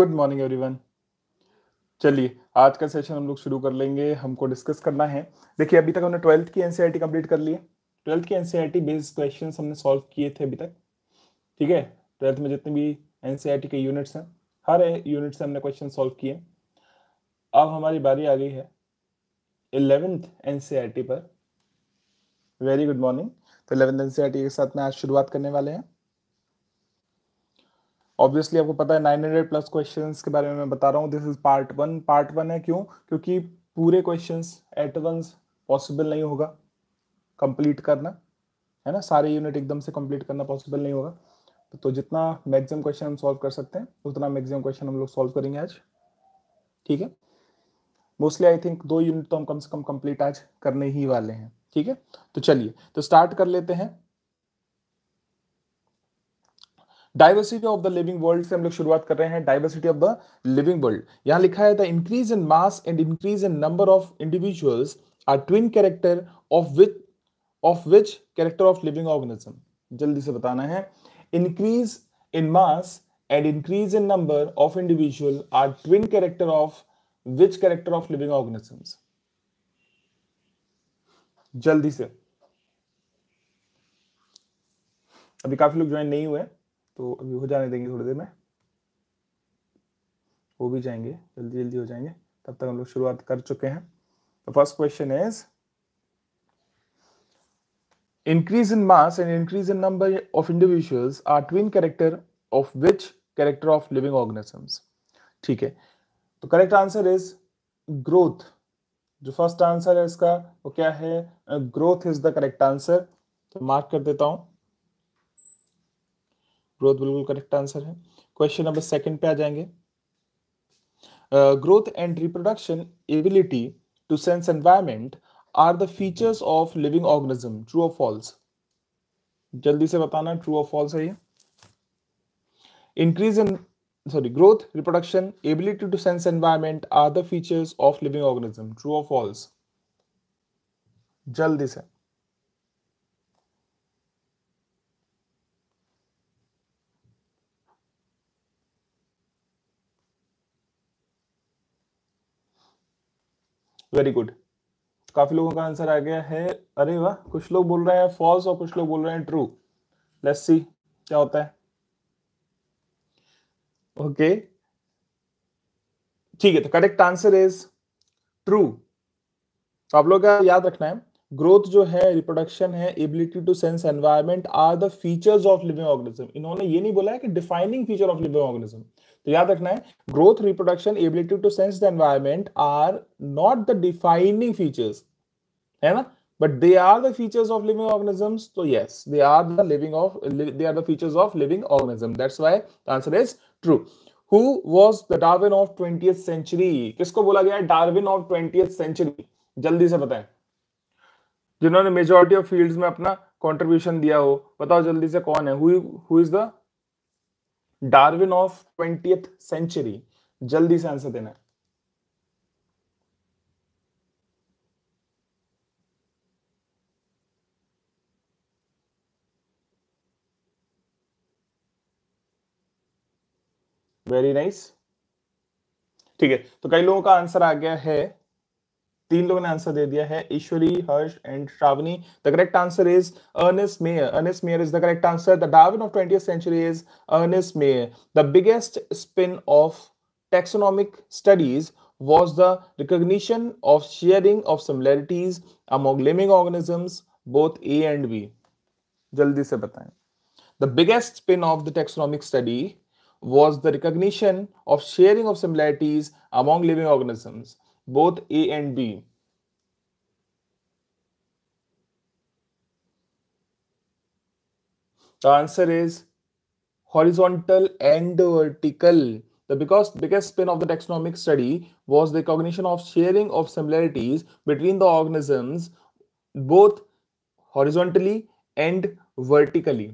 Good morning everyone चलिए आज का सेशन हम लोग शुरू कर लेंगे हमको डिस्कस करना है देखिए अभी तक हमने ट्वेल्थ की एनसीईआरटी कंप्लीट कर ली है ट्वेल्थ की एनसीईआरटी बेस्ड क्वेश्चंस हमने सॉल्व किए थे अभी तक ठीक है ट्वेल्थ में जितने भी एनसीईआरटी के यूनिट्स हैं हर यूनिट से हमने क्वेश्चन सॉल्व किए अब हमारी बारी आ गई है इलेवेंथ एनसीईआरटी पर वेरी गुड मॉर्निंग तो इलेवेंथ एनसीईआरटी के साथ में आज शुरुआत करने वाले हैं ऑब्वियसली आपको पता है 900 प्लस क्वेश्चंस के बारे में मैं बता रहा हूँ this is part one part one है क्यों क्योंकि पूरे क्वेश्चंस एट वंस पॉसिबल नहीं होगा कंप्लीट करना है ना सारे यूनिट एकदम से कंप्लीट करना पॉसिबल नहीं होगा तो जितना मैक्सिमम क्वेश्चन हम सॉल्व कर सकते हैं उतना मैक्सिमम क्वेश्चन हम लोग सॉल्व करेंगे आज ठीक है मोस्टली आई थिंक दो यूनिट तो हम कम से कम कंप्लीट आज करने ही वाले हैं ठीक है तो चलिए तो स्टार्ट कर लेते हैं diversity of the living world से हम लोग शुरुआत कर रहे हैं diversity of the living world यहाँ लिखा है the increase in mass and increase in number of individuals are twin character of which of which character of living organism जल्दी से बताना है increase in mass and increase in number of individual are twin character of which character of living organisms जल्दी से अभी काफी लोग join नहीं हुए हैं तो अभी हो जाने देंगे थोड़ी देर में हो भी जाएंगे जल्दी जल्दी हो जाएंगे तब तक हम लोग शुरुआत कर चुके हैं first question is increase in mass and increase in number of individuals are twin character of which character of living organisms ठीक है तो करेक्ट आंसर इज ग्रोथ जो फर्स्ट आंसर है इसका वो क्या है growth is the correct answer तो मार्क कर देता हूं ग्रोथ बिल्कुल करेक्ट आंसर है क्वेश्चन नंबर सेकंड पे आ जाएंगे growth and reproduction ability to sense environment are the features of living organism true of false जल्दी से बताना ट्रू ऑफ फॉल्स है ये increase in sorry growth reproduction ability to sense environment are the features of living organism true of false जल्दी से very good काफी लोगों का आंसर आ गया है अरे वाह कुछ लोग बोल रहे हैं फॉल्स और कुछ लोग बोल रहे हैं ट्रू लेट्स सी क्या होता है ओके ठीक है तो करेक्ट आंसर इज ट्रू तो आप लोग का याद रखना है ग्रोथ जो है रिप्रोडक्शन है ability to sense environment are the features of living organism इन्होंने ये नहीं बोला है कि defining feature of living organism याद रखना है growth reproduction ability to sense the environment are not the defining features है ना but they are the features of living organism तो yes they are the living of they are the features of living organism that's why the answer is true who was the Darwin of 20th century किसको बोला गया है Darwin of 20th century जल्दी से बताएं जिन्होंने majority of fields में अपना कंट्रीब्यूशन दिया हो बताओ जल्दी से कौन है who is the Darwin of twenty century जल्दी से आंसर देना है वेरी नाइस nice. ठीक है तो कई लोगों का आंसर आ गया है तीन लोगों ने आंसर दे दिया है Ishwari Harsh and Shravani the correct answer is Ernest Mayr Ernest Mayr is the correct answer the Darwin of 20th century is Ernest Mayr the biggest spin of taxonomic studies was the recognition of sharing of similarities among living organisms both A and B जल्दी से बताएं the biggest spin of the taxonomic study was the recognition of sharing of similarities among living organisms both A and B. The answer is horizontal and vertical. The biggest, biggest spin of the taxonomic study was the recognition of sharing of similarities between the organisms both horizontally and vertically.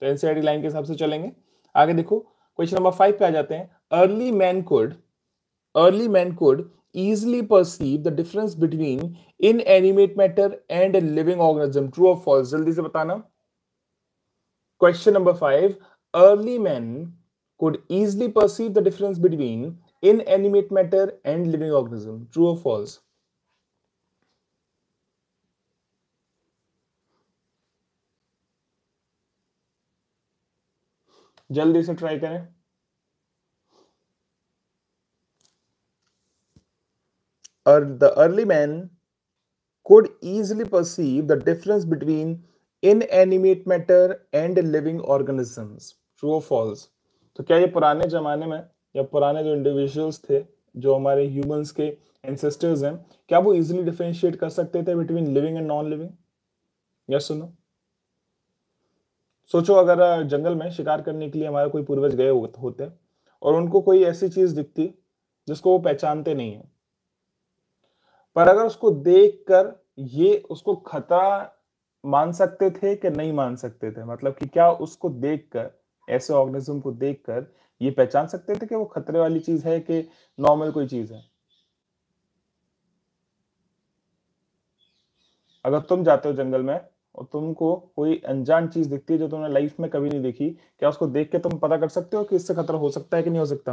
तो NCERT line के हिसाब से चलेंगे आगे देखो question number five पे आ जाते हैं early man could early man could easily perceive the difference between inanimate matter and a living organism. True or false? जल्दी से बताना. Question number five. Early men could easily perceive the difference between inanimate matter and living organism. True or false? जल्दी से try करें the early man could easily perceive the difference between inanimate matter and living organisms true और false तो क्या ये पुराने जमाने में या पुराने जो इंडिविजुअल्स थे जो हमारे ह्यूमंस के एंसेस्टर्स हैं क्या वो इजीली डिफरेंशिएट कर सकते थे between living and non living या सुनो सोचो अगर जंगल में शिकार करने के लिए हमारे कोई पूर्वज गए होते और उनको कोई ऐसी चीज दिखती जिसको वो पहचानते नहीं है पर अगर उसको देख कर ये उसको खतरा मान सकते थे कि नहीं मान सकते थे मतलब कि क्या उसको देखकर ऐसे ऑर्गेनिज्म को देखकर ये पहचान सकते थे कि वो खतरे वाली चीज है कि नॉर्मल कोई चीज है अगर तुम जाते हो जंगल में और तुमको कोई अनजान चीज दिखती है जो तुमने लाइफ में कभी नहीं देखी क्या उसको देख के तुम पता कर सकते हो कि इससे खतरा हो सकता है कि नहीं हो सकता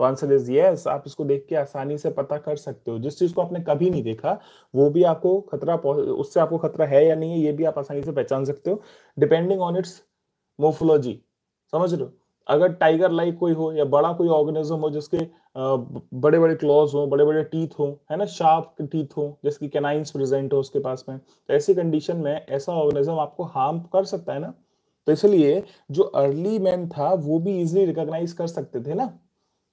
तो आंसर इज यस आप इसको देख के आसानी से पता कर सकते हो जिस चीज को आपने कभी नहीं देखा वो भी आपको खतरा उससे आपको खतरा है या नहीं है ये भी आप आसानी से पहचान सकते हो डिपेंडिंग ऑन इट्स मोफोलॉजी समझ रहे हो अगर टाइगर लाइक कोई हो या बड़ा कोई ऑर्गेनिज्म हो जिसके बड़े बड़े क्लॉज हो बड़े बड़े टीथ हो है ना शार्प टीथ हो जिसकी कैनाइंस प्रेजेंट हो उसके पास में तो ऐसी कंडीशन में ऐसा ऑर्गेनिज्म आपको हार्म कर सकता है ना तो इसलिए जो अर्ली मैन था वो भी इजिली रिकॉग्नाइज कर सकते थे ना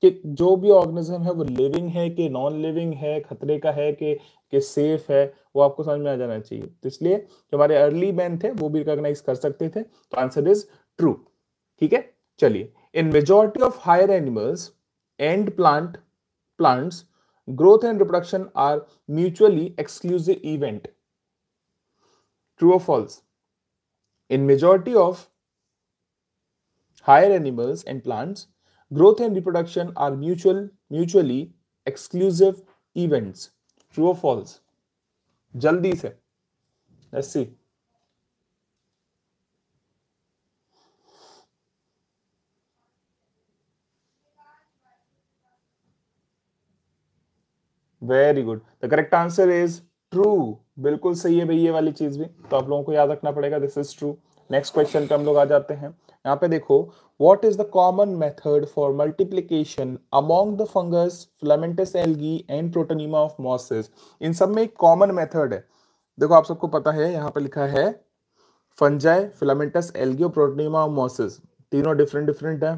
कि जो भी ऑर्गेनिज्म है वो लिविंग है कि नॉन लिविंग है खतरे का है कि कि सेफ है वो आपको समझ में आ जाना चाहिए तो इसलिए जो हमारे अर्ली मैन थे वो भी रिकॉग्नाइज कर सकते थे तो आंसर इज ट्रू ठीक है चलिए in majority of higher animals and plant plants growth and reproduction are mutually exclusive event true और false in majority of higher animals and plants Growth and reproduction are mutual, mutually exclusive events. True or false? जल्दी से Let's see. Very good the correct answer is true बिल्कुल सही है भाई ये वाली चीज भी तो आप लोगों को याद रखना पड़ेगा this is true next question पे हम लोग आ जाते हैं यहाँ पे देखो what is the common method for multiplication among the fungus filamentous algae and protonema of mosses इन सब में एक कॉमन मेथड है देखो आप सबको पता है यहाँ पे लिखा है फंजाई फिलामेंटस एलगी और प्रोटोनिमा ऑफ मॉसेस तीनों डिफरेंट डिफरेंट है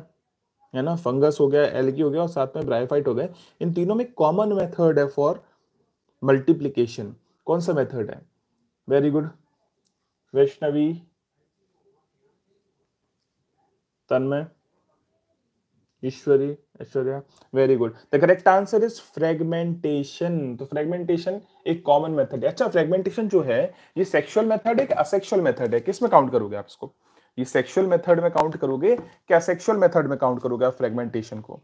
है ना फंगस हो गया एलगी हो गया और साथ में ब्राइफाइट हो गए इन तीनों में कॉमन मेथड है फॉर मल्टीप्लीकेशन कौन सा मेथड है very good Vaishnavi Tanmay Ishwari Aishwarya very good the correct answer is fragmentation तो फ्रेगमेंटेशन एक कॉमन मेथड है अच्छा फ्रेगमेंटेशन जो है ये सेक्सुअल मेथड है असेक्सुअल मेथड है किसमें काउंट करोगे आप इसको ये सेक्सुअल मेथड में काउंट करोगे क्या सेक्सुअल मेथड में काउंट करोगे आप फ्रेगमेंटेशन को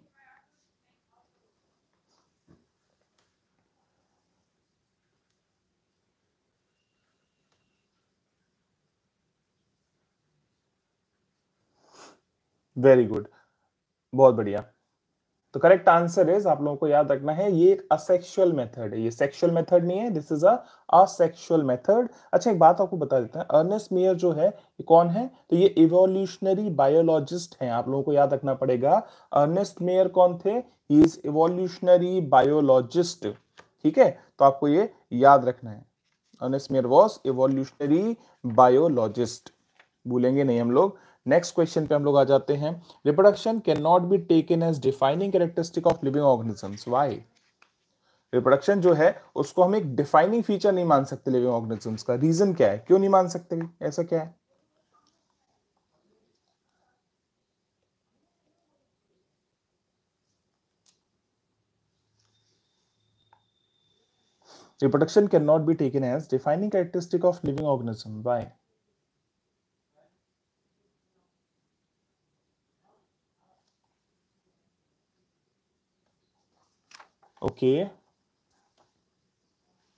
वेरी गुड बहुत बढ़िया तो करेक्ट आंसर इज आप लोगों को याद रखना है ये एक असेक्सुअल मेथड है ये सेक्सुअल मेथड नहीं है दिस इज असेक्सुअल मेथड अच्छा एक बात आपको बता देता है अर्नेस्ट मेयर जो है ये कौन है तो ये इवोल्यूशनरी बायोलॉजिस्ट हैं आप लोगों को याद रखना पड़ेगा अर्नेस्ट मेयर कौन थे ही इज इवोल्यूशनरी बायोलॉजिस्ट ठीक है तो आपको ये याद रखना है Ernest Mayr was evolutionary biologist भूलेंगे नहीं हम लोग नेक्स्ट क्वेश्चन पे हम लोग आ जाते हैं reproduction can not be taken as defining characteristic of living organisms why reproduction जो है उसको हम एक डिफाइनिंग फीचर नहीं मान सकते लिविंग ऑर्गेनिजम्स का रीजन क्या है क्यों नहीं मान सकते ऐसा क्या है reproduction cannot be taken as defining characteristic of living organism why okay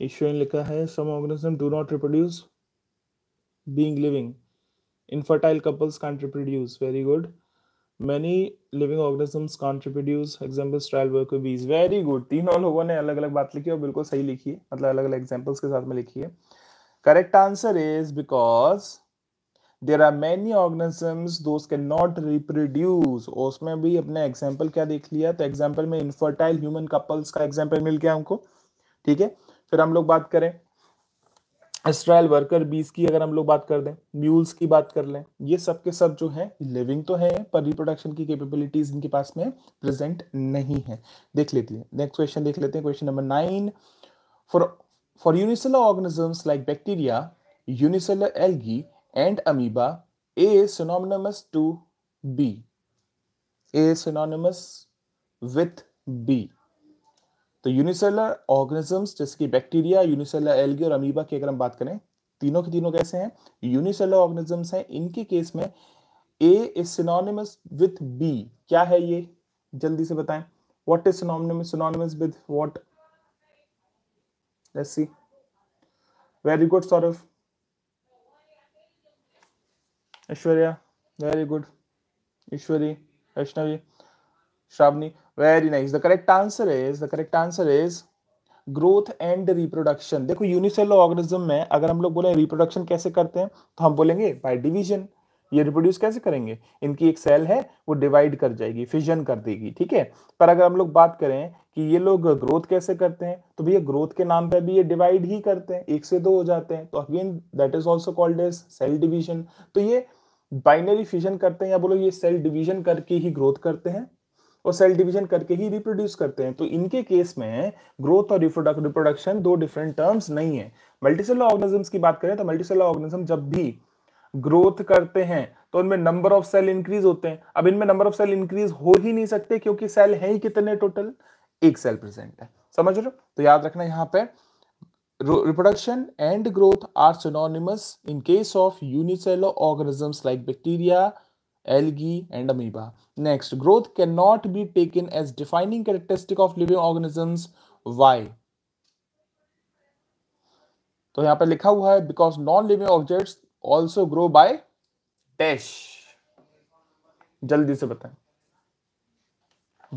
Ishwar लिखा है some organism do not reproduce being living infertile couples can't reproduce very good many living organisms can't reproduce example sterile work bees very good तीनों लोगों ने अलग अलग बात लिखी और बिल्कुल सही लिखी है मतलब अलग अलग एग्जाम्पल्स के साथ में लिखी है correct answer is because there are many organisms those can not reproduce उसमें भी अपने एग्जाम्पल क्या देख लिया तो एग्जाम्पल में इनफर्टाइल ह्यूमन कपल्स का एग्जाम्पल मिल गया हमको ठीक है फिर हम लोग बात करें एस्ट्रायल वर्कर बीस की अगर हम लोग बात कर दें म्यूल्स की बात कर लें ये सब के सब जो है लिविंग तो है पर रिप्रोडक्शन की कैपेबिलिटीज इनके पास में प्रेजेंट नहीं है देख लेती है नेक्स्ट क्वेश्चन देख लेते हैं question number nine for for unicellular organisms like bacteria unicellular algae and amoeba, A is synonymous to B. A is synonymous with B. तो यूनिसेलर ऑर्गेनिजम्स जैसे कि बैक्टीरिया यूनिसेलर एल्गी और अमीबा की अगर हम बात करें तीनों के तीनों कैसे हैं यूनिसेलर ऑर्गेनिजम्स हैं इनके केस में A is synonymous with B क्या है ये जल्दी से बताएं what is synonymous synonymous with what let's see very good Saurabh Aishwarya very good Ishwari Vaishnavi Shravani very nice the correct answer is the correct answer is growth and reproduction देखो unicell organism में अगर हम लोग बोले रिप्रोडक्शन कैसे करते हैं तो हम बोलेंगे बाय डिवीजन ये रिप्रोड्यूस कैसे करेंगे इनकी एक सेल है वो डिवाइड कर जाएगी फिजन कर देगी ठीक है पर अगर हम लोग बात करें कि ये लोग ग्रोथ कैसे करते हैं तो भैया ग्रोथ के नाम पे भी ये डिवाइड ही करते हैं एक से दो हो जाते हैं तो again that is also called as cell division तो ये बाइनरी फिजन करते हैं या बोलो ये सेल डिवीजन करके ही ग्रोथ करते हैं और सेल डिवीजन करके ही रिप्रोड्यूस करते हैं तो इनके केस में ग्रोथ और रिप्रोडक्शन दो डिफरेंट टर्म्स नहीं है मल्टीसेल ऑर्गेनिजम्स की बात करें तो मल्टीसेल ऑर्गेनिज्म जब भी ग्रोथ करते हैं तो उनमें नंबर ऑफ सेल इंक्रीज होते हैं अब इनमें नंबर ऑफ सेल इंक्रीज हो ही नहीं सकते क्योंकि सेल है ही कितने टोटल एक सेल प्रेजेंट है समझ रहे हो तो याद रखना यहाँ पे reproduction and growth are synonymous in case of unicellular organisms like bacteria algae and amoeba next growth cannot be taken as defining characteristic of living organisms why तो यहां पर लिखा हुआ है because non living objects also grow by dash जल्दी से बताएं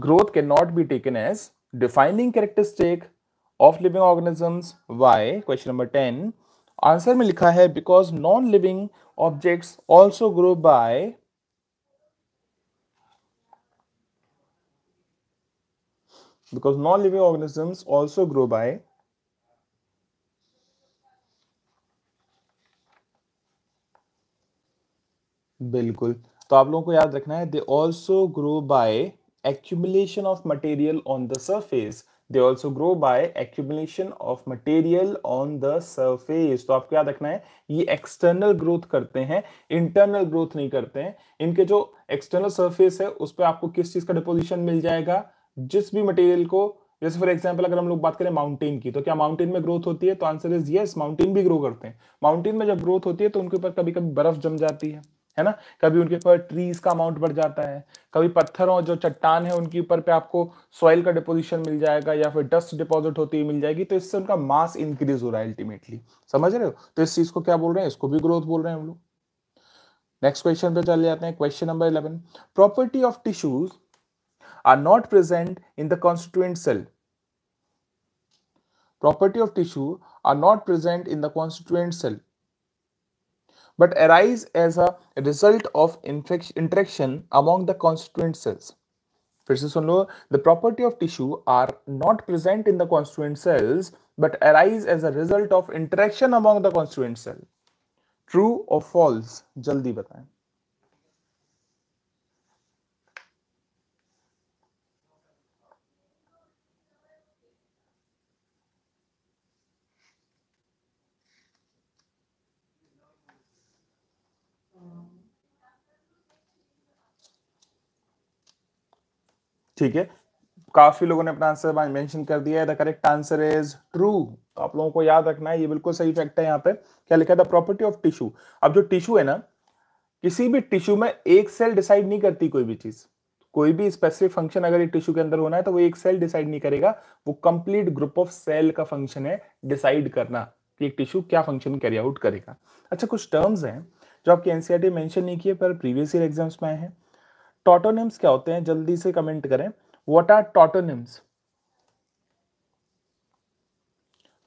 growth can not be taken as defining characteristic of living organisms why question number ten answer में लिखा है because non living objects also grow by because non living organism also grow by बिल्कुल तो आप लोगों को याद रखना है they also grow by accumulation of material on the surface they also grow bye accumulation of material on the surface. तो आपको याद रखना है ये एक्सटर्नल ग्रोथ करते हैं इंटरनल ग्रोथ नहीं करते हैं इनके जो एक्सटर्नल surface है उस पर आपको किस चीज का डिपोजिशन मिल जाएगा जिस भी मटेरियल को जैसे फॉर एग्जाम्पल अगर हम लोग बात करें माउंटेन की तो क्या माउंटेन में ग्रोथ होती है तो आंसर इज यस माउंटेन भी ग्रो करते हैं माउंटेन में जब ग्रोथ होती है तो उनके ऊपर कभी कभी बर्फ जम जाती है है ना कभी उनके ऊपर ट्रीज का अमाउंट बढ़ जाता है कभी पत्थरों जो चट्टान है उनके ऊपर पे आपको सॉइल का डिपोजिशन मिल जाएगा या फिर डस्ट डिपॉजिट होती है मिल जाएगी तो इससे उनका मास इंक्रीज हो रहा है अल्टीमेटली समझ रहे हो तो इस चीज को क्या बोल रहे हैं इसको भी ग्रोथ बोल रहे हैं हम लोग नेक्स्ट क्वेश्चन पे चले जाते हैं question number eleven property of tissues are not present in the constituent cell property of tissue are not present in the constituent cell but arise as a result of interaction among the constituent cells. The property of tissue are not present in the constituent cells, but arise as a result of interaction among the constituent cell. True or false? Jaldi batayin. ठीक है काफी लोगों ने अपना answer mention कर दिया है the correct answer is true तो आप लोगों को याद रखना है ये बिल्कुल सही फैक्ट है यहाँ पे क्या लिखा है द प्रॉपर्टी ऑफ टिश्यू अब जो टिश्यू है ना किसी भी टिश्यू में एक सेल डिसाइड नहीं करती कोई भी चीज कोई भी स्पेसिफिक फंक्शन अगर टिश्यू के अंदर होना है तो वो एक सेल डिसाइड नहीं करेगा वो कंप्लीट ग्रुप ऑफ सेल का फंक्शन है डिसाइड करना कि एक टिश्यू क्या फंक्शन कैरी आउट करेगा अच्छा कुछ टर्म्स हैं जो आपके एनसीआरटी मेंशन नहीं किए पर प्रीवियस ईयर एग्जाम्स में आए हैं टोटोनिम्स क्या होते हैं जल्दी से कमेंट करें व्हाट आर टोटोनिम्स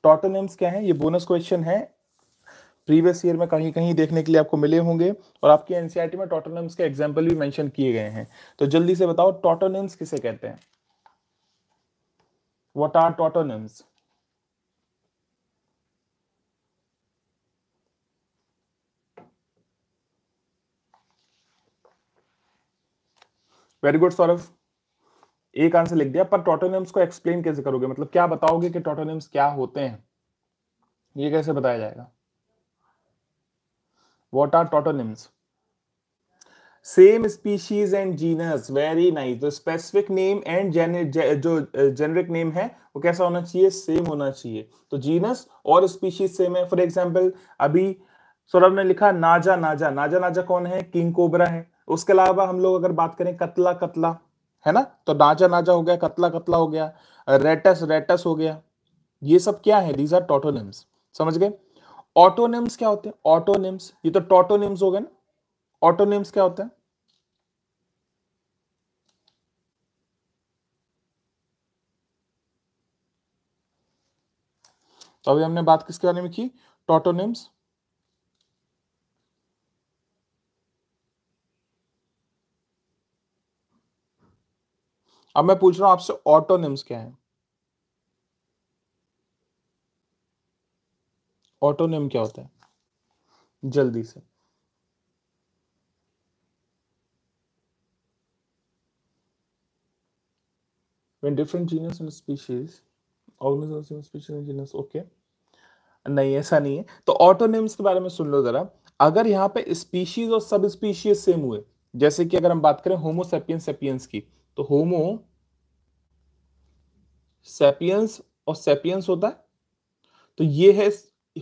टोटोनिम्स क्या है ये बोनस क्वेश्चन है प्रीवियस ईयर में कहीं कहीं देखने के लिए आपको मिले होंगे और आपके एनसीआरटी e में टोटोनिम्स के एग्जाम्पल भी मैंशन किए गए हैं तो जल्दी से बताओ टोटोनिम्स किसे कहते हैं what are tautonyms very good Saurabh एक आंसर लिख दिया पर टोटोनिम्स को एक्सप्लेन कैसे करोगे मतलब क्या बताओगे कि टोटोनिम्स क्या होते हैं ये कैसे बताया जाएगा what are tautonyms same species and genus very nice जो स्पेसिफिक नेम एंड जो जेनरिक नेम है वो कैसा होना चाहिए सेम होना चाहिए तो जीनस और स्पीशीज सेम है फॉर एग्जाम्पल अभी सौरभ ने लिखा नाजा नाजा नाजा नाजा कौन है किंग कोबरा है उसके अलावा हम लोग अगर बात करें कतला कतला है ना तो नाजा नाजा हो गया कतला कतला हो गया रेटस रेटस हो गया ये सब क्या है दीज आर टोटोनिम्स समझ गए ऑटोनिम्स क्या होते हैं ऑटोनिम्स ये तो टोटोनिम्स हो गए ना ऑटोनिम्स क्या होते हैं तो अभी हमने बात किसके बारे में की टोटोनिम्स अब मैं पूछ रहा हूं आपसे ऑटोनिम्स क्या है ऑटोनिम क्या होता है जल्दी से when different genus and species organisms and species and genus okay नहीं ऐसा नहीं है तो ऑटोनिम्स के बारे में सुन लो जरा अगर यहाँ पे स्पीशीज और सब स्पीशीज सेम हुए जैसे कि अगर हम बात करें होमो सेपियंस सेपियंस की तो होमो सेपियंस और सेपियंस होता है तो ये है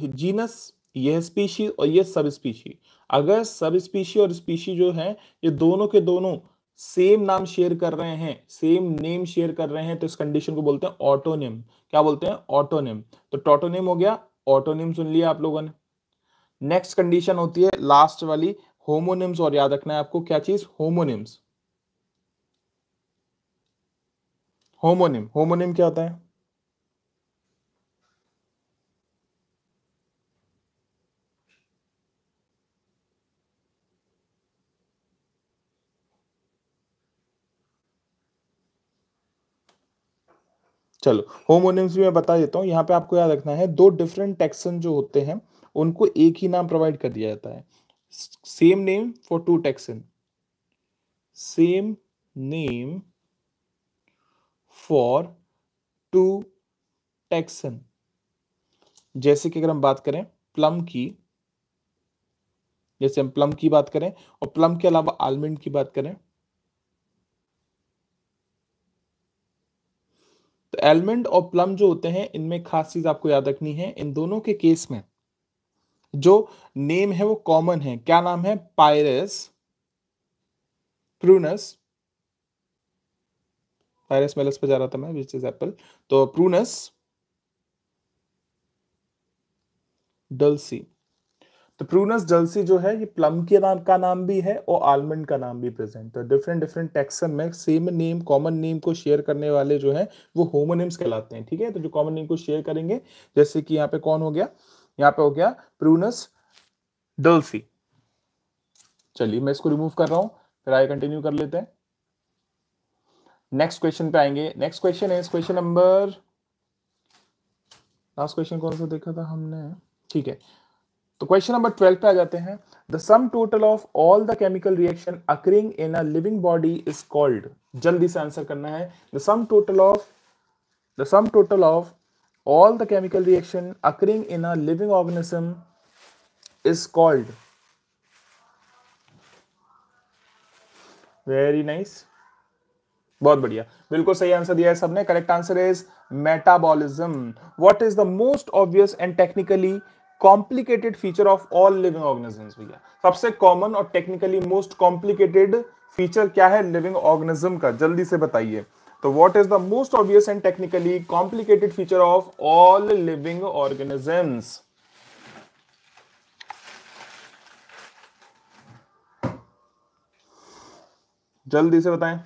जीनस ये है स्पीशी और ये सब स्पीशी अगर सब स्पीशी और स्पीशी जो है ये दोनों के दोनों सेम नाम शेयर कर रहे हैं सेम नेम शेयर कर रहे हैं तो इस कंडीशन को बोलते हैं ऑटोनिम क्या बोलते हैं ऑटोनिम तो टोटोनिम हो गया ऑटोनिम सुन लिया आप लोगों ने नेक्स्ट कंडीशन होती है लास्ट वाली होमोनिम्स और याद रखना है आपको क्या चीज होमोनिम्स होमोनिम होमोनिम क्या होता है चलो होमोनिम्स भी मैं बता देता हूँ यहाँ पे आपको याद रखना है दो डिफरेंट टेक्सन जो होते हैं उनको एक ही नाम प्रोवाइड कर दिया जाता है same name for two taxon same name for two taxon जैसे कि अगर हम बात करें प्लम की जैसे हम प्लम की बात करें और प्लम के अलावा आलमंड की बात करें तो एलमंड और प्लम जो होते हैं इनमें खास चीज आपको याद रखनी है इन दोनों के केस में जो नेम है वो कॉमन है क्या नाम है पायरस प्रूनस पायरस मेलस पे जा रहा था मैं विच इज एप्पल तो प्रूनस डलसी तो प्रूनस डलसी जो है ये प्लम के नाम का नाम भी है और आलमंड का नाम भी प्रेजेंट तो डिफरेंट डिफरेंट टेक्सन में सेम नेम कॉमन नेम को शेयर करने वाले जो है वो होमोनिम्स कहलाते हैं ठीक है तो जो कॉमन नेम को शेयर करेंगे जैसे कि यहाँ पे कौन हो गया यहां पे हो गया प्रूनस डल्सी चलिए मैं इसको रिमूव कर रहा हूं फिर आगे कंटिन्यू कर लेते हैं नेक्स्ट क्वेश्चन पे आएंगे नेक्स्ट क्वेश्चन है क्वेश्चन नंबर लास्ट क्वेश्चन कौन सा देखा था हमने ठीक है तो क्वेश्चन नंबर ट्वेल्व पे आ जाते हैं the sum total of all the chemical reaction occurring in a living body is called जल्दी से आंसर करना है the sum total of the sum total of all the chemical reaction occurring in a living organism is called very nice nice. बहुत बढ़िया बिल्कुल सही answer दिया है सबने correct answer is metabolism what is the most obvious and technically complicated feature of all living organisms भैया सबसे common और टेक्निकली मोस्ट कॉम्प्लिकेटेड फीचर क्या है लिविंग ऑर्गेनिज्म का जल्दी से बताइए तो what is the most obvious and technically complicated feature of all living organisms जल्दी से बताएं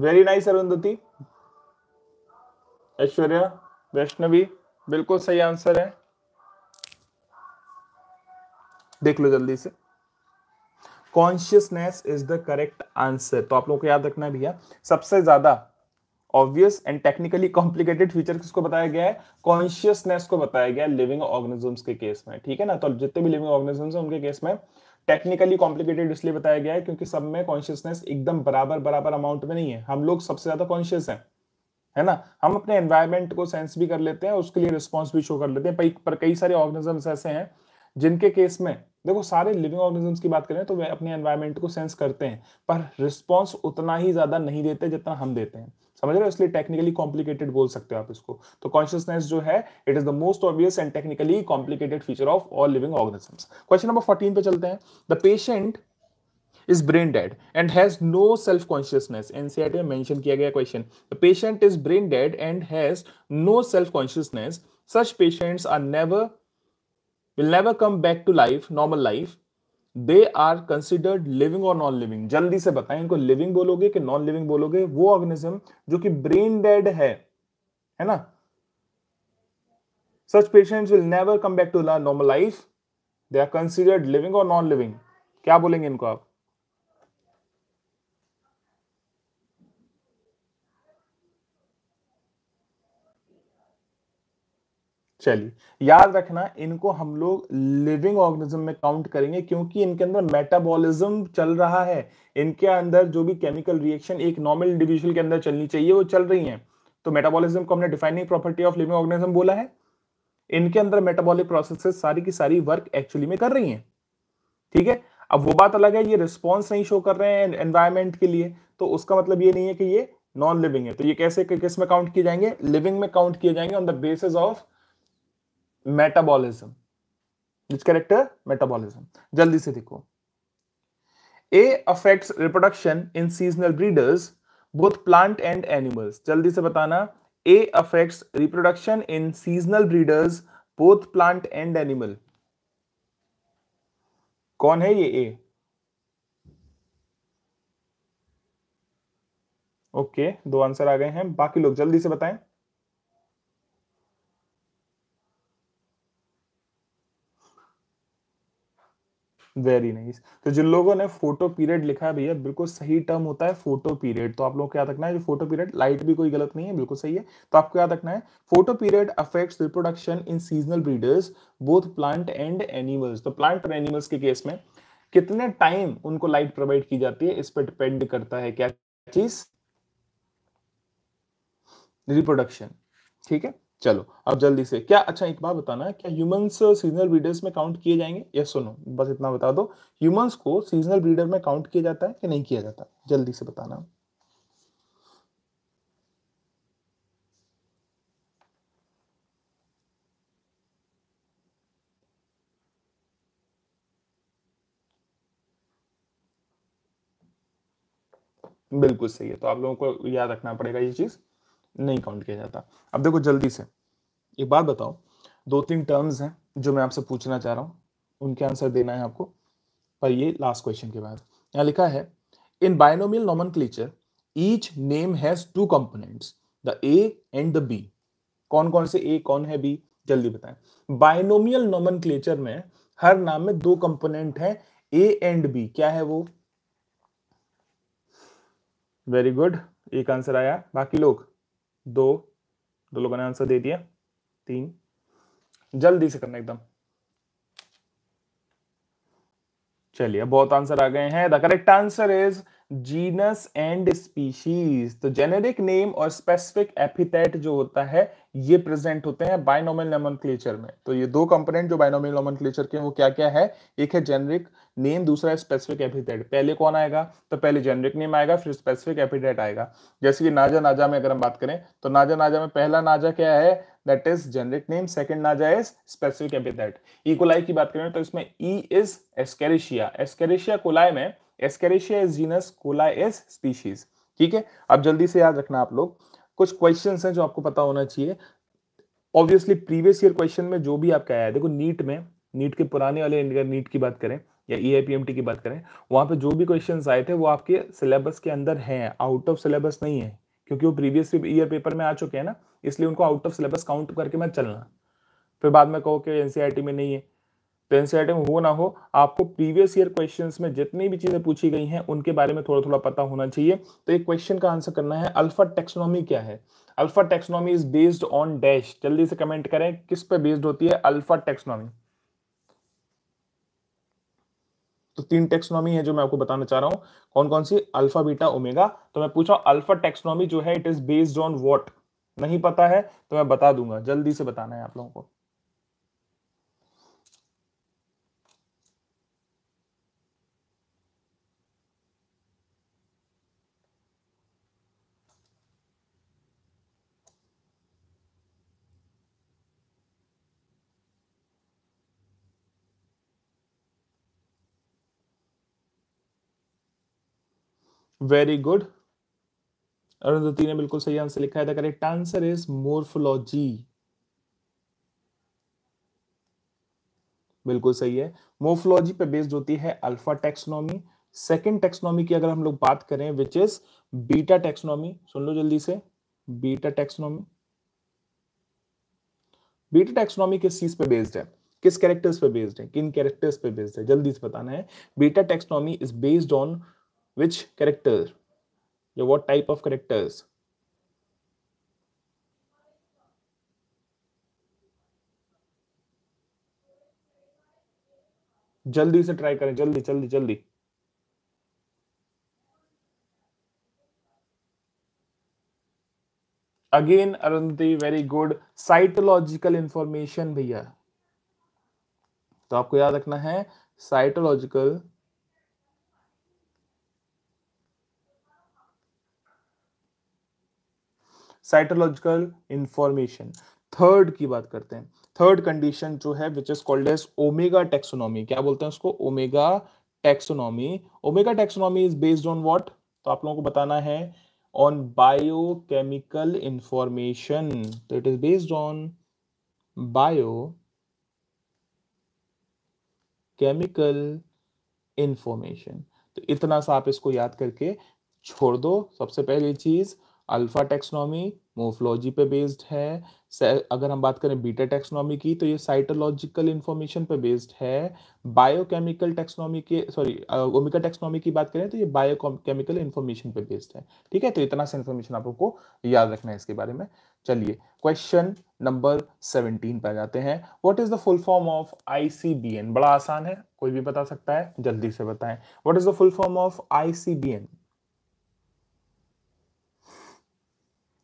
वेरी नाइस अरुंधति ऐश्वर्या वैष्णवी बिल्कुल सही आंसर है देख लो जल्दी से consciousness is the correct answer तो आप लोगों को याद रखना है भैया सबसे ज्यादा obvious and technically complicated feature किसको बताया गया है कॉन्शियसनेस को बताया गया लिविंग ऑर्गेनिजम्स के केस में ठीक है ना तो जितने भी लिविंग ऑर्गेनिजम्स हैं उनके केस में टेक्निकली कॉम्प्लिकेटेड इसलिए बताया गया है क्योंकि सब में कॉन्शियसनेस एकदम बराबर बराबर अमाउंट में नहीं है हम लोग सबसे ज्यादा कॉन्शियस हैं है ना हम अपने एनवायरमेंट को सेंस भी कर लेते हैं उसके लिए रिस्पॉन्स भी शो कर लेते हैं पर कई सारे ऑर्गेनिजम्स ऐसे हैं जिनके केस में देखो सारे लिविंग ऑर्गेनिजम्स की बात करें तो वे अपने एनवायरमेंट को सेंस करते हैं पर रिस्पॉन्स उतना ही ज़्यादा नहीं देते जितना हम देते हैं समझ रहे हो इसलिए टेक्निकली कॉम्प्लिकेटेड बोल सकते हो आप इसको तो कॉन्शियसनेस जो है it is the most obvious and technically complicated feature of all living organisms question number fourteen पे चलते हैं the patient is brain dead and has no self consciousness NCERT में मेंशन किया गया question the patient is brain dead and has no self consciousness such patients are never will never come back to life normal life they are considered living और non living जल्दी से बताएं इनको living बोलोगे कि non living बोलोगे वो organism जो कि ब्रेन डेड है है ना such patient will never come back to normal life they are considered living और नॉन लिविंग क्या बोलेंगे इनको आप चलिए याद रखना इनको हम लोग लिविंग ऑर्गेनिज्म में काउंट करेंगे क्योंकि इनके अंदर मेटाबॉलिज्म चल रहा है इनके अंदर जो भी केमिकल रिएक्शन एक नॉर्मल इंडिविजुअल के अंदर चलनी चाहिए वो चल रही है तो मेटाबॉलिज्म को हमने defining property of living organism बोला है इनके अंदर मेटाबॉलिक प्रोसेसेस सारी की सारी वर्क एक्चुअली में कर रही हैं ठीक है अब वो बात अलग है ये रिस्पॉन्स नहीं शो कर रहे हैं एनवायरमेंट के लिए तो उसका मतलब ये नहीं है कि ये नॉन लिविंग है तो ये कैसे किस में काउंट किए जाएंगे लिविंग में काउंट किए जाएंगे on the basis of metabolism which character metabolism जल्दी से देखो A affects reproduction in seasonal breeders both plant and animals जल्दी से बताना A affects reproduction in seasonal breeders both plant and animal कौन है ये ए ओके okay, दो आंसर आ गए हैं बाकी लोग जल्दी से बताएं वेरी नाइस nice. तो जिन लोगों ने फोटो पीरियड लिखा है भैया बिल्कुल सही टर्म होता है फोटो पीरियड तो आप लोग को याद रखना है जो फोटो पीरियड लाइट भी कोई गलत नहीं है बिल्कुल सही है तो आपको याद रखना है photoperiod affects reproduction in seasonal breeders both plant and animals तो प्लांट और एनिमल्स के केस में कितने टाइम उनको लाइट प्रोवाइड की जाती है इस पर डिपेंड करता है क्या चीज रिप्रोडक्शन ठीक है चलो अब जल्दी से क्या अच्छा एक बात बताना क्या ह्यूमंस सीजनल ब्रीडर्स में काउंट किए जाएंगे यस सुनो बस इतना बता दो ह्यूमंस को सीजनल ब्रीडर में काउंट किया जाता है कि नहीं किया जाता जल्दी से बताना बिल्कुल सही है तो आप लोगों को याद रखना पड़ेगा ये चीज़ नहीं काउंट किया जाता अब देखो जल्दी से एक बात बताओ दो तीन टर्म्स हैं जो मैं आपसे पूछना चाह रहा हूँ उनके आंसर देना है आपको पर ये लास्ट क्वेश्चन के बाद यहाँ लिखा है in binomial nomenclature each name has two components the A and the B कौन कौन से ए कौन है बी जल्दी बताएं बायनोमियल नॉमन क्लेचर में हर नाम में दो कंपोनेंट है ए एंड बी क्या है वो वेरी गुड एक आंसर आया बाकी लोग दो दो लोगों ने आंसर दे दिया तीन जल्दी से करना एकदम चलिए बहुत आंसर आ गए हैं the correct answer is genus and species तो जेनेरिक नेम और स्पेसिफिक एपिथेट जो होता है ये प्रेजेंट होते हैं बायनोमल नेमन में तो ये दो कंपोनेंट जो बायनोमल नेमन के वो क्या क्या है एक है जेनेरिक नेम दूसरा है स्पेसिफिक एपिथेट पहले कौन आएगा तो पहले जेनेरिक नेम आएगा फिर स्पेसिफिक एपिथेट आएगा जैसे कि नाजा नाजा में अगर हम बात करें तो नाजा नाजा में पहला नाजा क्या है that is generic name second नाजा इज स्पेसिफिक एपिथेट इकोलाई की बात करें तो इसमें ई इज एस्केरिशिया एस्केरिशिया कोलाई में एस्केरेशिया इज जीनस कोला इज स्पीशीज ठीक है अब जल्दी से याद रखना आप लोग कुछ क्वेश्चन हैं जो आपको पता होना चाहिए ऑब्वियसली प्रीवियस ईयर क्वेश्चन में जो भी आपका आया है देखो नीट में नीट के पुराने वाले अगर नीट की बात करें या ईआईपीएमटी e की बात करें वहां पे जो भी क्वेश्चंस आए थे वो आपके सिलेबस के अंदर हैं आउट ऑफ सिलेबस नहीं है क्योंकि वो प्रीवियस ईयर पेपर में आ चुके हैं ना इसलिए उनको आउट ऑफ सिलेबस काउंट करके मैं चलना फिर बाद में कहो कि एनसीईआरटी e में नहीं है तो से आइटम हो ना हो आपको प्रीवियस ईयर क्वेश्चंस में जितनी भी चीजें पूछी गई हैं उनके बारे में थोड़ा थोड़ा पता होना चाहिए तो एक क्वेश्चन का आंसर करना है अल्फा टेक्सोनॉमी क्या है alpha taxonomy is based on dash जल्दी से कमेंट करें किस पे बेस्ड होती है अल्फा टेक्सोनॉमी तो तीन टेक्सोनॉमी है जो मैं आपको बताना चाह रहा हूं कौन कौन सी अल्फा बीटा ओमेगा तो मैं पूछा अल्फा टेक्सोनॉमी जो है it is based on what नहीं पता है तो मैं बता दूंगा जल्दी से बताना है आप लोगों को वेरी गुड अरुंधति ने बिल्कुल सही आंसर लिखा है the correct answer is morphology बिल्कुल सही है मोर्फोलॉजी पे बेस्ड होती है अल्फा टेक्सोनॉमी सेकेंड टेक्सोनॉमी की अगर हम लोग बात करें विच इज बीटा टेक्सोनॉमी सुन लो जल्दी से बीटा टेक्सोनॉमी बीटा टेक्सोनॉमी किस चीज पे बेस्ड है किस कैरेक्टर्स पे बेस्ड है किन कैरेक्टर्स पे बेस्ड है जल्दी से बताना है beta taxonomy is based on which character yeah, what type of characters जल्दी से ट्राई करें जल्दी जल्दी जल्दी again Arundhati very good cytological information भैया तो आपको याद रखना है साइटोलॉजिकल साइटोलॉजिकल इंफॉर्मेशन थर्ड की बात करते हैं थर्ड कंडीशन जो है which is called as omega taxonomy क्या बोलते हैं उसको omega taxonomy omega taxonomy is based on what तो आप लोगों को बताना है ऑन बायोकेमिकल इंफॉर्मेशन तो it is based on biochemical information तो इतना सा आप इसको याद करके छोड़ दो सबसे पहली चीज अल्फ़ा टेक्सनॉमी मोफोलॉजी पे बेस्ड है अगर हम बात करें बीटा टेक्सनॉमी की तो ये साइटोलॉजिकल इन्फॉर्मेशन पे बेस्ड है बायोकेमिकल टेक्सनॉमी के सॉरी ओमिका टेक्सनॉमी की बात करें तो ये बायोकेमिकल इन्फॉर्मेशन पे बेस्ड है ठीक है तो इतना सा इन्फॉर्मेशन आप लोग को याद रखना है इसके बारे में चलिए क्वेश्चन नंबर सेवनटीन पर जाते हैं what is the full form of ICBN बड़ा आसान है कोई भी बता सकता है जल्दी से बताएं what is the full form of ICBN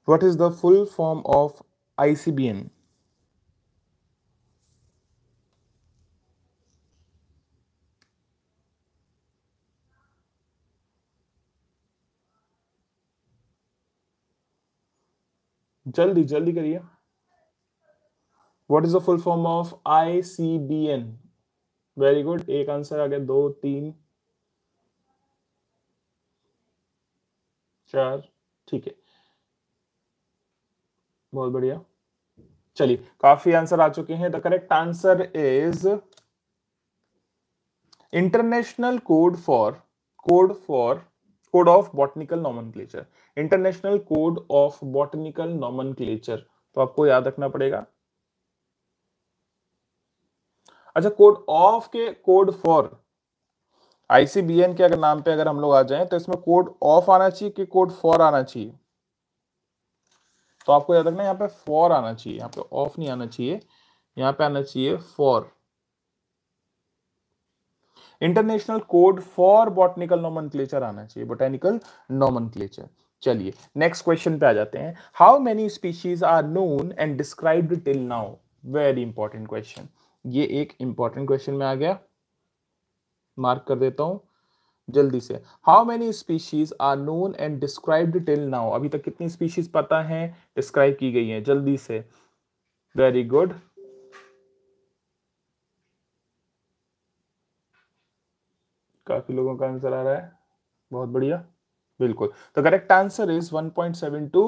What is the full form of ICBN? जल्दी जल्दी करिए what is the full form of I C B N very good एक आंसर आ गया दो तीन चार ठीक है बहुत बढ़िया चलिए काफी आंसर आ चुके हैं the correct answer is international code for code for code of botanical nomenclature international code of botanical nomenclature तो आपको याद रखना पड़ेगा अच्छा कोड ऑफ के कोड फॉर आईसीबीएन के अगर नाम पे अगर हम लोग आ जाएं तो इसमें कोड ऑफ आना चाहिए कि कोड फॉर आना चाहिए तो आपको याद रखना यहाँ पे फॉर आना चाहिए यहाँ पे ऑफ नहीं आना चाहिए यहाँ पे आना चाहिए for international code for botanical nomen आना चाहिए बोटेनिकल नॉमन चलिए नेक्स्ट क्वेश्चन पे आ जाते हैं how many species are known and described till now very important question ये एक इंपॉर्टेंट क्वेश्चन में आ गया मार्क कर देता हूं जल्दी से how many species are known and described till now अभी तक कितनी स्पीशीज पता है डिस्क्राइब की गई है जल्दी से वेरी गुड काफी लोगों का आंसर आ रहा है बहुत बढ़िया बिल्कुल तो correct answer is 1.7 to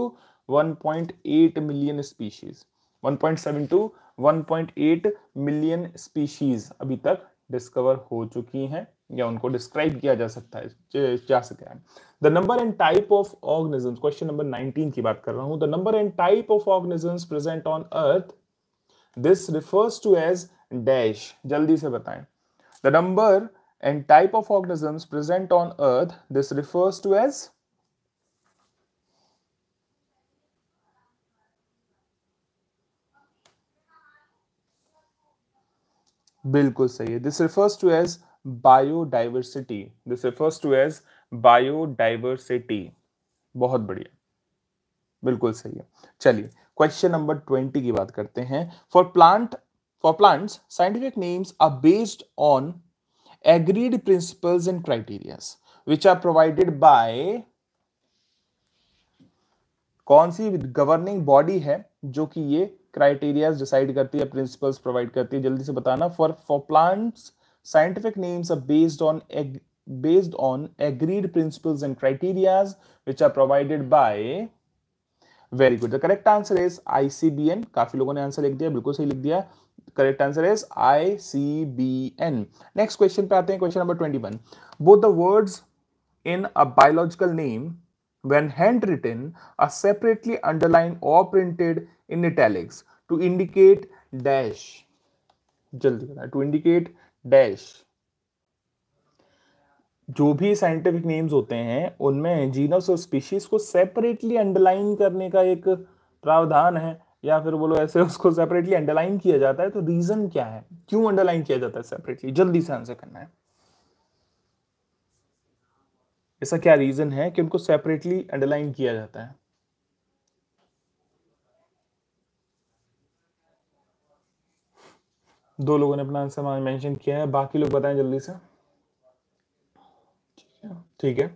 1.8 million species 1.7 to 1.8 million species अभी तक डिस्कवर हो चुकी हैं या उनको डिस्क्राइब किया जा सकता है जा सके the number and type of organism question number 19 की बात कर रहा हूं the number and type of organism present on earth this refers to as dash जल्दी से बताएं the number and type of organisms present on earth this refers to as बिल्कुल सही है this refers to as biodiversity this refers to as biodiversity बहुत बढ़िया बिल्कुल सही है चलिए क्वेश्चन नंबर ट्वेंटी की बात करते हैं for plant for plants scientific names are based on agreed principles and criteria which are provided by कौन सी गवर्निंग बॉडी है जो कि ये क्राइटेरिया डिसाइड करती है प्रिंसिपल्स प्रोवाइड करती है जल्दी से बताना for for plants Scientific names are based on ag- based on agreed principles and criterias which are provided by Very good. The correct answer is ICBN. काफी लोगों ने आंसर लिख दिया बिल्कुल सही लिख दिया correct answer is ICBN. C B next question पे आते हैं question number twenty one. Both the words in a biological name when hand written are separately underlined or printed in italics to indicate dash जल्दी to indicate dash जो भी scientific names होते हैं उनमें genus और स्पीशीज को separately underline करने का एक प्रावधान है या फिर बोलो ऐसे उसको सेपरेटली अंडरलाइन किया जाता है तो रीजन क्या है क्यों अंडरलाइन किया जाता है सेपरेटली जल्दी से आंसर करना है ऐसा क्या रीजन है कि उनको सेपरेटली अंडरलाइन किया जाता है दो लोगों ने अपना आंसर मेंशन किया है बाकी लोग बताएं जल्दी से ठीक है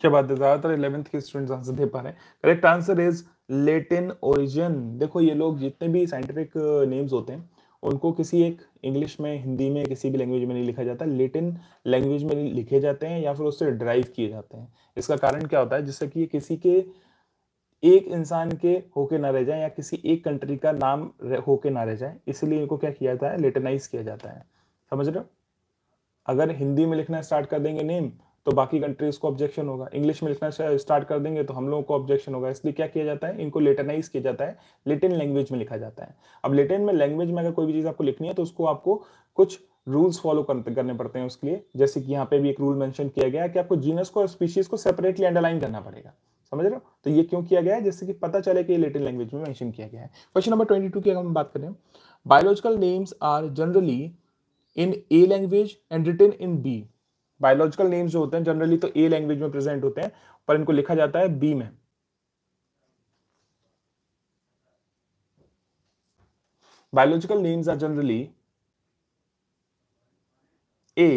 क्या बात है ज्यादातर इलेवेंथ के स्टूडेंट्स आंसर दे पा रहे हैं correct answer is Latin origin देखो ये लोग जितने भी साइंटिफिक नेम्स uh, होते हैं उनको किसी एक इंग्लिश में हिंदी में किसी भी लैंग्वेज में नहीं लिखा जाता लेटिन लैंग्वेज में लिखे जाते हैं या फिर उससे ड्राइव किए जाते हैं इसका कारण क्या होता है जिससे कि ये किसी के एक इंसान के होके ना रह जाए या किसी एक कंट्री का नाम होके ना रह जाए इसलिए इनको क्या किया जाता है लेटनाइज किया जाता है समझ रहे हो अगर हिंदी में लिखना स्टार्ट कर देंगे नेम तो बाकी कंट्रीज को ऑब्जेक्शन होगा इंग्लिश में लिखना स्टार्ट कर देंगे तो हम लोगों को ऑब्जेक्शन होगा इसलिए क्या किया जाता है इनको लेटनाइज किया जाता है लेटिन लैंग्वेज में लिखा जाता है अब लेटिन में लैंग्वेज में अगर कोई भी चीज़ आपको लिखनी है तो उसको आपको कुछ रूल्स फॉलो करने पड़ते हैं उसके लिए जैसे कि यहाँ पे भी एक रूल मेंशन किया गया कि आपको जीनस को और स्पीशीज को सेपरेटली अंडरलाइन करना पड़ेगा समझ रहे हो तो ये क्यों किया गया है जैसे कि पता चले कि लेटिन लैंग्वेज में मेंशन किया गया है क्वेश्चन नंबर ट्वेंटी टू की अगर हम बात करें biological names are generally in A language and written in B biological names जो होते हैं जनरली तो ए लैंग्वेज में प्रेजेंट होते हैं पर इनको लिखा जाता है बी में biological names are generally A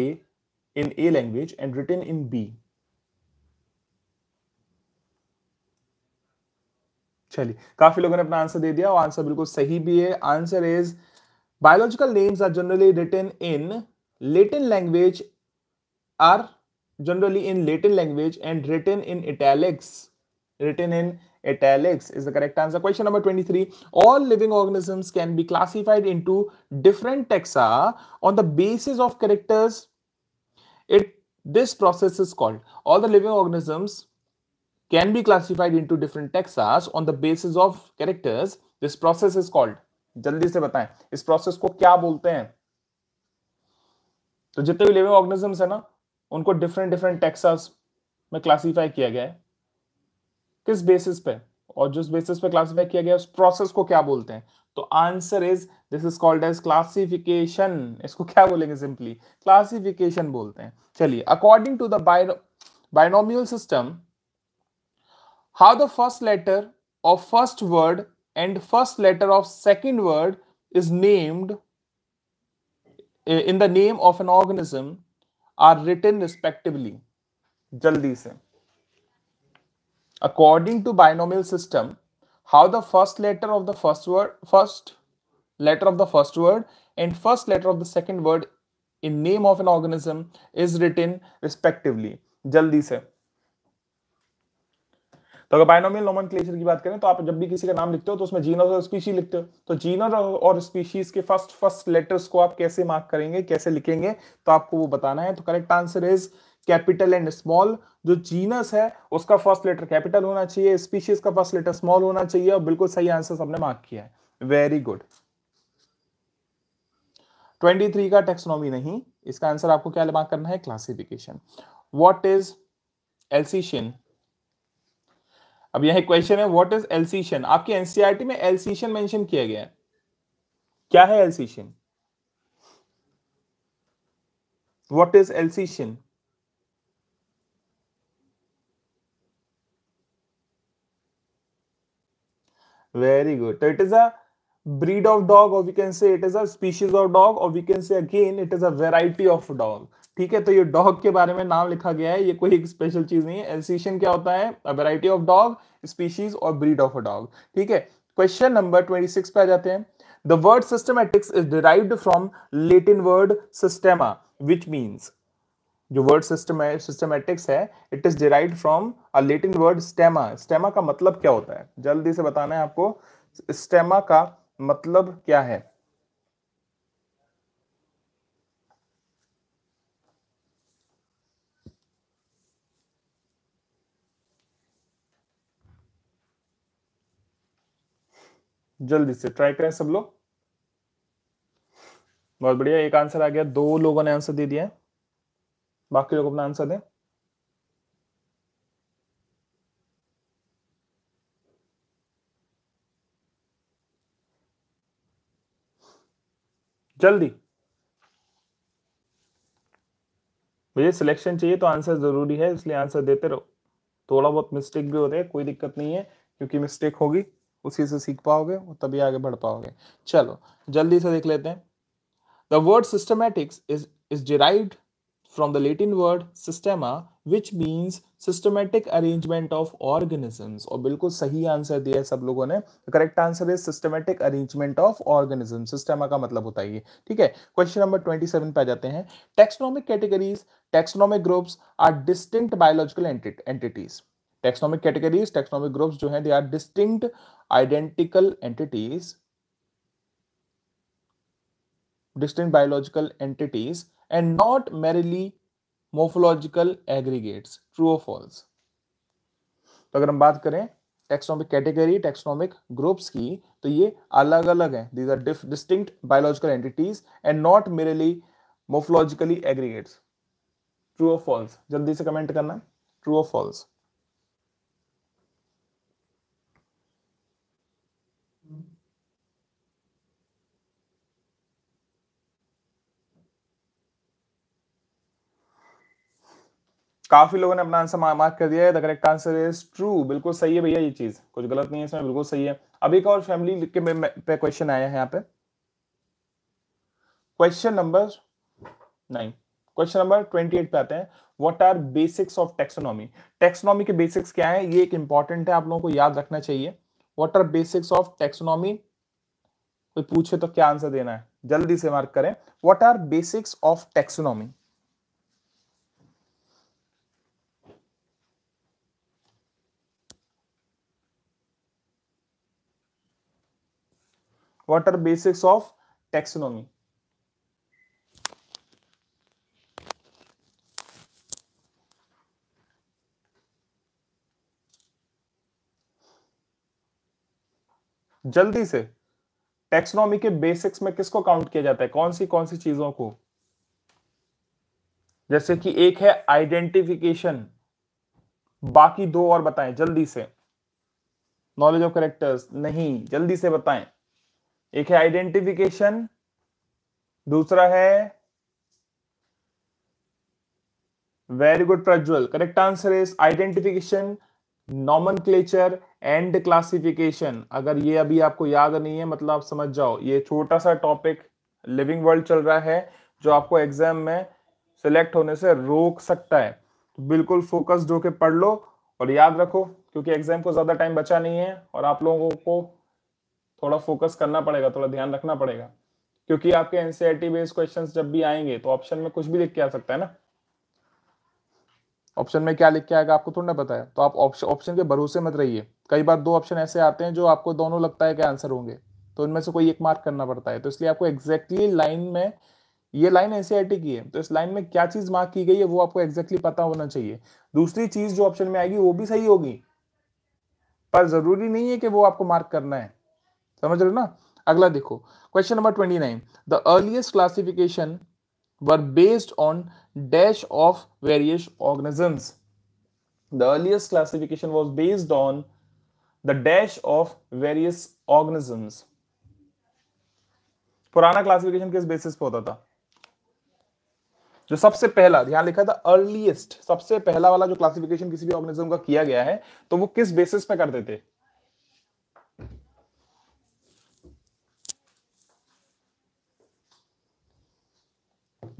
in A language and written in B चलिए काफी लोगों ने अपना आंसर दे दिया और आंसर बिल्कुल सही भी है answer is biological names are generally written in Latin language are generally in Latin language and written in italics. Written in italics is the correct answer. Question number 23. All living organisms can be classified into different taxa on the basis of characters. It this process is called. All the living organisms can be classified into different taxas on the basis of characters this process is called जल्दी से बताएं इस process को क्या बोलते हैं तो जितने भी लिविंग ऑर्गेनिजम्स है ना उनको डिफरेंट डिफरेंट टेक्सास में क्लासिफाई किया गया है किस बेसिस पे और जिस बेसिस पे क्लासिफाई किया गया उस प्रोसेस को क्या बोलते हैं तो answer is this is called as classification इसको क्या बोलेंगे सिंपली क्लासिफिकेशन बोलते हैं चलिए according to the bio binomial system how the first letter of first word and first letter of second word is named in the name of an organism are written respectively jaldi se according to binomial system how the first letter of the first word first letter of the first word and first letter of the second word in name of an organism is written respectively jaldi se तो अगर binomial नॉमन की बात करें तो आप जब भी किसी का नाम लिखते हो तो उसमें जीनस और स्पीशी लिखते हो तो जीनस और स्पीशीज के फर्स्ट फर्स्ट लेटर्स को आप कैसे मार्क करेंगे कैसे लिखेंगे तो आपको वो बताना है तो correct answer is capital and small जो जीनस है उसका फर्स्ट लेटर कैपिटल होना चाहिए स्पीशीज का फर्स्ट लेटर स्मॉल होना चाहिए और बिल्कुल सही आंसर सबने मार्क किया है वेरी गुड 23 का टेक्सोनॉमी नहीं इसका आंसर आपको क्या मार्क करना है क्लासिफिकेशन व्हाट इज एल्सिशियन अब यह क्वेश्चन है व्हाट इज एलसीशन आपके एनसीआरटी e में एलसीशन मेंशन किया गया है क्या है Alsatian what is Alsatian very good तो it is a breed of dog और we can say it is a species of dog और we can say again it is a variety of dog ठीक है तो ये dog के बारे में नाम लिखा गया है ये कोई एक स्पेशल चीज नहीं है एलसीशन क्या होता है a variety of dog species और ब्रीड ऑफ अ डॉग ठीक है क्वेश्चन नंबर ट्वेंटी सिक्स पे आ जाते हैं the word systematics is derived from Latin word सिस्टेमा विच मीन्स जो वर्ड सिस्टम सिस्टमेटिक्स है it is derive from a Latin word स्टेमा स्टेमा का मतलब क्या होता है जल्दी से बताना है आपको स्टेमा का मतलब क्या है जल्दी से ट्राई करें सब लोग बहुत बढ़िया एक आंसर आ गया दो लोगों ने आंसर दे दिया बाकी लोग अपना आंसर दें जल्दी मुझे सिलेक्शन चाहिए तो आंसर जरूरी है इसलिए आंसर देते रहो थोड़ा बहुत मिस्टेक भी होता है कोई दिक्कत नहीं है क्योंकि मिस्टेक होगी उसी से सीख पाओगे तभी आगे बढ़ पाओगे चलो जल्दी से देख लेते हैं the word systematics is is derived from the Latin word सिस्टेमा which means systematic arrangement of organisms. और बिल्कुल सही आंसर दिया है सब लोगों ने correct answer is systematic arrangement of organism सिस्टमा का मतलब होता है ये ठीक है क्वेश्चन नंबर ट्वेंटी सेवन पे आ जाते हैं taxonomic categories taxonomic groups are distinct biological entities taxonomic categories taxonomic groups जो हैं they are distinct identical entities distinct biological entities and not merely morphological aggregates true of false तो अगर हम बात करें टेक्सोनॉमिक कैटेगरी टेक्सोनॉमिक ग्रुप्स की तो ये अलग अलग हैं these are distinct biological entities and not merely morphologically aggregates true of false जल्दी से कमेंट करना ट्रू ऑफ फॉल्स काफी लोगों ने अपना आंसर मार्क कर दिया है the correct answer is true बिल्कुल सही है भैया ये चीज कुछ गलत नहीं है इसमें बिल्कुल सही है अभी एक और फैमिली के पे क्वेश्चन आया है यहाँ पे question number nine question number twenty eight पे आते हैं what are basics of taxonomy taxonomy के बेसिक्स क्या है ये एक इंपॉर्टेंट है आप लोगों को याद रखना चाहिए what are basics of taxonomy कोई पूछे तो क्या आंसर देना है जल्दी से मार्क करें what are basics of taxonomy what are basics of taxonomy जल्दी से टेक्सोनॉमी के बेसिक्स में किसको काउंट किया जाता है कौन सी कौन सी चीजों को जैसे कि एक है आइडेंटिफिकेशन बाकी दो और बताएं जल्दी से नॉलेज ऑफ करेक्टर्स नहीं जल्दी से बताएं एक है आइडेंटिफिकेशन दूसरा है very good Prajwal correct answer is identification nomen and classification अगर ये अभी आपको याद नहीं है मतलब आप समझ जाओ ये छोटा सा टॉपिक लिविंग वर्ल्ड चल रहा है जो आपको एग्जाम में सिलेक्ट होने से रोक सकता है तो बिल्कुल फोकस्ड होके पढ़ लो और याद रखो क्योंकि एग्जाम को ज़्यादा टाइम बचा नहीं है और आप लोगों को थोड़ा फोकस करना पड़ेगा थोड़ा ध्यान रखना पड़ेगा क्योंकि आपके एनसीआरटी बेस्ड क्वेश्चन जब भी आएंगे तो ऑप्शन में कुछ भी लिख के आ सकता है ना ऑप्शन में क्या लिख के आएगा आपको थोड़ा ना पता है तो आप ऑप्शन के भरोसे मत रहिए कई बार दो ऑप्शन ऐसे आते हैं जो आपको दोनों लगता है कि आंसर होंगे तो उनमें से कोई एक मार्क करना पड़ता है तो इसलिए आपको एग्जैक्टली लाइन में ये लाइन एनसीआरटी की है तो इस लाइन में क्या चीज मार्क की गई है वो आपको एग्जैक्टली पता होना चाहिए दूसरी चीज जो ऑप्शन में आएगी वो भी सही होगी पर जरूरी नहीं है कि वो आपको मार्क करना है समझ रहे हो ना अगला देखो question number twenty nine the earliest classification were based on dash of various organisms the earliest classification was based on the dash of various organisms पुराना क्लासिफिकेशन किस बेसिस पे होता था जो सबसे पहला यहां लिखा था अर्लिएस्ट सबसे पहला वाला जो क्लासिफिकेशन किसी भी ऑर्गेनिज्म का किया गया है तो वो किस बेसिस पे करते थे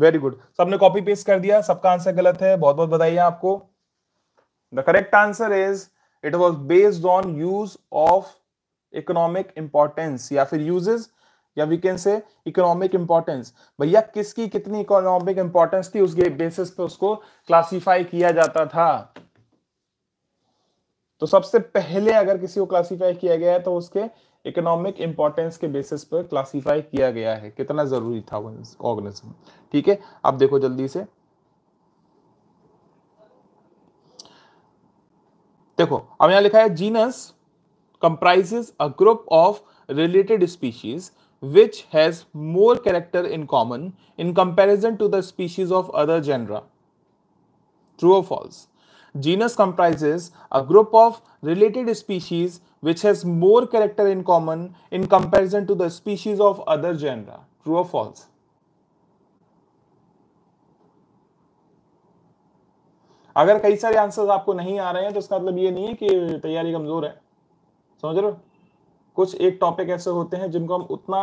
वेरी गुड सबने कॉपी पेस्ट कर दिया सबका आंसर गलत है बहुत बहुत बधाई है आपको the correct answer is it was based on use of economic importance या फिर यूजेस या we can say economic importance भैया किसकी कितनी इकोनॉमिक इंपॉर्टेंस थी उसके बेसिस पे उसको क्लासीफाई किया जाता था तो सबसे पहले अगर किसी को क्लासीफाई किया गया है तो उसके इकोनॉमिक इंपॉर्टेंस के बेसिस पर क्लासीफाई किया गया है कितना जरूरी था वो ऑर्गेनिज्म ठीक है अब देखो जल्दी से देखो अब यहां लिखा है genus comprise a group of related species which has more character in common in comparison to the species of other genera true of false genus comprises a group of related species which has more character in common in comparison to the species of other genera. True or false? अगर कई सारे answers आपको नहीं आ रहे हैं तो इसका मतलब ये नहीं है कि तैयारी कमजोर है समझ रहे हो कुछ एक टॉपिक ऐसे होते हैं जिनको हम उतना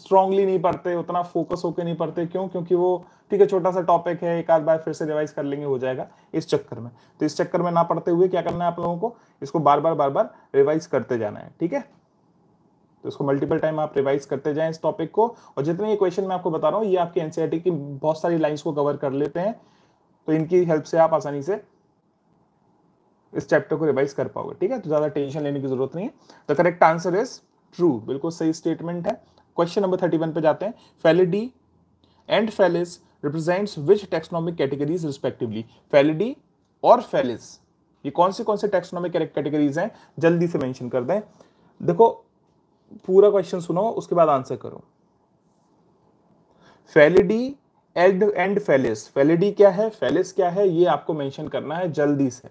स्ट्रांगली नहीं पढ़ते उतना फोकस होकर नहीं पढ़ते क्यों क्योंकि वो ठीक है छोटा सा टॉपिक है एक आध बार फिर से रिवाइज कर लेंगे हो जाएगा इस चक्कर में तो इस चक्कर में ना पढ़ते हुए क्या करना है आप लोगों को इसको बार बार बार बार रिवाइज करते जाना है ठीक है तो इसको मल्टीपल टाइम आप रिवाइज करते जाएं इस टॉपिक को और जितने ये क्वेश्चन मैं आपको बता रहा हूँ ये आपके एनसीआर e की बहुत सारी लाइन्स को कवर कर लेते हैं तो इनकी हेल्प से आप आसानी से इस चैप्टर को रिवाइज कर पाओगे ठीक है तो ज़्यादा टेंशन लेने की जरूरत नहीं है the correct answer is true बिल्कुल सही स्टेटमेंट है क्वेश्चन नंबर थर्टी वन पे जाते हैं Felidae and Felis represents which taxonomic categories respectively felidie और फेलिस ये कौन से कौन से टेक्सोनॉमिक कैटेगरीज हैं जल्दी से मेंशन कर दें देखो पूरा क्वेश्चन सुनो उसके बाद आंसर करो Felidae and and Felis Felidae क्या है फेलिस क्या है ये आपको मेंशन करना है जल्दी से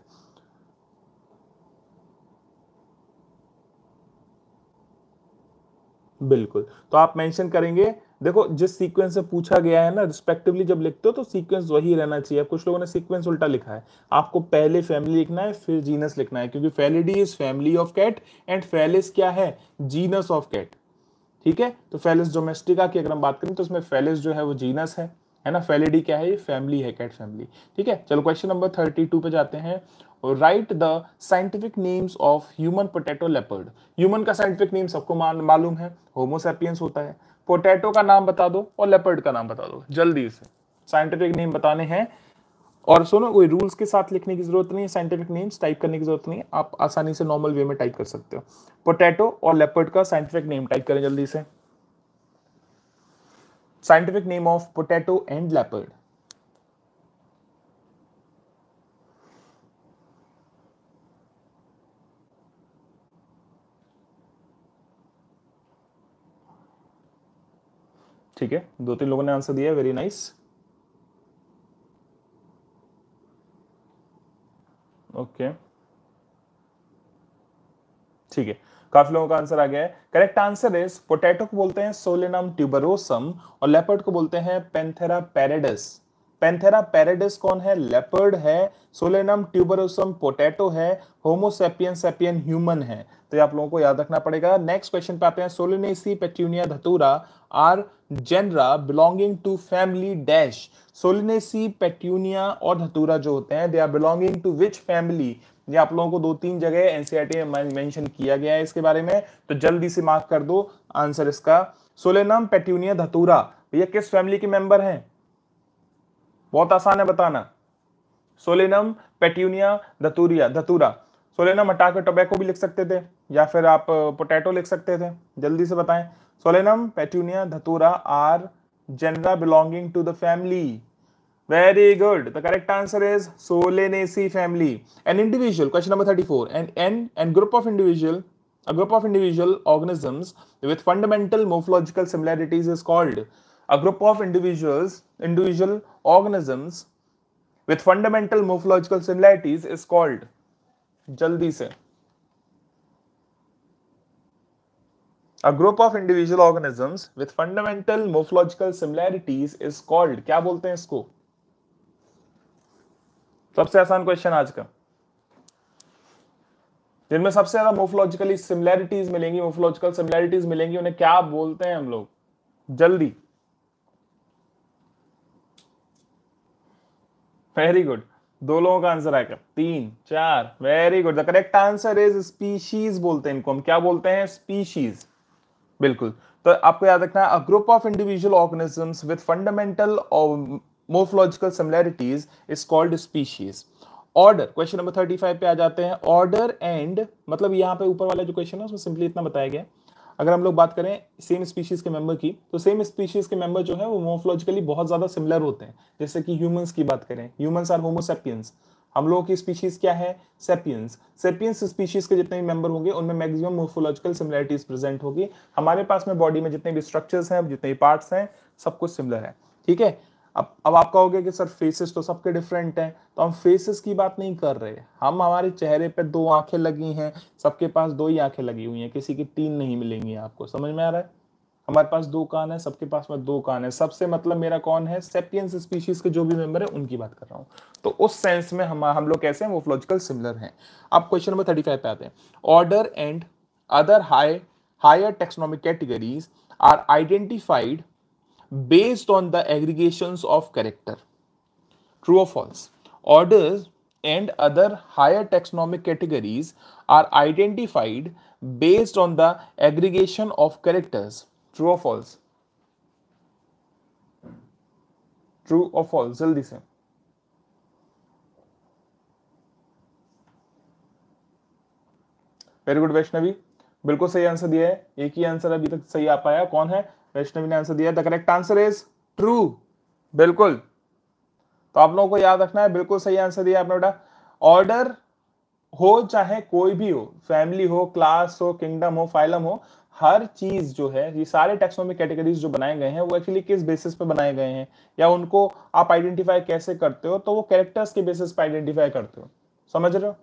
बिल्कुल तो आप मेंशन करेंगे देखो जिस सीक्वेंस से पूछा गया है ना रिस्पेक्टिवली जब लिखते हो तो सीक्वेंस वही रहना चाहिए कुछ लोगों ने सीक्वेंस उल्टा लिखा है आपको पहले फैमिली लिखना है फिर जीनस लिखना है क्योंकि Felidae is family of cat and Felis क्या है जीनस ऑफ कैट ठीक है तो फैलिस डोमेस्टिका की अगर हम बात करें तो उसमें फैलिस जो है वो जीनस है है ना फैलिडी क्या है ये फैमिली है कैट फैमिली ठीक है चलो क्वेश्चन नंबर थर्टी टू पे जाते हैं और write the scientific names of human potato leopard human का साइंटिफिक नेम सबको मालूम है होमोसेपियंस होता है पोटैटो का नाम बता दो और लेपर्ड का नाम बता दो जल्दी से साइंटिफिक नेम बताने हैं और सुनो कोई रूल्स के साथ लिखने की जरूरत नहीं है साइंटिफिक नेम्स टाइप करने की जरूरत नहीं है आप आसानी से नॉर्मल वे में टाइप कर सकते हो पोटैटो और लेपर्ड का साइंटिफिक नेम टाइप करें जल्दी से scientific name of potato and leopard ठीक है दो तीन लोगों ने आंसर दिया वेरी नाइस ओके ठीक है काफी लोगों का आंसर आ गया है करेक्ट आंसर इज पोटैटो को बोलते हैं सोलेनम ट्यूबरोसम और लेपर्ड को बोलते हैं पेंथेरा पेरेडस पेंथेरा पेरेडस कौन है लेपर्ड है सोलेनम ट्यूबरोसम पोटैटो है होमोसेपियन सेपियन ह्यूमन है तो आप लोगों को याद रखना पड़ेगा नेक्स्ट क्वेश्चन पे आते हैं Solanaceae Petunia Datura are genera belonging to family dash Solanaceae Petunia और धतूरा जो होते हैं they are belonging to which family ये आप लोगों को दो तीन जगह एनसीईआरटी e में मेंशन किया गया है इसके बारे में तो जल्दी से मार्क कर दो आंसर इसका सोलेनम पेट्यूनिया धतूरा भैया किस फैमिली के मेंबर हैं बहुत आसान है बताना सोलेनम पेट्यूनिया धतूरिया धतूरा सोलेनम हटा के टोबैको भी लिख सकते थे या फिर आप पोटैटो लिख सकते थे जल्दी से बताएं Solanum Petunia Datura are genera belonging to the family Very good. The correct answer is Solanaceae family. An individual, question number 34, and, and, and group of individual, a group of individual organisms with fundamental morphological similarities is called a group of individuals, individual organisms with fundamental morphological similarities is called जल्दी से A group of individual organisms with fundamental morphological similarities is called क्या बोलते हैं इसको सबसे आसान question आज का जिनमें सबसे ज्यादा मोफोलॉजिकली सिमिलैरिटीज मिलेंगी मोफोलॉजिकल सिमिलैरिटीज मिलेंगी उन्हें क्या बोलते हैं हम लोग जल्दी वेरी गुड दो लोगों का आंसर आएगा तीन चार very good the correct answer is species बोलते हैं इनको हम क्या बोलते हैं स्पीशीज बिल्कुल तो आपको याद रखना a group of individual organisms with fundamental morphological similarities is called species order question number thirty five पे आ जाते हैं ऑर्डर एंड मतलब यहाँ पे ऊपर वाला जो क्वेश्चन है उसमें सिंपली इतना बताया गया अगर हम लोग बात करें सेम स्पीशीज के मेंबर की तो सेम स्पीशीज के मेंबर जो है वो मोर्फोलॉजिकली बहुत ज्यादा सिमिलर होते हैं जैसे कि ह्यूमंस की बात करें ह्यूमंस आर होमोसेपियंस हम लोगों की स्पीशीज क्या है सेपियंस सेपियंस स्पीशीज के जितने भी मेंबर होंगे उनमें मैक्सिमम मोर्फोलॉजिकल सिमिलैरिटीज प्रेजेंट होगी हमारे पास में बॉडी में जितने भी स्ट्रक्चर्स हैं जितने भी पार्ट्स हैं सब कुछ सिमिलर है ठीक है अब अब आप कहोगे कि सर फेसेस तो सबके डिफरेंट हैं तो हम फेसेस की बात नहीं कर रहे हम हमारे चेहरे पे दो आंखें लगी हैं सबके पास दो ही आंखें लगी हुई हैं किसी की तीन नहीं मिलेंगी आपको समझ में आ रहा है हमारे पास दो कान है सबके पास में दो कान है सबसे मतलब मेरा कौन है सेपियंस स्पीशीज के जो भी मेंबर है उनकी बात कर रहा हूँ तो उस सेंस में हम हम लोग कैसे हैं मोफोलॉजिकल सिमिलर हैं अब क्वेश्चन नंबर थर्टी फाइव पे आते हैं order and other high higher taxonomic categories are identified based on the aggregations of character true or false orders and other higher taxonomic categories are identified based on the aggregation of characters true or false true or false jaldi se very good Vaishnavi बिल्कुल सही answer दिया है एक ही answer अभी तक सही आ पाया कौन है वैष्णवी ने आंसर दिया the correct answer is true बिल्कुल तो आप लोगों को याद रखना है बिल्कुल सही आंसर दिया आपने बेटा ऑर्डर हो चाहे कोई भी हो फैमिली हो क्लास हो किंगडम हो फाइलम हो हर चीज जो है ये सारे टेक्सोनॉमिक कैटेगरीज जो बनाए गए हैं वो एक्चुअली किस बेसिस पे बनाए गए हैं या उनको आप आइडेंटिफाई कैसे करते हो तो वो कैरेक्टर्स के बेसिस पे आइडेंटिफाई करते हो समझ रहे हो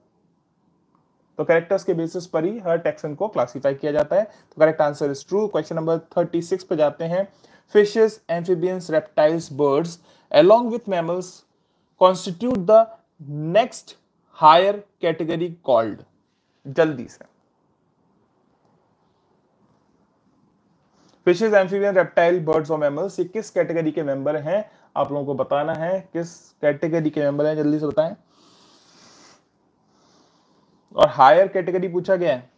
तो करेक्टर्स के बेसिस पर ही हर टेक्सन को क्लासीफाई किया जाता है तो correct answer is true question number thirty six पर जाते हैं fishes amphibians reptiles birds along with mammals constitute the next higher category called जल्दी से फिशेज एम्फीबियन रेप्टाइल बर्ड्स और मैमल्स ये किस कैटेगरी के मेंबर हैं आप लोगों को बताना है किस कैटेगरी के मेंबर हैं जल्दी से बताएं और हायर कैटेगरी पूछा गया है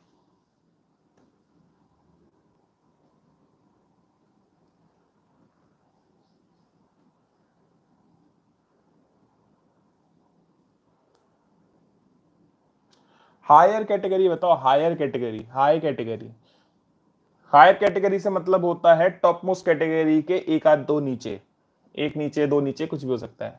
हायर कैटेगरी बताओ higher category high category higher category से मतलब होता है टॉप मोस्ट कैटेगरी के एक आध दो नीचे एक नीचे दो नीचे कुछ भी हो सकता है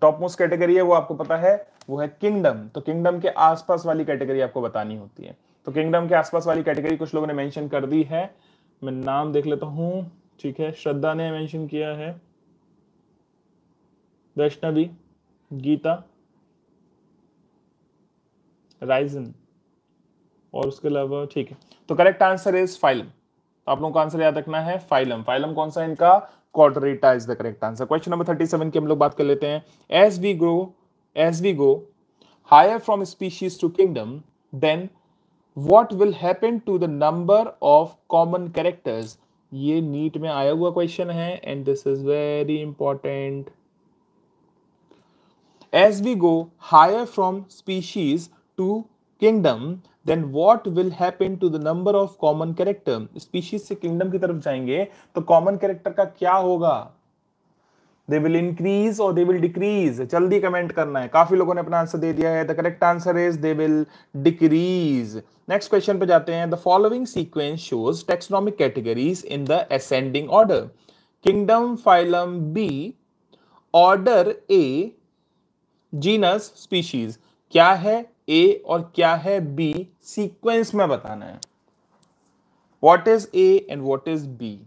टॉप मोस्ट कैटेगरी है वो आपको पता है वो है किंगडम तो किंगडम के आसपास वाली कैटेगरी आपको बतानी होती है तो किंगडम के आसपास वाली कैटेगरी कुछ लोगों ने मेंशन कर दी है मैं नाम देख लेता हूं ठीक है श्रद्धा ने मेंशन किया है वैष्णवी गीता राइजन और उसके अलावा ठीक है तो करेक्ट आंसर इज फाइलम तो आप लोगों को आंसर याद रखना है फाइलम फाइलम कौन सा इनका Chordata is the correct answer question number thirty seven की हम लोग बात कर लेते हैं as we grow as we go higher from species to kingdom then what will happen to the number of common characters ये नीट में आया हुआ क्वेश्चन है and this is very important as we go higher from species to kingdom then what will happen to the number of common character species से kingdom की तरफ जाएंगे तो कॉमन कैरेक्टर का क्या होगा दे विल इंक्रीज और दे विल डिक्रीज जल्दी कमेंट करना है काफी लोगों ने अपना आंसर दे दिया है the correct answer is they will decrease next question पे जाते हैं the following sequence shows taxonomic categories in the ascending order kingdom phylum B order A genus species क्या है ए और क्या है बी सीक्वेंस में बताना है what is A and what is B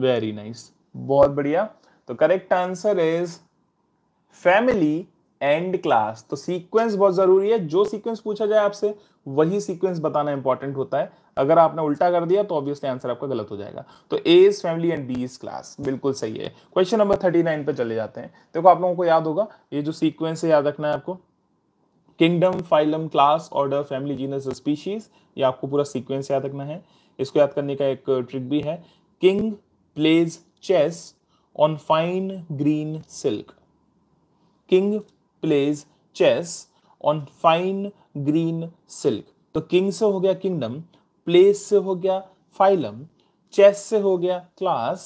very nice nice. बहुत बढ़िया तो correct answer is family and class तो सीक्वेंस बहुत जरूरी है जो सीक्वेंस पूछा जाए आपसे वही सीक्वेंस बताना इंपॉर्टेंट होता है अगर आपने उल्टा कर दिया तो ऑब्वियसली आंसर आपका गलत हो जाएगा तो A is family and B is class बिल्कुल सही है क्वेश्चन नंबर थर्टी नाइन पर चले जाते हैं देखो आप लोगों को याद होगा ये जो सीक्वेंस है याद रखना है आपको kingdom phylum class order family genus species ये आपको पूरा सीक्वेंस याद रखना है इसको याद करने का एक ट्रिक भी है king plays chess on fine green silk. King plays chess on fine green silk. तो किंग से हो गया किंगडम प्लेस से हो गया फाइलम चेस से हो गया क्लास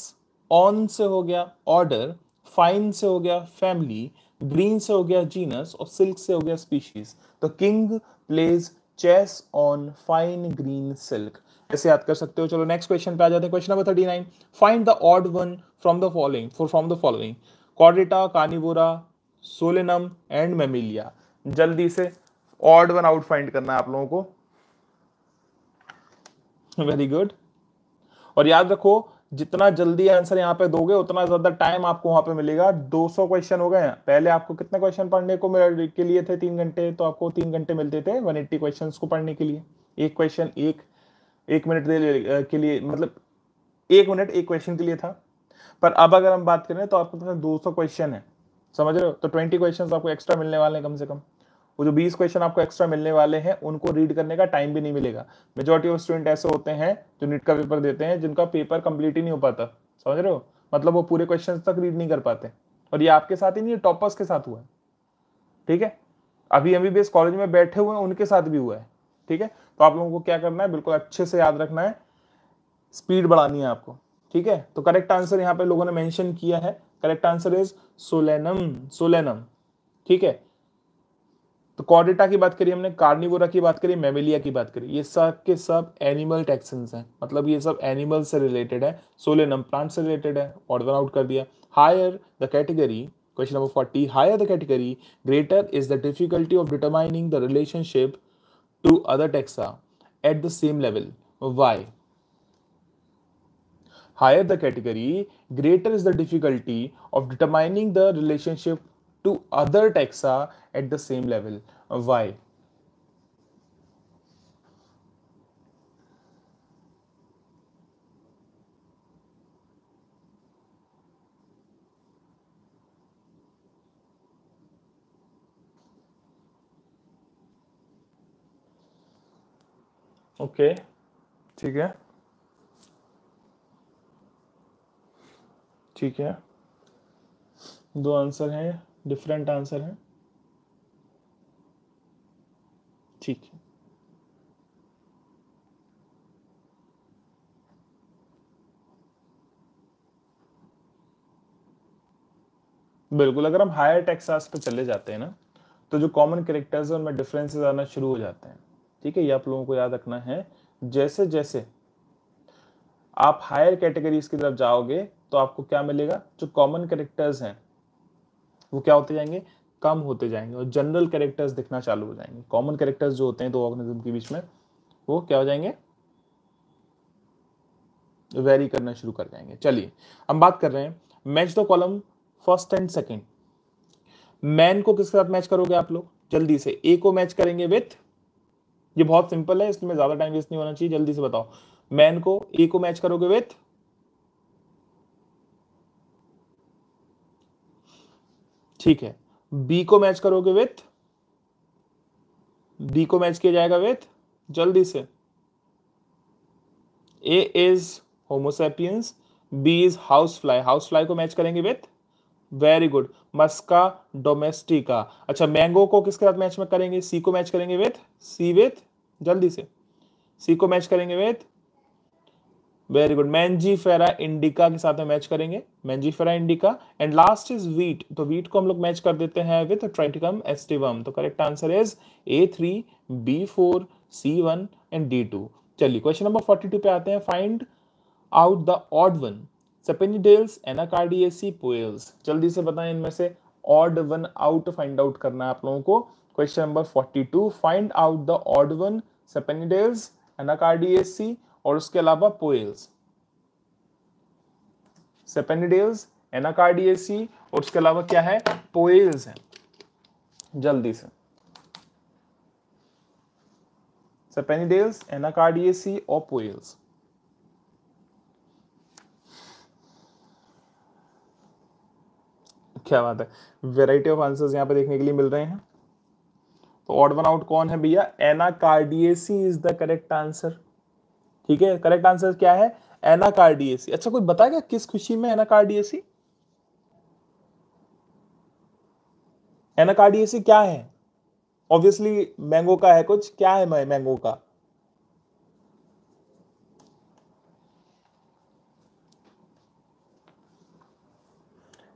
ऑन से हो गया ऑर्डर फाइन से हो गया फैमिली ग्रीन से हो गया जीनस और सिल्क से हो गया स्पीशीज तो king plays chess on fine green silk ऐसे याद कर सकते हो चलो नेक्स्ट क्वेश्चन पे आ जाते हैं question number thirty nine find the odd one from the following for from the following Chordata Carnivora Solanum and Mammalia जल्दी से ऑड वन आउट फाइंड करना है आप लोगों को वेरी गुड और याद रखो जितना जल्दी आंसर यहाँ पे दोगे उतना ज्यादा टाइम आपको वहां पे मिलेगा 200 क्वेश्चन हो गए हैं पहले आपको कितने क्वेश्चन पढ़ने को के लिए थे तीन घंटे तो आपको तीन घंटे मिलते थे 180 क्वेश्चंस को पढ़ने के लिए एक क्वेश्चन एक एक मिनट के लिए मतलब एक मिनट एक क्वेश्चन के लिए था पर अब अगर हम बात करें तो आपके पास दो सौ क्वेश्चन है समझ रहे हो तो ट्वेंटी क्वेश्चन आपको एक्स्ट्रा मिलने वाले हैं कम से कम वो जो बीस क्वेश्चन आपको एक्स्ट्रा मिलने वाले हैं उनको रीड करने का टाइम भी नहीं मिलेगा मेजोरिटी ऑफ स्टूडेंट ऐसे होते हैं जो नीट का पेपर देते हैं जिनका पेपर कंप्लीट ही नहीं हो पाता समझ रहे हो मतलब वो पूरे क्वेश्चन तक रीड नहीं कर पाते और ये आपके साथ ही नहीं टॉपर्स के साथ हुआ है ठीक है अभी एमबीबीएस कॉलेज में बैठे हुए हैं उनके साथ भी हुआ है ठीक है तो आप लोगों को क्या करना है बिल्कुल अच्छे से याद रखना है स्पीड बढ़ानी है आपको ठीक है तो करेक्ट आंसर यहाँ पे लोगों ने मेंशन किया है correct answer is Solanum Solanum ठीक है तो कॉर्डिटा की बात करी हमने कार्निवोरा की बात करी मेमिलिया की बात करी ये सब के सब एनिमल टैक्सेंस हैं मतलब ये सब एनिमल से रिलेटेड है सोलेनम प्लांट से रिलेटेड है ऑर्डर आउट कर दिया higher the category question number forty higher the category greater is the difficulty of determining the relationship to other taxa at the same level. Why? Higher the category, greater is the difficulty of determining the relationship to other taxa at the same level. Why? Okay ठीक है ठीक है दो answer हैं different answer हैं ठीक है बिल्कुल अगर हम हायर टेक्सास पे चले जाते हैं ना तो जो कॉमन कैरेक्टर्स है उनमें डिफरेंसेस आना शुरू हो जाते हैं ठीक है ये आप लोगों को याद रखना है जैसे जैसे आप हायर कैटेगरीज की तरफ जाओगे तो आपको क्या मिलेगा जो कॉमन कैरेक्टर्स हैं वो क्या होते जाएंगे कम होते जाएंगे और जनरल कैरेक्टर्स दिखना चालू हो जाएंगे कॉमन कैरेक्टर्स जो होते हैं दो ऑर्गेनिज्म के बीच में वो क्या हो जाएंगे वेरी करना शुरू कर जाएंगे चलिए हम बात कर रहे हैं match the column first and second man को किसके साथ मैच करोगे आप लोग जल्दी से ए को मैच करेंगे विथ ये बहुत सिंपल है इसमें ज्यादा टाइम वेस्ट नहीं होना चाहिए जल्दी से बताओ मैन को ए को मैच करोगे विथ ठीक है बी को मैच करोगे विथ बी को मैच किया जाएगा विथ जल्दी से A is Homo sapiens B is house fly house fly को मैच करेंगे with very good Musca domestica अच्छा मैंगो को किसके साथ मैच में करेंगे सी को मैच करेंगे विथ सी विथ जल्दी से सी को मैच करेंगे with very good मैंजी Mangifera indica के साथ में मैच करेंगे Mangifera indica and last is wheat तो वीट को हम लोग मैच कर देते हैं विथ ट्राइटिकम एस्टिवम तो correct answer is A three B four C one and D two चलिए क्वेश्चन नंबर फोर्टी टू पे आते हैं find out the odd one Sapindales Anacardiaceae Poales जल्दी से बताएं इनमें से odd one out find out करना है आप लोगों को question number 42 find out the odd one Sapindales Anacardiaceae और उसके अलावा पोएल्स सेपेनिडेल्स एनाकार्डियसी और उसके अलावा क्या है पोएल्स है जल्दी से सेपेनिडेल्स एनाकार्डियसी और पोएल्स क्या बात है वेराइटी ऑफ आंसर यहाँ पे देखने के लिए मिल रहे हैं तो ऑड वन आउट कौन है भैया Anacardiaceae is the correct answer ठीक है करेक्ट आंसर क्या है एना कार्डियसी अच्छा कोई बताएगा किस खुशी में एना कार्डियसी एना कार्डियसी क्या है ऑब्वियसली मैंगो का है कुछ क्या है मैंगो का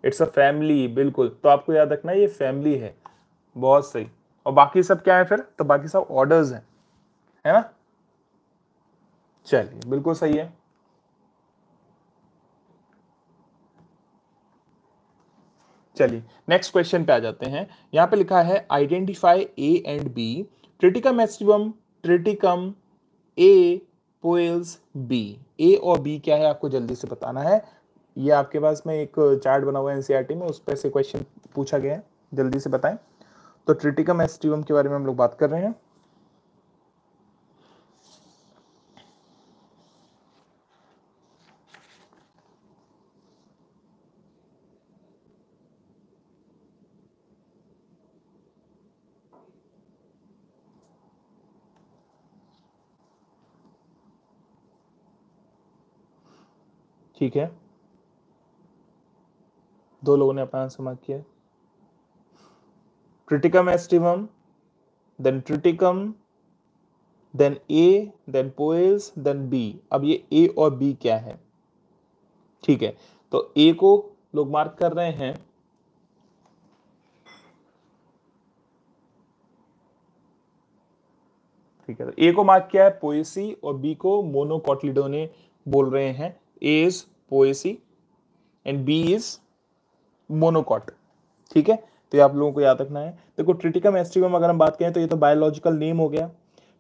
इट्स अ फैमिली बिल्कुल तो आपको याद रखना ये फैमिली है बहुत सही और बाकी सब क्या है फिर तो बाकी सब ऑर्डर्स हैं है ना चलिए बिल्कुल सही है चलिए नेक्स्ट क्वेश्चन पे आ जाते हैं यहां पे लिखा है identify A and B Triticum aestivum Triticum A Poales B A और बी क्या है आपको जल्दी से बताना है ये आपके पास में एक चार्ट बना हुआ है एनसीईआरटी e में उस पर से क्वेश्चन पूछा गया है जल्दी से बताएं तो ट्रिटिकम एस्ट्रियम के बारे में हम लोग बात कर रहे हैं ठीक है दो लोगों ने अपना आंसर मार्क किया Triticum aestivum then Triticum then A then Poales then B अब ये ए और बी क्या है ठीक है तो ए को लोग मार्क कर रहे हैं ठीक है तो ए को मार्क किया है पोएसी और बी को मोनोकॉटलिडो ने बोल रहे हैं A is Poaceae and B is monocot ठीक है तो ये आप लोगों को याद रखना है देखो ट्रिटिकम एस्ट्रिकम अगर हम बात करें तो ये तो बायोलॉजिकल नेम हो गया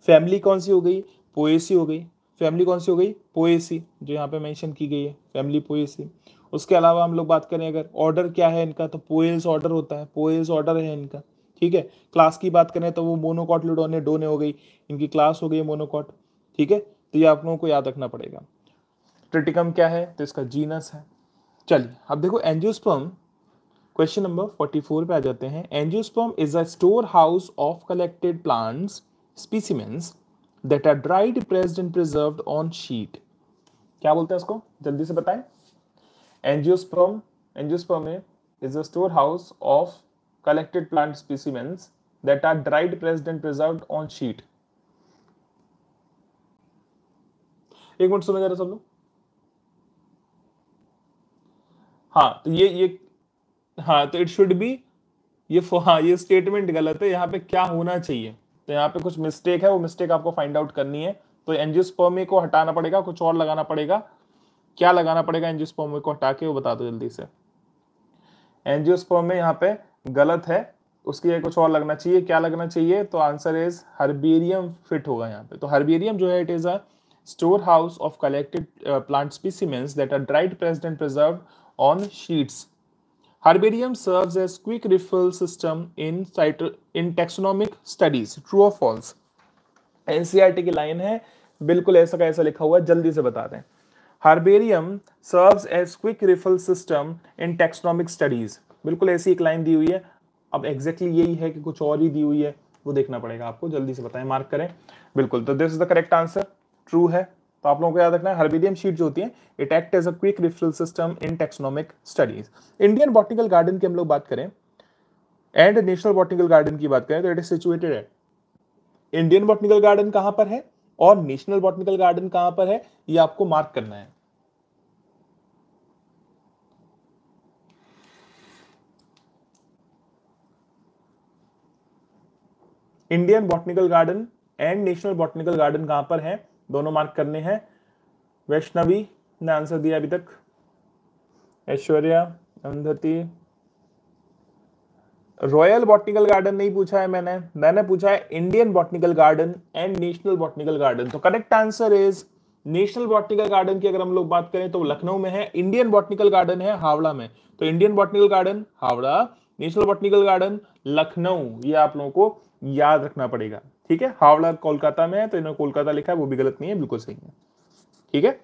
फैमिली कौन सी हो गई पोएसी हो गई फैमिली कौन सी हो गई पोएसी जो यहाँ पे मेंशन की गई है फैमिली पोएसी उसके अलावा हम लोग बात करें अगर ऑर्डर क्या है इनका तो पोएल्स ऑर्डर होता है पोएल्स ऑर्डर है इनका ठीक है क्लास की बात करें तो वो मोनोकॉट लुडोने डोने हो गई इनकी क्लास हो गई मोनोकॉट ठीक है तो ये आप लोगों को याद रखना पड़ेगा ट्रिटिकम क्या है तो इसका जीनस है चलिए अब देखो एंजियोस्पर्म क्वेश्चन नंबर 44 पे आ जाते हैं angiosperm is a store house of collected plants specimens that are dried pressed and preserved on sheet क्या बोलते हैं इसको जल्दी से बताएं angiosperm angiosperm is a store house of collected plant specimens that are dried pressed and preserved on sheet एक minute सुनो जरा सब लोग हाँ तो ये ये हाँ तो इट शुड बी ये हाँ ये स्टेटमेंट गलत है यहाँ पे क्या होना चाहिए तो यहाँ पे कुछ मिस्टेक है वो मिस्टेक आपको फाइंड आउट करनी है तो एनजियोस्पर्मी को हटाना पड़ेगा कुछ और लगाना पड़ेगा क्या लगाना पड़ेगा एनजियोस्पर्मी को हटा के वो बता दो जल्दी से एनजियोस्पर्मी यहाँ पे गलत है उसके लिए कुछ और लगना चाहिए क्या लगना चाहिए तो आंसर इज हर्बेरियम फिट होगा यहाँ पे तो हर्बेरियम जो है it is a store house of collected plant specimens that are dried pressed and preserve on sheets Herbarium serves as quick refill system in in taxonomic studies. True or false? NCERT e की line है बिल्कुल ऐसा का ऐसा लिखा हुआ है जल्दी से बता दें herbarium serves as quick refill system in taxonomic studies बिल्कुल ऐसी एक लाइन दी हुई है अब एग्जैक्टली exactly यही है कि कुछ और ही दी हुई है वो देखना पड़ेगा आपको जल्दी से बताएं मार्क करें बिल्कुल तो this is the correct answer true है तो आप लोगों को याद रखना है हर्बेरियम शीट जो होती है it act as a quick referral system in taxonomic studies Indian botanical garden की हम लोग बात करें एंड नेशनल बॉटनिकल गार्डन की बात करें तो it is situated at Indian botanical garden कहां पर है और नेशनल बॉटनिकल गार्डन कहां पर है ये आपको मार्क करना है Indian botanical garden and national botanical garden कहां पर है दोनों मार्क करने हैं वैष्णवी ने आंसर दिया अभी तक Aishwarya Andhati royal botanical garden नहीं पूछा है मैंने मैंने पूछा है Indian botanical garden and national botanical garden तो correct answer is national botanical garden की अगर हम लोग बात करें तो लखनऊ में है इंडियन बॉटनिकल गार्डन है हावड़ा में तो Indian botanical garden Howrah national botanical garden Lucknow ये आप लोगों को याद रखना पड़ेगा ठीक है हावड़ा कोलकाता में है तो इन्होंने कोलकाता लिखा है वो भी गलत नहीं है बिल्कुल सही है ठीक है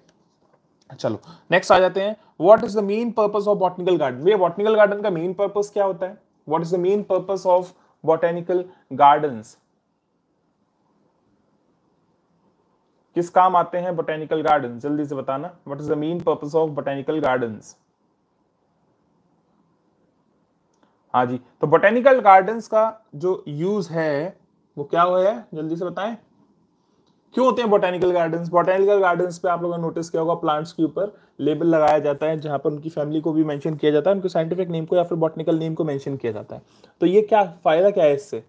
चलो नेक्स्ट आ जाते हैं what is the main purpose of botanical garden ये बॉटनिकल गार्डन का मेन पर्पस क्या होता है what is the main purpose of botanical garden किस काम आते हैं बोटेनिकल गार्डन जल्दी से बताना what is the main purpose of botanical garden हाँ जी तो बोटेनिकल गार्डन्स का जो यूज है वो क्या हुआ है जल्दी से बताएं क्यों होते हैं बोटेनिकल गार्डन बोटेनिकल गार्डन पे आप लोगों ने नोटिस किया होगा प्लांट्स के ऊपर लेबल लगाया जाता है जहां पर उनकी फैमिली को भी मेंशन किया जाता है उनके साइंटिफिक नेम को या फिर बोटेनिकल नेम को मेंशन किया जाता है तो ये क्या फायदा क्या है इससे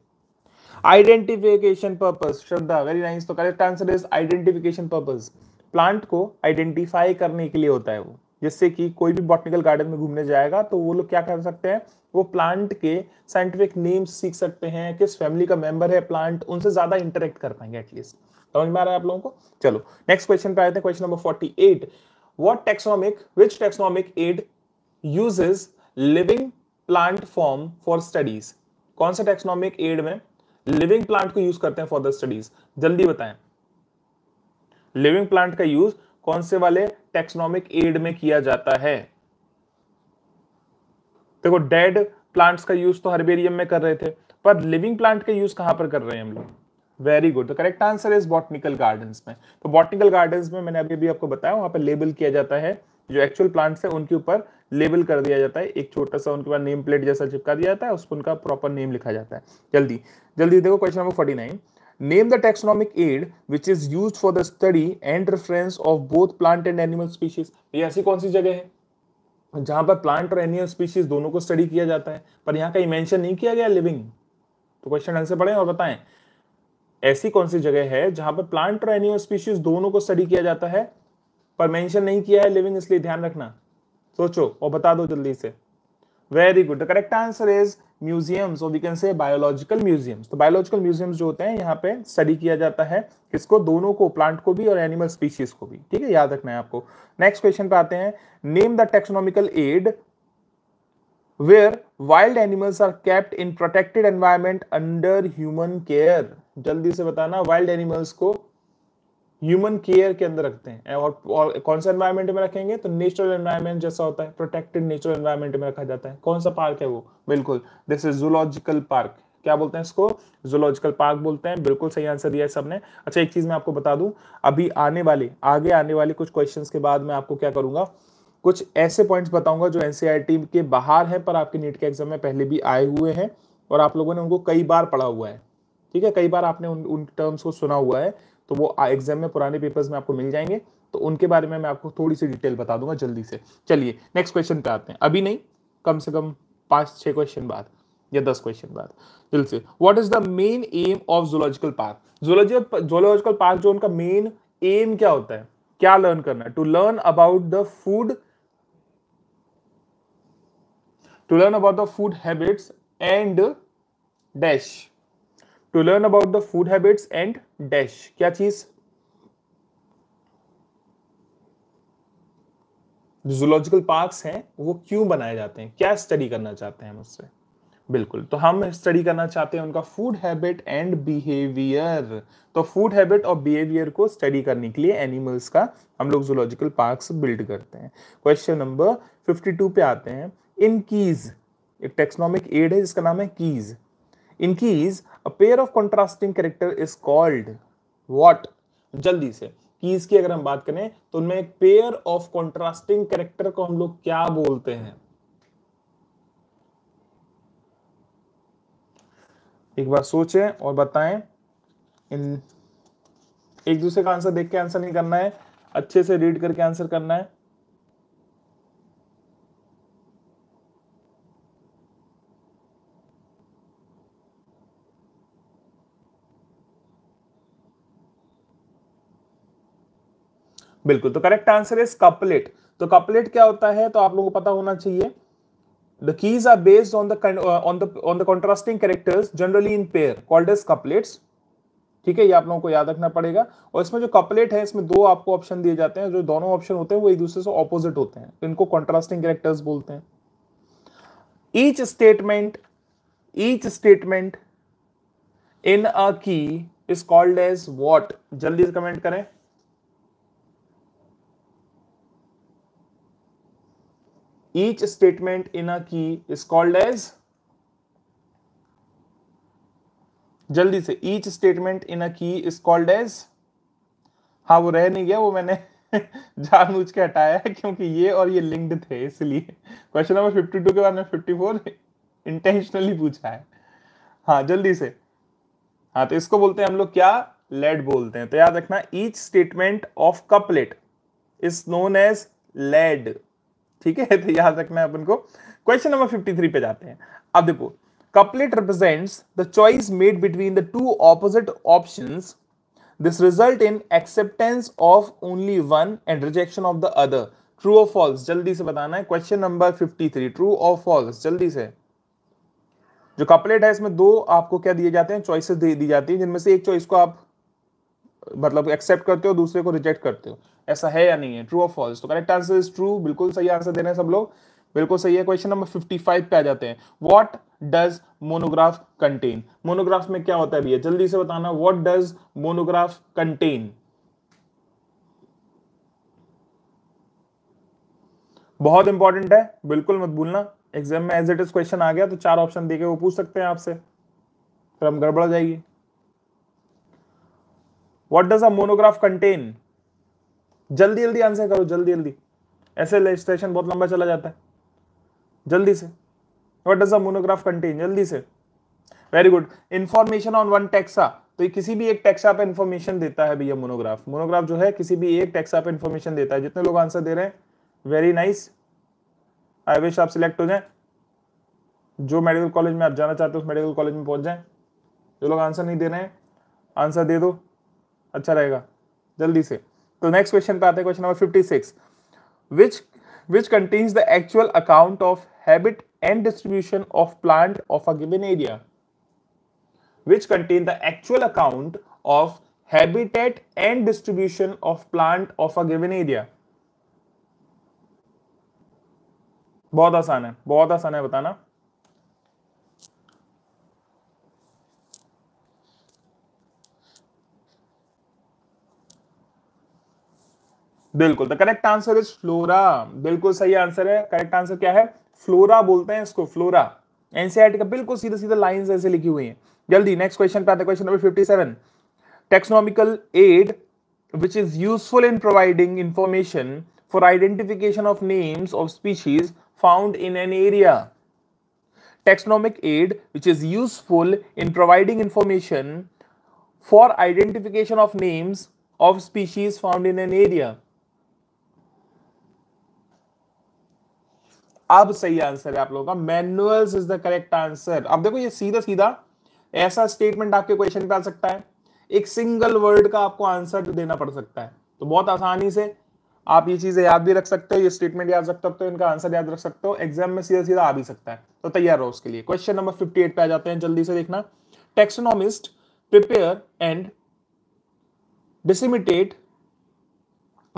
identification purpose Shraddha very nice तो correct answer is identification purpose plant को आइडेंटिफाई करने के लिए होता है वो जिससे कि कोई भी बॉटनिकल गार्डन में घूमने जाएगा तो वो लोग क्या कर सकते हैं वो प्लांट के साइंटिफिक नेम्स सीख सकते हैं किस फैमिली का मेंबर है प्लांट उनसे ज्यादा इंटरेक्ट कर पाएंगे एटलीस्ट समझ में आ रहा है आप लोगों को चलो नेक्स्ट क्वेश्चन पे आते हैं question number forty eight what taxonomic which taxonomic aid uses living plant form for studies कौन सा टेक्सोनॉमिक एड में लिविंग प्लांट को यूज करते हैं फॉर द स्टडीज जल्दी बताएं लिविंग प्लांट का यूज कौन से वाले टेक्सोनॉमिक एड में किया जाता है देखो डेड प्लांट्स का यूज तो हर्बेरियम में कर रहे थे पर लिविंग प्लांट का यूज कहां पर कर रहे हैं हम लोग very good the correct answer is botanical gardens में तो बॉटनिकल गार्डन में मैंने अभी भी आपको बताया वहां पर लेबल किया जाता है जो एक्चुअल प्लांट्स है उनके ऊपर लेबल कर दिया जाता है एक छोटा सा उनके पास नेम प्लेट जैसा चिपका दिया जाता है उस पर उनका प्रॉपर नेम लिखा जाता है जल्दी जल्दी देखो question number forty nine name the taxonomic aid which is use for the study and reference of both plant and animal species ये ऐसी कौन सी जगह है जहां पर प्लांट और एनिमल स्पीशीज दोनों को स्टडी किया जाता है पर यहाँ कहीं मेंशन नहीं किया गया लिविंग तो क्वेश्चन ढंग से पढ़े और बताएं ऐसी कौन सी जगह है जहां पर प्लांट और एनिमल स्पीशीज दोनों को स्टडी किया जाता है पर मेंशन नहीं किया है लिविंग इसलिए ध्यान रखना सोचो और बता दो जल्दी से very good the correct answer is museums और we can say biological museums तो बायोलॉजिकल म्यूजियम्स जो होते हैं यहाँ पे स्टडी किया जाता है इसको दोनों को प्लांट को भी और एनिमल स्पीशीज को भी ठीक है याद रखना है आपको नेक्स्ट क्वेश्चन पे आते हैं name the taxonomical aid where wild animals are kept in protected environment under human care जल्दी से बताना वाइल्ड एनिमल्स को ह्यूमन केयर के अंदर रखते हैं और, और कौन सा एनवायरमेंट में रखेंगे तो नेचुरल एनवायरमेंट जैसा होता है प्रोटेक्टेड नेचुरल एनवायरमेंट में रखा जाता है कौन सा पार्क है वो बिल्कुल दिस इज जूलॉजिकल पार्क क्या बोलते हैं इसको जूलॉजिकल पार्क बोलते हैं बिल्कुल सही आंसर दिया है सबने अच्छा एक चीज मैं आपको बता दूं अभी आने वाले आगे आने वाले कुछ क्वेश्चंस के बाद मैं आपको क्या करूंगा कुछ ऐसे पॉइंट्स बताऊंगा जो एनसीईआरटी e के बाहर हैं पर आपके नीट के एग्जाम में पहले भी आए हुए हैं और आप लोगों ने उनको कई बार पढ़ा हुआ है ठीक है कई बार आपने उन उन टर्म्स को सुना हुआ है तो वो एग्जाम में पुराने पेपर्स में आपको मिल जाएंगे तो उनके बारे में मैं आपको थोड़ी सी डिटेल बता दूंगा जल्दी से चलिए नेक्स्ट क्वेश्चन पे आते हैं अभी नहीं कम से कम पांच छह क्वेश्चन बाद या दस क्वेश्चन बाद दिल से what is the main aim of zoological park zoological zoological park जो उनका मेन एम क्या होता है क्या लर्न करना है to learn about the food to learn about the food habits and dash to learn about the food habits and dash क्या चीज जूलॉजिकल पार्क्स हैं वो क्यों बनाए जाते हैं क्या स्टडी करना चाहते हैं हम उससे बिल्कुल तो हम स्टडी करना चाहते हैं उनका फूड हैबिट एंड बिहेवियर तो फूड हैबिट और बिहेवियर को स्टडी करने के लिए एनिमल्स का हम लोग जूलॉजिकल पार्क्स बिल्ड करते हैं क्वेश्चन नंबर 52 पे आते हैं इन कीज एक टेक्सनॉमिक एड है जिसका नाम है keys in keys a pair of contrasting character is called what जल्दी से कीज की अगर हम बात करें तो उनमें एक पेयर ऑफ कॉन्ट्रास्टिंग कैरेक्टर को हम लोग क्या बोलते हैं एक बार सोचें और बताएं इन एक दूसरे का आंसर देख के आंसर नहीं करना है अच्छे से रीड करके आंसर करना है बिल्कुल तो करेक्ट आंसर इज कपलेट तो कपलेट क्या होता है तो आप लोगों को पता होना चाहिए the keys are based on the on the contrasting characters generally in pair called pair called ठीक है ये आप लोगों को याद रखना पड़ेगा और इसमें जो कपलेट है इसमें दो आपको ऑप्शन दिए जाते हैं जो दोनों ऑप्शन होते हैं वो एक दूसरे से ऑपोजिट होते हैं तो इनको कॉन्ट्रास्टिंग कैरेक्टर्स बोलते हैं each statement each statement in a key is called as what जल्दी से कमेंट करें each statement in a key is called as जल्दी से each statement in a key is called as हाँ वो रह नहीं गया वो मैंने जानबूझ के हटाया है क्योंकि ये और ये लिंक्ड थे इसलिए क्वेश्चन नंबर 52 के बाद में 54 इंटेंशनली पूछा है हाँ जल्दी से हाँ तो इसको बोलते हैं हम लोग क्या लेड बोलते हैं तो याद रखना each statement of couplet is known as lead ठीक है तो याद रखना है अपन को क्वेश्चन नंबर 53 पे जाते हैं अब देखो couplet represents the choice made between the two opposite options this result in acceptance of only one and rejection of the other true और फॉल्स जल्दी से बताना है question number fifty three true और फॉल्स जल्दी से जो कपलेट है इसमें दो आपको क्या दिए जाते हैं चॉइसेस दी जाती है जिनमें से एक चॉइस को आप मतलब एक्सेप्ट करते हो दूसरे को रिजेक्ट करते हो ऐसा है या नहीं है ट्रू और फॉल्स तो करेक्ट आंसर इज ट्रू बिल्कुल सही आंसर देना है सब लोग बिल्कुल सही है क्वेश्चन नंबर 55 पे आ जाते हैं what does monograph contain monograph में क्या होता है भैया जल्दी से बताना व्हाट डज मोनोग्राफ कंटेन बहुत इंपॉर्टेंट है बिल्कुल मत भूलना एग्जाम में एज इट इज क्वेश्चन आ गया तो चार ऑप्शन देके वो पूछ सकते हैं आपसे फिर हम गड़बड़ जाएगी what does a monograph contain जल्दी जल्दी आंसर करो जल्दी जल्दी ऐसे स्टेशन बहुत लंबा चला जाता है जल्दी से what does a monograph contain जल्दी से very good information on one taxa तो ये किसी भी एक टैक्सा पे इंफॉर्मेशन देता है भैया मोनोग्राफ मोनोग्राफ जो है किसी भी एक टैक्सा पे इंफॉर्मेशन देता है जितने लोग आंसर दे रहे हैं वेरी नाइस आई विश आप सिलेक्ट हो जाए जो मेडिकल कॉलेज में आप जाना चाहते हो उस मेडिकल कॉलेज में पहुंच जाए जो लोग आंसर नहीं दे रहे हैं आंसर दे दो अच्छा रहेगा जल्दी से तो नेक्स्ट क्वेश्चन पे आते हैं question number fifty six which which contains the actual account of habit and distribution of plant of a given area which contain the actual account of habitat and distribution of plant of a given area बहुत आसान है बहुत आसान है बताना बिल्कुल the correct answer is flora बिल्कुल सही आंसर है करेक्ट आंसर क्या है फ्लोरा बोलते हैं इसको फ्लोरा एनसीआर e का बिल्कुल सीधे सीधे लाइंस ऐसे लिखी हुई है जल्दी नेक्स्ट क्वेश्चन पे question number 57 taxonomical aid which is useful in providing information for identification of names of species found in an area taxonomic aid which is useful in providing information for identification of names of species found in an area अब सही answer है आप लोगों का manuals is the correct answer अब देखो ये सीधा सीधा ऐसा स्टेटमेंट आपके क्वेश्चन पे आ सकता है एक सिंगल वर्ड का आपको आंसर देना पड़ सकता है तो बहुत आसानी से आप ये चीजें याद भी रख सकते हो ये स्टेटमेंट याद रख सकते हो इनका आंसर याद रख सकते हो एग्जाम में सीधा सीधा आ भी सकता है तो तैयार रहो उसके लिए क्वेश्चन नंबर फिफ्टी एट पे आ जाते हैं जल्दी से देखना taxonomist prepare and disseminate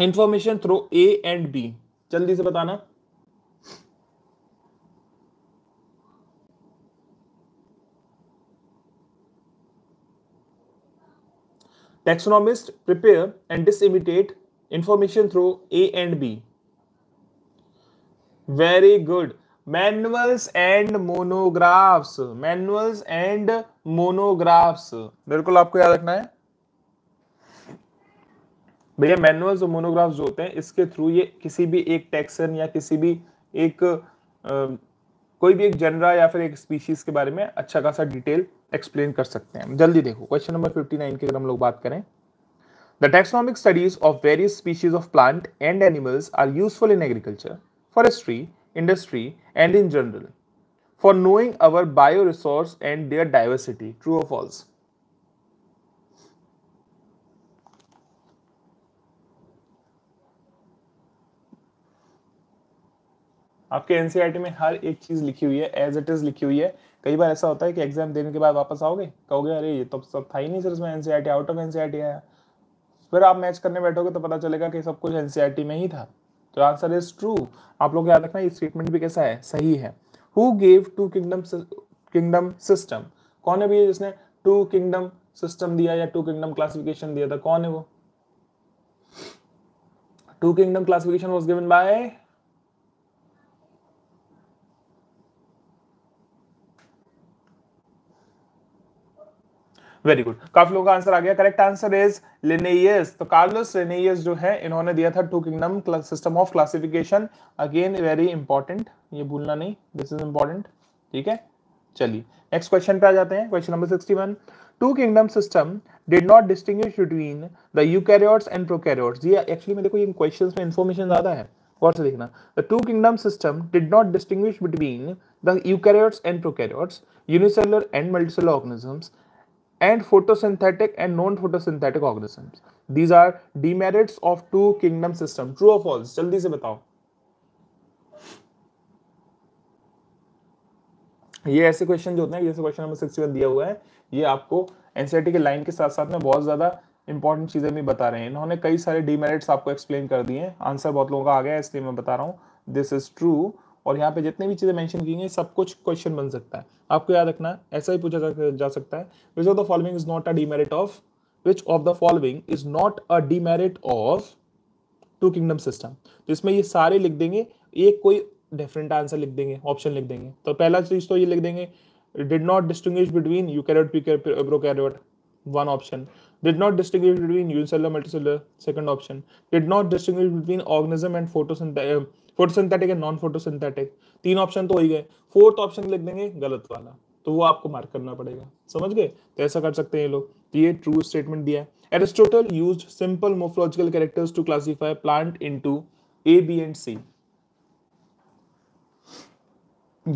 information through A and B जल्दी से बताना Taxonomists prepare and disseminate information through A and B. Very good. Manuals and monographs. Manuals and monographs. बिल्कुल आपको याद रखना है भैया मैनुअल्स और मोनोग्राफ्स जो होते हैं इसके थ्रू ये किसी भी एक टैक्सन या किसी भी एक कोई भी एक जनरा या फिर एक स्पीशीज के बारे में अच्छा खासा डिटेल एक्सप्लेन कर सकते हैं जल्दी देखो क्वेश्चन नंबर फिफ्टी नाइन की अगर हम लोग बात करें the taxonomic studies of various species of plant and animals are useful in agriculture forestry industry and in general for knowing our bio resource and their diversity true or false आपके NCERT e में हर एक चीज लिखी हुई है as it is लिखी हुई है कई बार ऐसा होता है कि एग्जाम देने के बाद वापस आओगे कहोगे अरे ये तो सब था ही नहीं सर इसमें एनसीईआरटी आउट ऑफ एनसीईआरटी आया फिर आप मैच करने बैठोगे तो पता चलेगा कि सब कुछ एनसीईआरटी e में ही था तो आंसर इज ट्रू आप लोग याद रखना ये स्टेटमेंट भी कैसा है सही है who gave two kingdom kingdom system कौन है भैया जिसने टू किंगडम सिस्टम दिया या टू किंगडम क्लासिफिकेशन दिया था कौन है वो two kingdom classification was given by very good काफी लोगों का आंसर आ गया करेक्ट आंसर इज लिनेस तो कार्लोस लिनेस जो है इन्होंने दिया था two kingdom system of classification again very important ये भूलना नहीं दिस इज इंपॉर्टेंट ठीक है चलिए नेक्स्ट क्वेश्चन पे आ जाते हैं question number sixty one two kingdom system did not distinguish between the eu eukaryotes and pro prokaryotes ये एक्चुअली मेरे को इन क्वेश्चन में इन्फॉर्मेशन ज्यादा है और से देखना the two kingdom system did not distinguish between the eu eukaryotes and pro prokaryotes unicellular and multicellular organisms and photosynthetic and non-photosynthetic organisms. These are demerits of two kingdom system. True or false? जल्दी से बताओ ये ऐसे question जो होते हैं जैसे question number six one दिया हुआ है ये आपको एनसीआरटी के लाइन के साथ साथ में बहुत ज़्यादा इंपॉर्टेंट चीज़ें भी बता रहे हैं इन्होंने कई सारे डीमेरिट्स आपको एक्सप्लेन कर दिए हैं आंसर बहुत लोगों का आ गया है इसलिए मैं बता रहा हूँ दिस इज ट्रू और यहाँ पे जितने भी चीज़ें मेंशन की गई सब कुछ क्वेश्चन बन सकता है आपको याद रखना ऐसा ही पूछा जा सकता है which of the following is not a demerit of which of the following is not a demerit of two kingdom system तो इसमें ये सारे लिख देंगे एक कोई डिफरेंट आंसर लिख देंगे ऑप्शन लिख देंगे तो पहला चीज तो ये लिख देंगे did not distinguish between eu P prokaryote one option did not distinguish between unicellular multicellular second option did not distinguish between organism and photosynthesis photosynthetic and non photosynthetic तीन ऑप्शन तो हो ही गए फोर्थ ऑप्शन लिख देंगे गलत वाला तो वो आपको मार्क करना पड़ेगा समझ गए तो ऐसा कर सकते हैं ये लोग तो ये ट्रू स्टेटमेंट दिया है Aristotle use simple morphological characters to classify plant into A B and C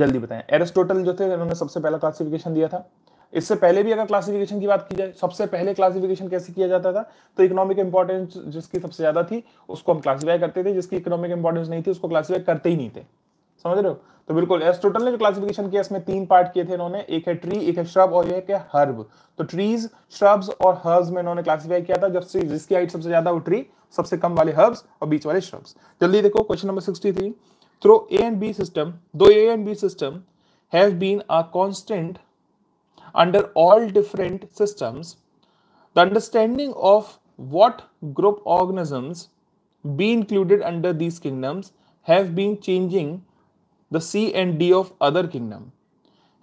जल्दी बताएं एरिस्टोटल जो थे उन्होंने सबसे पहला क्लासिफिकेशन दिया था इससे पहले भी अगर क्लासिफिकेशन की बात की जाए सबसे पहले क्लासिफिकेशन कैसे किया जाता था तो इकोनॉमिक इंपॉर्टेंस जिसकी सबसे ज्यादा थी उसको हम क्लासीफाई करते थे जिसकी इकोनॉमिक इंपॉर्टेंस नहीं थी उसको क्लासीफाई करते ही नहीं थे समझ रहे हो तो बिल्कुल एस्ट्रोटल ने जो क्लासिफिकेशन किया इसमें तीन पार्ट किए थे इन्होंने एक है ट्री एक है श्रब और एक है हर्ब तो ट्रीज श्रब्स और हर्ब्स में इन्होंने क्लासिफाई किया था जब से जिसकी हाइट सबसे ज्यादा वो ट्री सबसे कम वाले हर्ब्स और बीच वाले श्रब्स जल्दी देखो question number sixty three through A and B system दो A and B system have been a constant under all different systems, the understanding of what group organisms be included under these kingdoms have been changing the C and D of other kingdom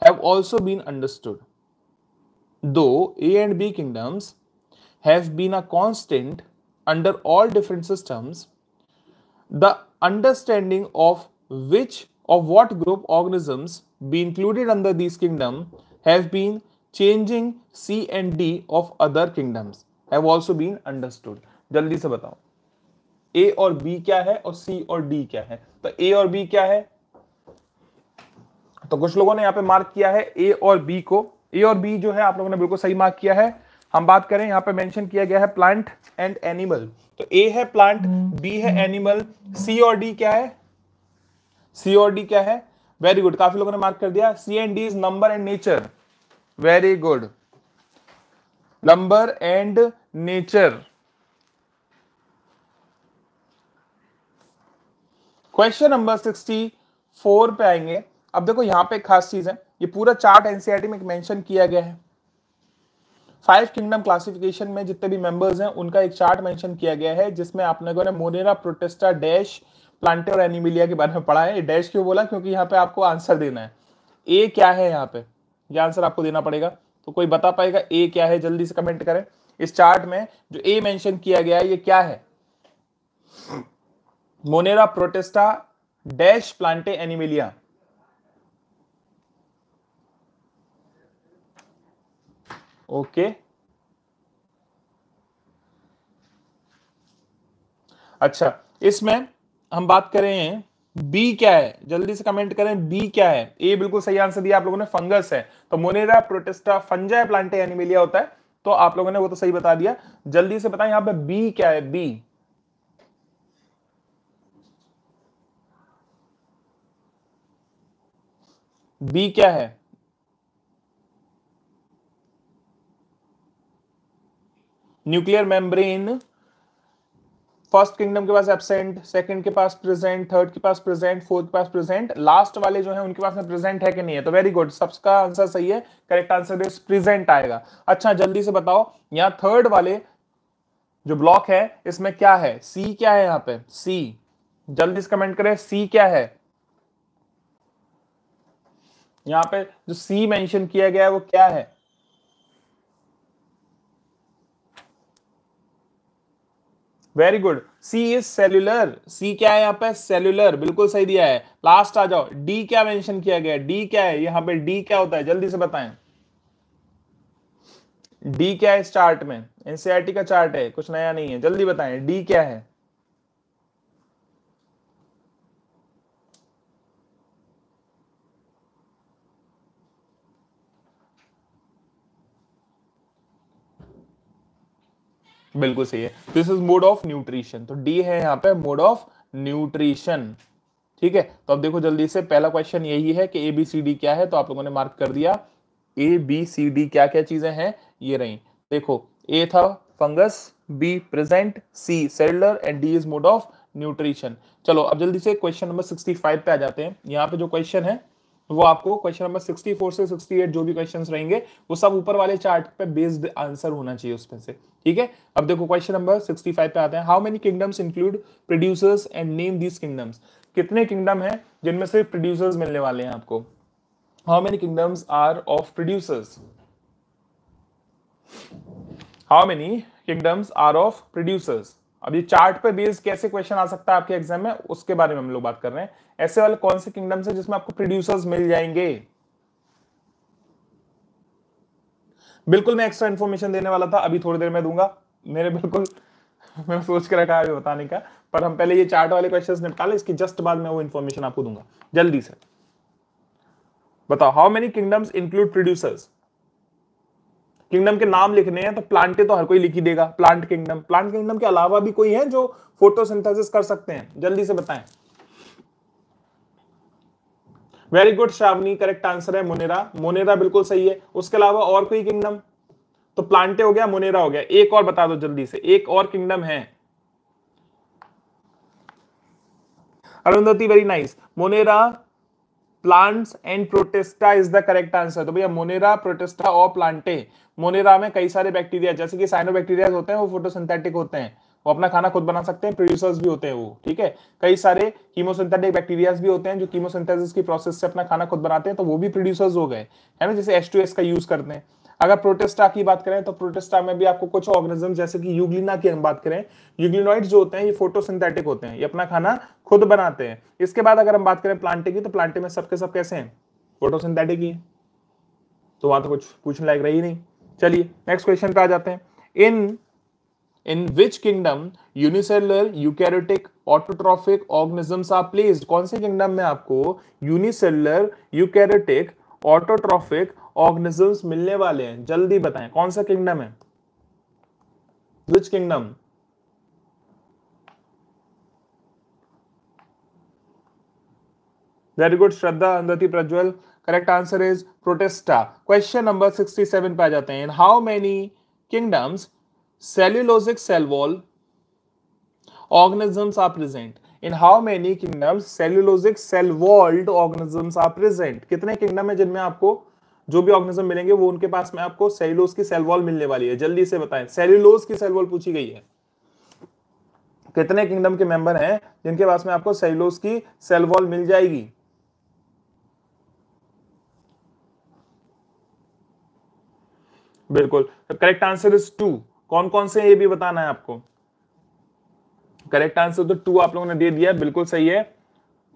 have also been understood. Though A and B kingdoms have been a constant under all different systems, the understanding of which of what group organisms be included under these kingdom have been changing C and D of other kingdoms have also been understood जल्दी से बताओ A और B क्या है और C और D क्या है तो A और B क्या है तो कुछ लोगों ने यहाँ पे मार्क किया है A और B को A और B जो है आप लोगों ने बिल्कुल सही मार्क किया है हम बात करें यहाँ पे मेंशन किया गया है प्लांट एंड एनिमल तो ए है प्लांट बी है एनिमल सी और डी क्या है सी और डी क्या है वेरी गुड काफी लोगों ने मार्क कर दिया C and D is number and nature very good number and nature question number sixty four पे आएंगे अब देखो यहां पे एक खास चीज है ये पूरा चार्ट एनसीईआरटी e में मेंशन किया गया है फाइव किंगडम क्लासिफिकेशन में जितने भी मेंबर्स हैं उनका एक चार्ट मेंशन किया गया है जिसमें आप लोगों ने मोनेरा प्रोटेस्टा डैश प्लांटे और एनिमिलिया के बारे में पढ़ा है डैश क्यों बोला क्योंकि यहाँ पे आपको आंसर देना है ए क्या है यहाँ पे ये आंसर आपको देना पड़ेगा तो कोई बता पाएगा ए क्या है जल्दी से कमेंट करें इस चार्ट में जो ए मेंशन किया गया है ये क्या है Monera Protista dash Plantae Animalia okay अच्छा इसमें हम बात करें बी क्या है जल्दी से कमेंट करें बी क्या है ए बिल्कुल सही आंसर दिया आप लोगों ने फंगस है तो Monera Protista Fungi Plantae Animalia होता है तो आप लोगों ने वो तो सही बता दिया जल्दी से बताएं यहां पे बी क्या है बी बी क्या है न्यूक्लियर मेम्ब्रेन फर्स्ट किंगडम के पास एबसेंट सेकंड के पास प्रेजेंट थर्ड के पास प्रेजेंट फोर्थ के पास प्रेजेंट लास्ट वाले जो है उनके पास में प्रेजेंट है कि नहीं है तो वेरी गुड सबका आंसर सही है करेक्ट आंसर इज प्रेजेंट आएगा अच्छा जल्दी से बताओ यहाँ थर्ड वाले जो ब्लॉक है इसमें क्या है सी क्या है यहाँ पे सी जल्दी से कमेंट करें सी क्या है यहाँ पे जो सी मेंशन किया गया है वो क्या है very good C is cellular C क्या है यहाँ पे सेल्यूलर बिल्कुल सही दिया है लास्ट आ जाओ डी क्या मेंशन किया गया डी क्या है यहाँ पे डी क्या होता है जल्दी से बताएं डी क्या है इस चार्ट में एनसीआरटी e का चार्ट है कुछ नया नहीं है जल्दी बताएं डी क्या है बिल्कुल सही है this is mode of nutrition तो डी है यहाँ पे मोड ऑफ न्यूट्रिशन ठीक है तो अब देखो जल्दी से पहला क्वेश्चन यही है कि ए बी सी डी क्या है तो आप लोगों ने मार्क कर दिया ए बी सी डी क्या क्या चीजें हैं ये रही देखो ए था fungus B present C cellular and D is mode of nutrition चलो अब जल्दी से क्वेश्चन नंबर फाइव पे आ जाते हैं यहाँ पे जो क्वेश्चन है वो आपको क्वेश्चन नंबर 64 से 68 जो भी क्वेश्चंस रहेंगे वो सब ऊपर वाले चार्ट पे बेस्ड आंसर होना चाहिए उसमें से ठीक है अब देखो क्वेश्चन नंबर 65 पे आते हैं how many kingdoms include producers and name these kingdoms कितने किंगडम हैं जिनमें से प्रोड्यूसर्स मिलने वाले हैं आपको how many kingdoms are of producers how many kingdoms are of producers अब ये चार्ट पे बेस्ड कैसे क्वेश्चन आ सकता है आपके एग्जाम में उसके बारे में हम लोग बात कर रहे हैं ऐसे वाले कौन से किंगडम से जिसमें आपको प्रोड्यूसर्स मिल जाएंगे बिल्कुल मैं एक्स्ट्रा इन्फॉर्मेशन देने वाला था अभी थोड़ी देर में दूंगा मेरे बिल्कुल मैंने सोच के रखा है अभी बताने का पर हम पहले ये चार्ट वाले क्वेश्चंस निपटा लें इसके जस्ट बाद में वो इन्फॉर्मेशन आपको दूंगा जल्दी से बताओ how many kingdoms include producers kingdom के नाम लिखने हैं तो प्लांटे तो हर कोई लिख ही देगा प्लांट किंगडम प्लांट किंगडम के अलावा भी कोई है जो फोटोसिंथेसिस कर सकते हैं जल्दी से बताएं very good Shravani correct answer है मोनेरा मोनेरा बिल्कुल सही है उसके अलावा और कोई किंगडम तो प्लांटे हो गया मोनेरा हो गया एक और बता दो जल्दी से एक और किंगडम है Arundhati very nice Monera plants and Protista is the correct answer तो भैया मोनेरा प्रोटेस्टा और प्लांटे मोनेरा में कई सारे बैक्टीरिया जैसे कि साइनो बैक्टीरिया होते हैं वो फोटोसिंथेटिक होते हैं वो अपना खाना खुद बना सकते हैं प्रोड्यूसर्स भी होते हैं वो ठीक है कई सारे कीमोसिंथेटिक बैक्टीरिया भी होते हैं जो कीमोसिंथेसिस की प्रोसेस से अपना खाना खुद बनाते हैं तो वो भी प्रोड्यूसर्स हो गए है ना जैसे एस टू एस का यूज करते हैं अगर प्रोटेस्टा की बात करें तो प्रोटेस्टा में भी आपको कुछ ऑर्गेनिज्म जैसे कि यूग्लिना की हम बात करें यूग्लिनॉइड जो होते हैं ये फोटोसिंथेटिक होते हैं ये अपना खाना खुद बनाते हैं इसके बाद अगर हम बात करें प्लांटे की तो प्लांटे में सबके सब कैसे हैं फोटोसिंथेटिक ही तो वहां तो कुछ पूछने लायक रही नहीं चलिए नेक्स्ट क्वेश्चन पे आ जाते हैं in in which kingdom unicellular eukaryotic autotrophic organisms are placed कौन से किंगडम में आपको यूनिसेलर यूकैरियोटिक ऑटोट्रॉफिक ऑर्गेनिजम्स मिलने वाले हैं जल्दी बताएं कौन सा किंगडम है which kingdom very good Shraddha Andhati Prajwal correct answer is Protista question number 67 पे आ जाते हैं in how many kingdoms cellulosic cell wall organisms are present in how many kingdoms cellulosic cell walled organisms are कितने किंगडम है जिनमें आपको जो भी ऑर्गेनिज्म मिलेंगे वो उनके पास में आपको सेल्यूलोज की सेल वॉल मिलने वाली है जल्दी से बताएं सेल्यूलोज की सेल वॉल पूछी गई है कितने किंगडम के मेंबर हैं जिनके पास में आपको सेल्यूलोज की सेल वॉल मिल जाएगी बिल्कुल करेक्ट आंसर इज टू कौन कौन से ये भी बताना है आपको करेक्ट आंसर तो टू आप लोगों ने दे दिया बिल्कुल सही है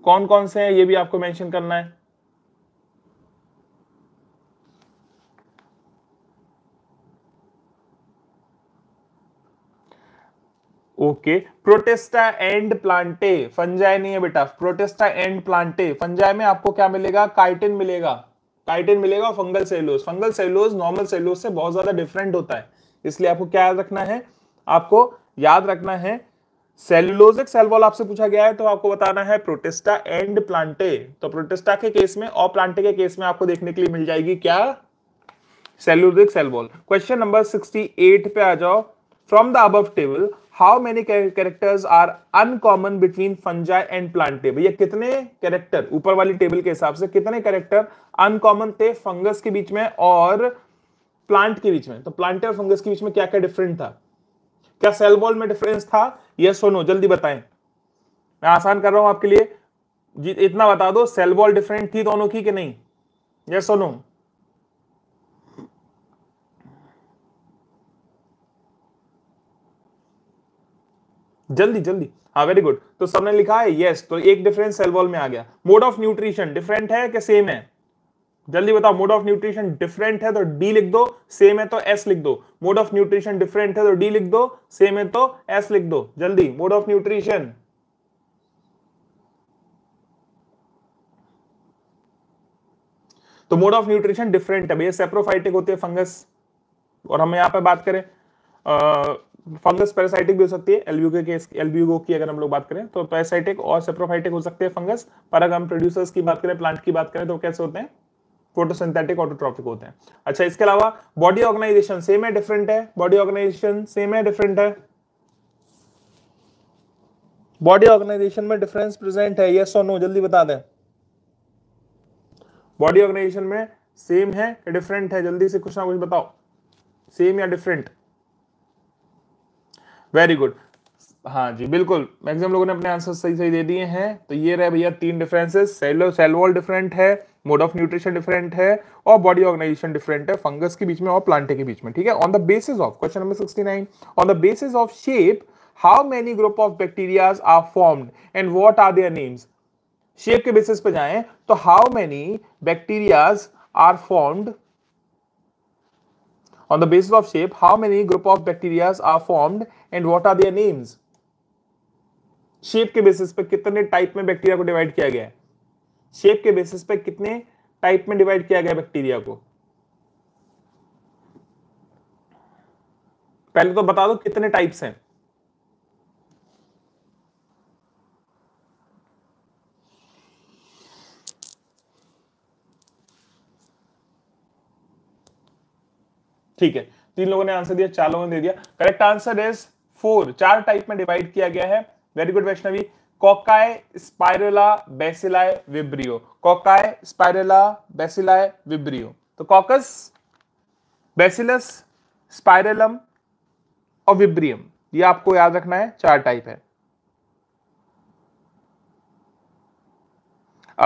कौन कौन से हैं ये भी आपको मेंशन करना है okay Protista and Plantae Fungi नहीं है बेटा प्रोटेस्टा एंड प्लांटे फंजाई में आपको क्या मिलेगा काइटिन मिलेगा काइटिन मिलेगा fungal cellulose fungal cellulose normal cellulose से बहुत ज्यादा डिफरेंट होता है इसलिए आपको क्या याद रखना है आपको याद रखना है सेलुलोज एक सेल वॉल आपसे पूछा गया है तो आपको बताना है प्रोटेस्टा एंड प्लांटे तो प्रोटेस्टा के केस में और प्लांटे के केस में आपको देखने के लिए मिल जाएगी क्या cellulosic cell wall question number 68 पे आ जाओ from the above table how many characters are uncommon between Fungi and plant table ये कितने कैरेक्टर ऊपर वाली टेबल के हिसाब से कितने कैरेक्टर अनकॉमन थे फंगस के बीच में और प्लांट के बीच में तो प्लांट और फंगस के बीच में क्या क्या डिफरेंट था क्या सेल वॉल में डिफरेंस था यह सोनो जल्दी बताएं मैं आसान कर रहा हूं आपके लिए जी इतना बता दो सेल वॉल डिफरेंट थी दोनों की कि नहीं यह सोनो जल्दी जल्दी हाँ वेरी गुड तो सबने लिखा है यस तो एक डिफरेंस सेल वॉल में आ गया मोड ऑफ न्यूट्रिशन डिफरेंट है कि सेम है जल्दी बताओ मोड ऑफ न्यूट्रिशन डिफरेंट है तो डी लिख दो सेम है तो एस लिख दो मोड ऑफ न्यूट्रिशन डिफरेंट है तो डी लिख दो सेम है तो एस लिख दो जल्दी मोड ऑफ न्यूट्रिशन तो मोड ऑफ न्यूट्रिशन डिफरेंट है भैया सेप्रोफाइटिक होते हैं फंगस और हम यहां पे बात करें फंगस पैरासाइटिक भी हो सकती है एलबीओ के केस एलबीओ की अगर हम लोग बात करें तो पैरासाइटिक और सेप्रोफाइटिक हो सकते हैं फंगस पर अगर हम प्रोड्यूसर्स की बात करें प्लांट की बात करें तो कैसे होते हैं फोटोसिंथेटिक ऑटोट्रॉफिक होते हैं अच्छा इसके अलावा बॉडी ऑर्गेनाइजेशन सेम है डिफरेंट है बॉडी ऑर्गेनाइजेशन सेम है डिफरेंट है बॉडी ऑर्गेनाइजेशन में डिफरेंस प्रेजेंट है यस और नो जल्दी बता दें बॉडी ऑर्गेनाइजेशन में सेम है या डिफरेंट है जल्दी से कुछ ना कुछ बताओ सेम या डिफरेंट वेरी गुड हाँ जी बिल्कुल मैक्सिमम लोगों ने अपने आंसर सही सही दे दिए हैं तो ये रहे भैया तीन differences cell cell wall different है मोड ऑफ न्यूट्रिशन डिफरेंट है और बॉडी ऑर्गेनाइजेशन डिफरेंट है फंगस के बीच में और प्लांटे के बीच में ठीक है on the basis of question number 69 on the basis of shape how many group of bacterias are formed and what are their names shape के बेसिस पे जाएं तो how many bacterias are formed on the basis of shape how many group of bacteria are formed and what are their names shape के basis पे कितने type में bacteria को divide किया गया है शेप के बेसिस पे कितने टाइप में डिवाइड किया गया बैक्टीरिया को पहले तो बता दो कितने टाइप्स हैं ठीक है तीन लोगों ने आंसर दिया चार लोगों ने दे दिया करेक्ट आंसर इज फोर चार टाइप में डिवाइड किया गया है very good Vaishnavi cocci spirilla bacilli vibrio cocci spirilla bacilli vibrio तो कॉकस बेसिलस स्पाइरलम और विब्रियम ये आपको याद रखना है चार टाइप है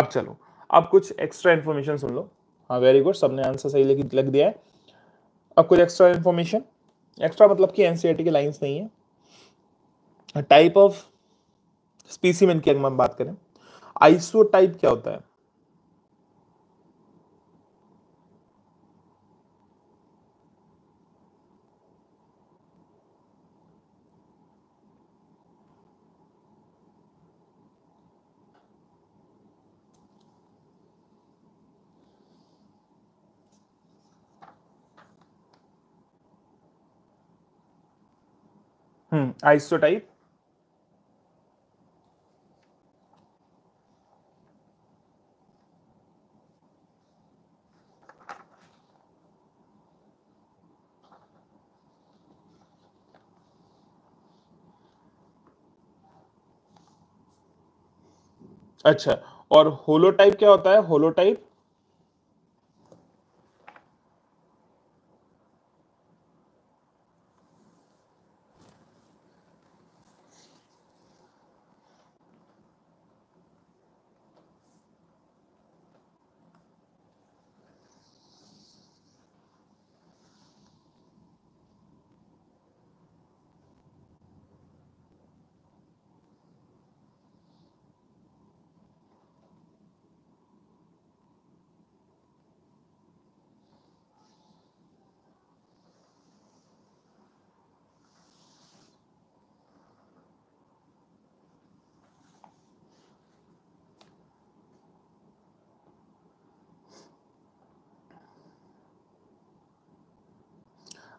अब चलो अब कुछ एक्स्ट्रा इंफॉर्मेशन सुन लो हाँ वेरी गुड सबने आंसर सही लग, दिया है अब कुछ एक्स्ट्रा इंफॉर्मेशन एक्स्ट्रा मतलब कि एनसीईआरटी की लाइंस नहीं है टाइप ऑफ स्पीसीमेन की अगर हम बात करें आइसो टाइप क्या होता है आइसोटाइप हम्म, अच्छा और होलो टाइप क्या होता है होलो टाइप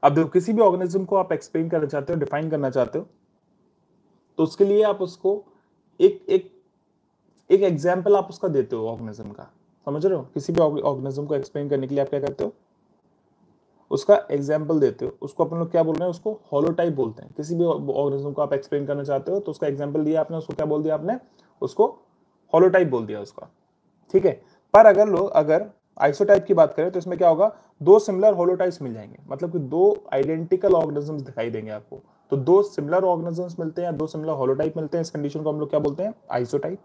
अब देखो किसी भी ऑर्गेनिज्म को आप एक्सप्लेन करना चाहते हो डिफाइन करना चाहते हो तो उसके लिए आप उसको एक एक एक एग्जाम्पल आप उसका देते हो ऑर्गेनिज्म का समझ रहे हो किसी भी ऑर्गेनिज्म को एक्सप्लेन करने के लिए आप क्या करते हो उसका एग्जाम्पल देते हो उसको अपन लोग क्या बोल रहे हैं उसको होलोटाइप बोलते हैं किसी भी ऑर्गेनिज्म को आप एक्सप्लेन करना चाहते हो तो उसका एग्जाम्पल दिया आपने उसको क्या बोल दिया आपने उसको होलोटाइप बोल दिया उसका ठीक है पर अगर लोग अगर आइसोटाइप की बात करें तो इसमें क्या होगा दो सिमिलर होलोटाइप्स मिल जाएंगे मतलब कि दो आइडेंटिकल ऑर्गेनिजम्स दिखाई देंगे आपको तो दो सिमिलर ऑर्गेनिजम्स मिलते हैं दो सिमिलर होलोटाइप मिलते हैं इस कंडीशन को हम लोग क्या बोलते हैं आइसोटाइप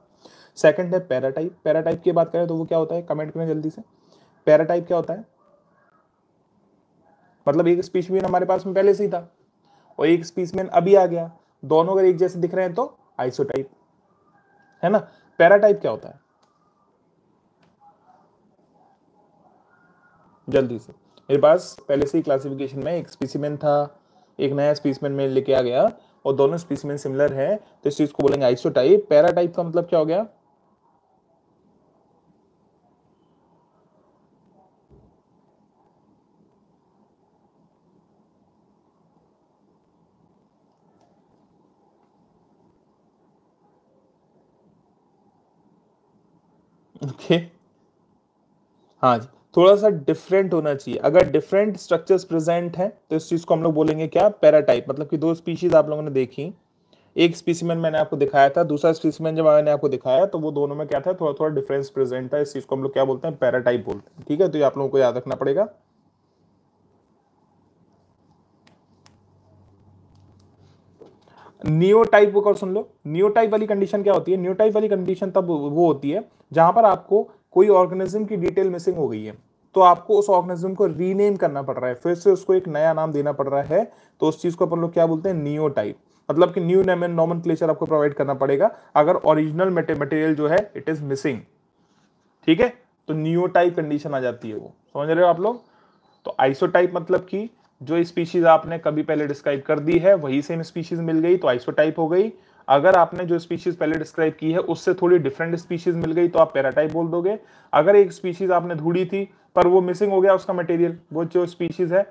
सेकंड है पैराटाइप पैराटाइप की बात करें तो वो क्या होता है कमेंट करें जल्दी से पैराटाइप क्या होता है मतलब एक स्पीचमैन हमारे पास में पहले से ही था और एक स्पीचमैन अभी आ गया दोनों अगर एक जैसे दिख रहे हैं तो आइसोटाइप है ना पैराटाइप क्या होता है जल्दी से मेरे पास पहले से ही क्लासिफिकेशन में एक स्पीसीमैन था एक नया स्पीसीमैन में लेके आ गया और दोनों स्पीसीमैन सिमिलर हैं तो इस चीज को बोलेंगे आइसोटाइप पैराटाइप का मतलब क्या हो गया ओके okay. हाँ जी थोड़ा सा डिफरेंट होना चाहिए अगर डिफरेंट स्ट्रक्चर्स प्रेजेंट हैं तो इस चीज़ को हम लोग बोलेंगे क्या पैराटाइप मतलब कि दो स्पीशीज आप लोगों ने देखी एक स्पीसीमेन मैंने आपको दिखाया था दूसरा स्पीसीमेन जब मैंने आपको दिखाया तो वो दोनों में क्या था थोड़ा थोड़ा डिफरेंस प्रेजेंट था इस चीज़ को हम लोग क्या बोलते हैं पैराटाइप बोलते हैं ठीक है तो ये आप लोगों को याद रखना पड़ेगा नियोटाइप को सुन लो नियोटाइप वाली कंडीशन क्या होती है नियोटाइप वाली कंडीशन तब वो होती है जहां पर आपको कोई ऑर्गेनिज्म की डिटेल मिसिंग हो गई है तो आपको उस ऑर्गेनिज्म को रीनेम करना पड़ रहा है फिर से उसको एक नया नाम देना पड़ रहा है तो उस चीज़ को अपन लोग क्या बोलते हैं नियोटाइप मतलब कि new name and nomenclature आपको प्रोवाइड करना पड़ेगा अगर ओरिजिनल मटेरियल जो है इट इज मिसिंग ठीक है तो न्यूटाइप कंडीशन आ जाती है वो समझ रहे हो आप लोग तो आइसोटाइप मतलब कि जो स्पीशीज आपने कभी पहले डिस्क्राइब कर दी है वही सेम स्पीशीज मिल गई तो आइसोटाइप हो गई अगर आपने जो स्पीशीज पहले डिस्क्राइब की है उससे थोड़ी डिफरेंट स्पीशीज मिल गई तो आप पैराटाइप बोल दोगे अगर एक स्पीशीज आपने ढूंढी थी पर वो मिसिंग हो गया उसका मटेरियल वो जो स्पीशीज है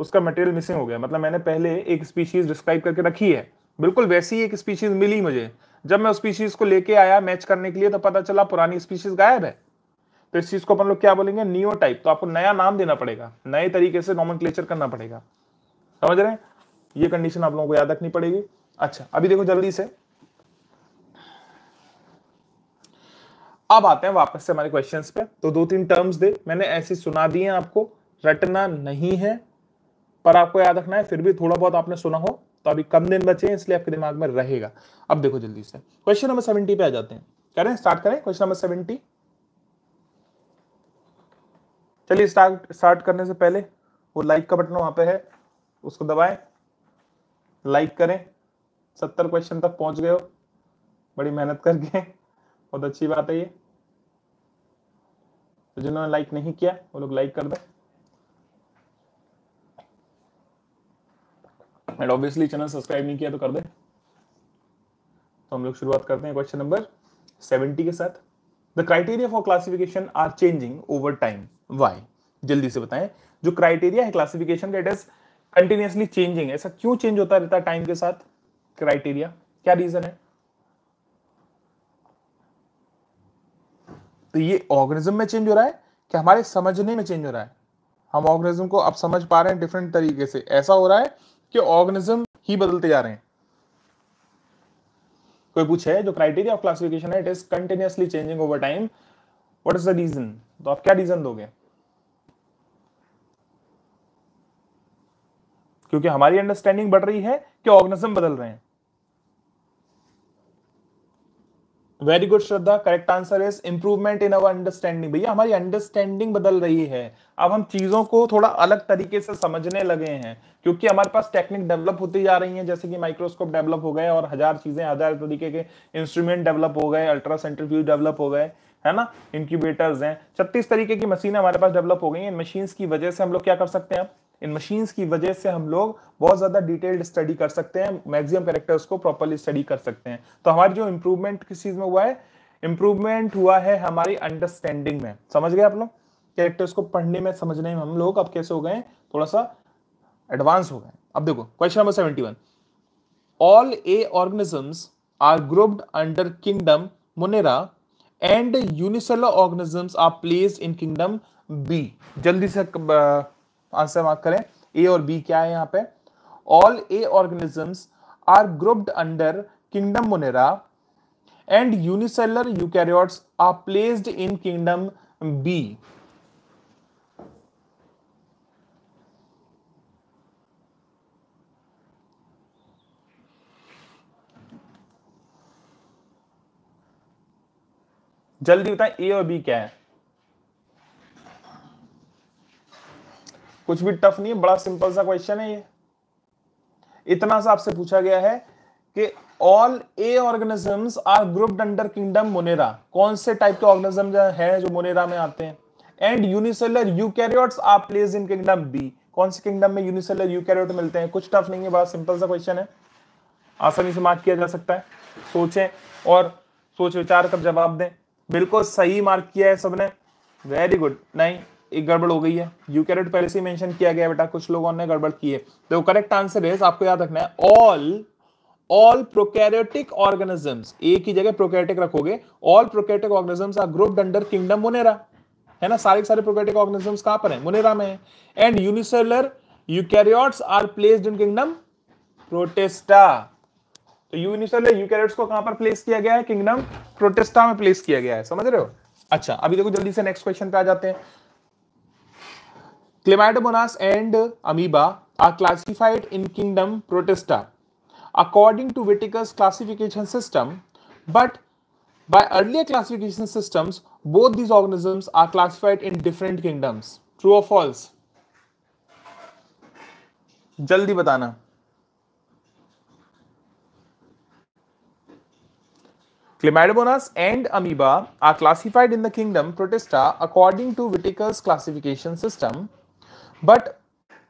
उसका मटेरियल मिसिंग हो गया मतलब मैंने पहले एक स्पीशीज डिस्क्राइब करके रखी है बिल्कुल वैसी एक स्पीशीज मिली मुझे जब मैं उस स्पीशीज को लेके आया मैच करने के लिए तो पता चला पुरानी स्पीशीज गायब है तो इस चीज को अपन लोग क्या बोलेंगे नियो टाइप तो आपको नया नाम देना पड़ेगा नए तरीके से नॉमन करना पड़ेगा समझ रहे हैं ये कंडीशन आप लोगों को याद रखनी पड़ेगी अच्छा अभी देखो जल्दी से अब आते हैं वापस से हमारे क्वेश्चन पे तो दो तीन टर्म्स दे मैंने ऐसे सुना दिए आपको रटना नहीं है पर आपको याद रखना है फिर भी थोड़ा बहुत आपने सुना हो तो अभी कम दिन बचे हैं इसलिए आपके दिमाग में रहेगा अब देखो जल्दी से क्वेश्चन नंबर सेवेंटी पे आ जाते हैं करें स्टार्ट करें क्वेश्चन नंबर सेवेंटी चलिए स्टार्ट स्टार्ट करने से पहले वो लाइक का बटन वहां पे है उसको दबाएं लाइक करें सत्तर क्वेश्चन तक पहुंच गए हो बड़ी मेहनत करके बहुत अच्छी बात है ये तो जिन्होंने लाइक नहीं किया वो लोग लाइक कर दे एंड ऑब्वियसली चैनल सब्सक्राइब नहीं किया तो कर दे तो हम लोग शुरुआत करते हैं क्वेश्चन नंबर सेवेंटी के साथ the criteria for classification are changing over time why जल्दी से बताएं जो क्राइटेरिया है क्लासिफिकेशन का इट इज कंटिन्यूसली चेंजिंग ऐसा क्यों चेंज होता रहता है टाइम के साथ क्राइटेरिया क्या रीजन है तो ये ऑर्गेनिज्म में चेंज हो रहा है कि हमारे समझने में चेंज हो रहा है हम ऑर्गेनिज्म को अब समझ पा रहे हैं डिफरेंट तरीके से ऐसा हो रहा है कि ऑर्गेनिज्म ही बदलते जा रहे हैं कोई पूछे जो क्राइटेरिया ऑफ क्लासिफिकेशन है it is continuously changing over time what is the reason तो आप क्या रीजन दोगे क्योंकि हमारी अंडरस्टैंडिंग बढ़ रही है कि ऑर्गेनिज्म बदल रहे हैं very good Shraddha correct answer is improvement in our understanding भैया हमारी अंडरस्टैंडिंग बदल रही है अब हम चीजों को थोड़ा अलग तरीके से समझने लगे हैं क्योंकि हमारे पास टेक्निक डेवलप होती जा रही है जैसे कि माइक्रोस्कोप डेवलप हो गए और हजार चीजें हजार तरीके के इंस्ट्रूमेंट डेवलप हो गए अल्ट्रासेंट्रल डेवलप हो गए है ना इंक्यूबेटर्स हैं छत्तीस तरीके की मशीन हमारे पास डेवलप हो गई है मशीन की वजह से हम लोग क्या कर सकते हैं इन मशीन्स की वजह से हम लोग बहुत ज़्यादा डिटेल्ड स्टडी कर सकते हैं मैक्सिमम कैरेक्टर्स को प्रॉपरली स्टडी कर सकते हैं तो हमारी जो इम्प्रूवमेंट किस चीज़ में हुआ है इम्प्रूवमेंट हुआ है हमारी अंडरस्टैंडिंग में समझ गए आप लोग कैरेक्टर्स को पढ़ने में समझने में हम लोग अब कैसे हो गए थोड़ा सा एडवांस हो गए अब देखो question number seventy one all a organisms are grouped under kingdom Monera and unicellular organisms are placed in kingdom B जल्दी से आंसर मार्क करें ए और बी क्या है यहाँ पे all a organisms are grouped under kingdom Monera and unicellular eukaryotes are placed in kingdom B जल्दी बताएं ए और बी क्या है कुछ भी टफ नहीं है बड़ा सिंपल सा क्वेश्चन है ये इतना सा आपसे पूछा गया है कि all a organisms are grouped under kingdom Monera कौन से टाइप के ऑर्गेनिज्म हैं जो मोनेरा में आते हैं and unicellular eukaryotes are place in kingdom B कौन से किंगडम में यूनिसेलर यूकैरियोट मिलते हैं कुछ टफ नहीं है बड़ा सिंपल सा क्वेश्चन है आसानी से मार्क किया जा सकता है सोचें और सोच विचार कर जवाब दें बिल्कुल सही मार्क किया है सबने वेरी गुड नहीं एक गड़बड़ हो गई है यू कैरेट पहले से मेंशन किया गया बेटा कुछ लोगों ने गड़बड़ की है तो करेक्ट आंसर है आपको याद रखना है ऑल ऑल प्रोकैरियोटिक ऑर्गेनिजम्स एक ही जगह प्रोकैरियोटिक रखोगे all prokaryotic organisms are grouped under kingdom Monera है ना सारे सारे प्रोकैरियोटिक ऑर्गेनिजम्स कहां पर है मोनेरा में and unicellular eukaryotes are placed in kingdom Protista तो यूनिसेलर यूकैरियोट्स को कहां पर प्लेस किया गया है किंगडम प्रोटेस्टा में प्लेस किया गया है समझ रहे हो अच्छा अभी देखो जल्दी से नेक्स्ट क्वेश्चन पे आ जाते हैं Chlamydomonas and amoeba are classified in kingdom Protista according to Whitaker's classification system, but by earlier classification systems, both these organisms are classified in different kingdoms. True or false? जल्दी बताना Chlamydomonas and amoeba are classified in the kingdom Protista according to Whitaker's classification system, but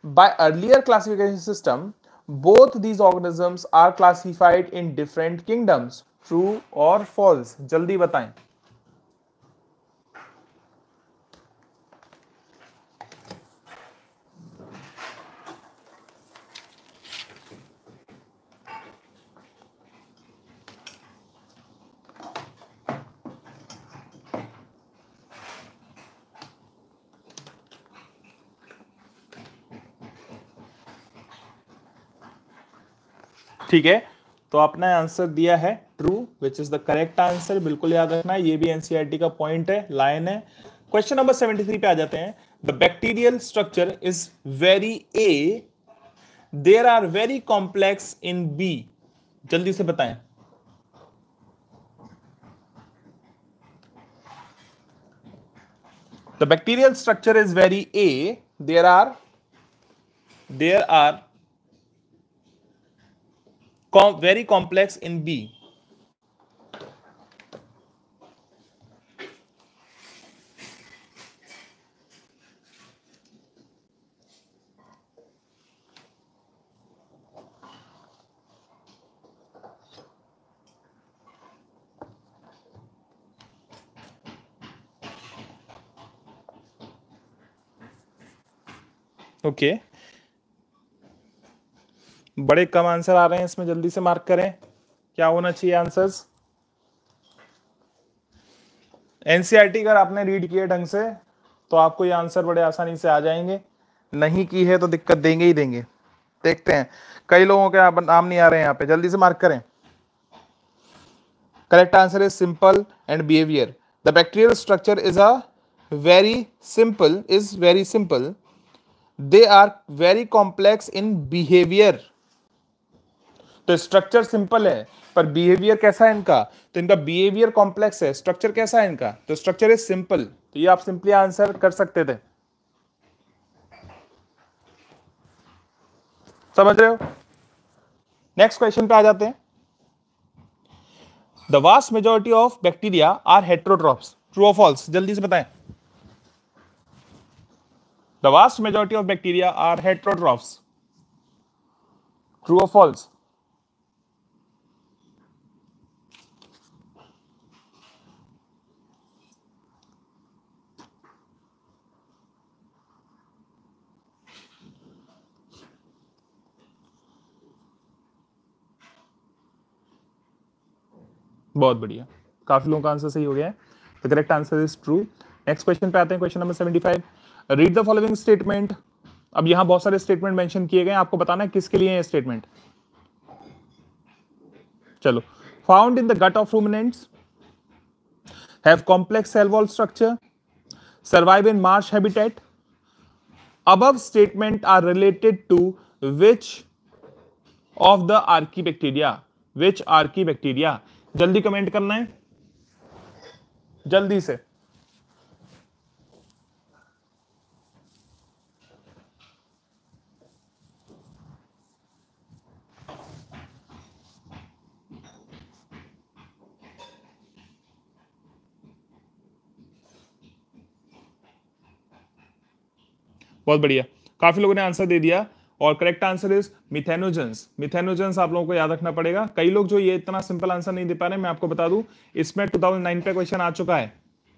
by earlier classification system, both these organisms are classified in different kingdoms. True or false? जल्दी बताएं. ठीक है तो आपने answer दिया है true which is the correct answer बिल्कुल याद रखना ये भी एनसीआरटी e का पॉइंट है लाइन है क्वेश्चन नंबर सेवेंटी थ्री पे आ जाते हैं the bacterial structure is very a there are very complex in B जल्दी से बताएं the bacterial structure is very a there are there are com very complex in B. Okay. बड़े कम answer आ रहे हैं इसमें जल्दी से मार्क करें क्या होना चाहिए आंसर्स एनसीईआरटी e अगर आपने रीड किया ढंग से तो आपको ये आंसर बड़े आसानी से आ जाएंगे नहीं की है तो दिक्कत देंगे ही देंगे देखते हैं कई लोगों के नाम नहीं आ रहे हैं यहाँ पे जल्दी से मार्क करें correct answer is simple and behaviour the bacterial structure is a very simple is very simple they are very complex in behaviour तो स्ट्रक्चर सिंपल है पर बिहेवियर कैसा है इनका तो इनका बिहेवियर कॉम्प्लेक्स है स्ट्रक्चर कैसा है इनका तो स्ट्रक्चर इज सिंपल तो ये आप सिंपली आंसर कर सकते थे समझ रहे हो नेक्स्ट क्वेश्चन पे आ जाते हैं the vast majority of bacteria are heterotrophs true or false जल्दी से बताएं the vast majority of bacteria are heterotrophs true or false बहुत बढ़िया काफी लोगों का आंसर सही हो गया है correct answer is true next question पे आते हैं question number seventy five read the following statement अब यहां बहुत सारे स्टेटमेंट मेंशन किए गए आपको बताना है किसके लिए स्टेटमेंट चलो found in the gut of ruminants have complex cell wall structure survive in marsh habitat अब statement are related to which of the archaebacteria which archaebacteria जल्दी कमेंट करना है जल्दी से बहुत बढ़िया काफ़ी लोगों ने आंसर दे दिया और correct answer is methanogens methanogens आप लोगों को याद रखना पड़ेगा कई लोग जो ये इतना सिंपल आंसर नहीं दे पा रहे मैं आपको बता दूं इसमें 2009 पे क्वेश्चन आ चुका है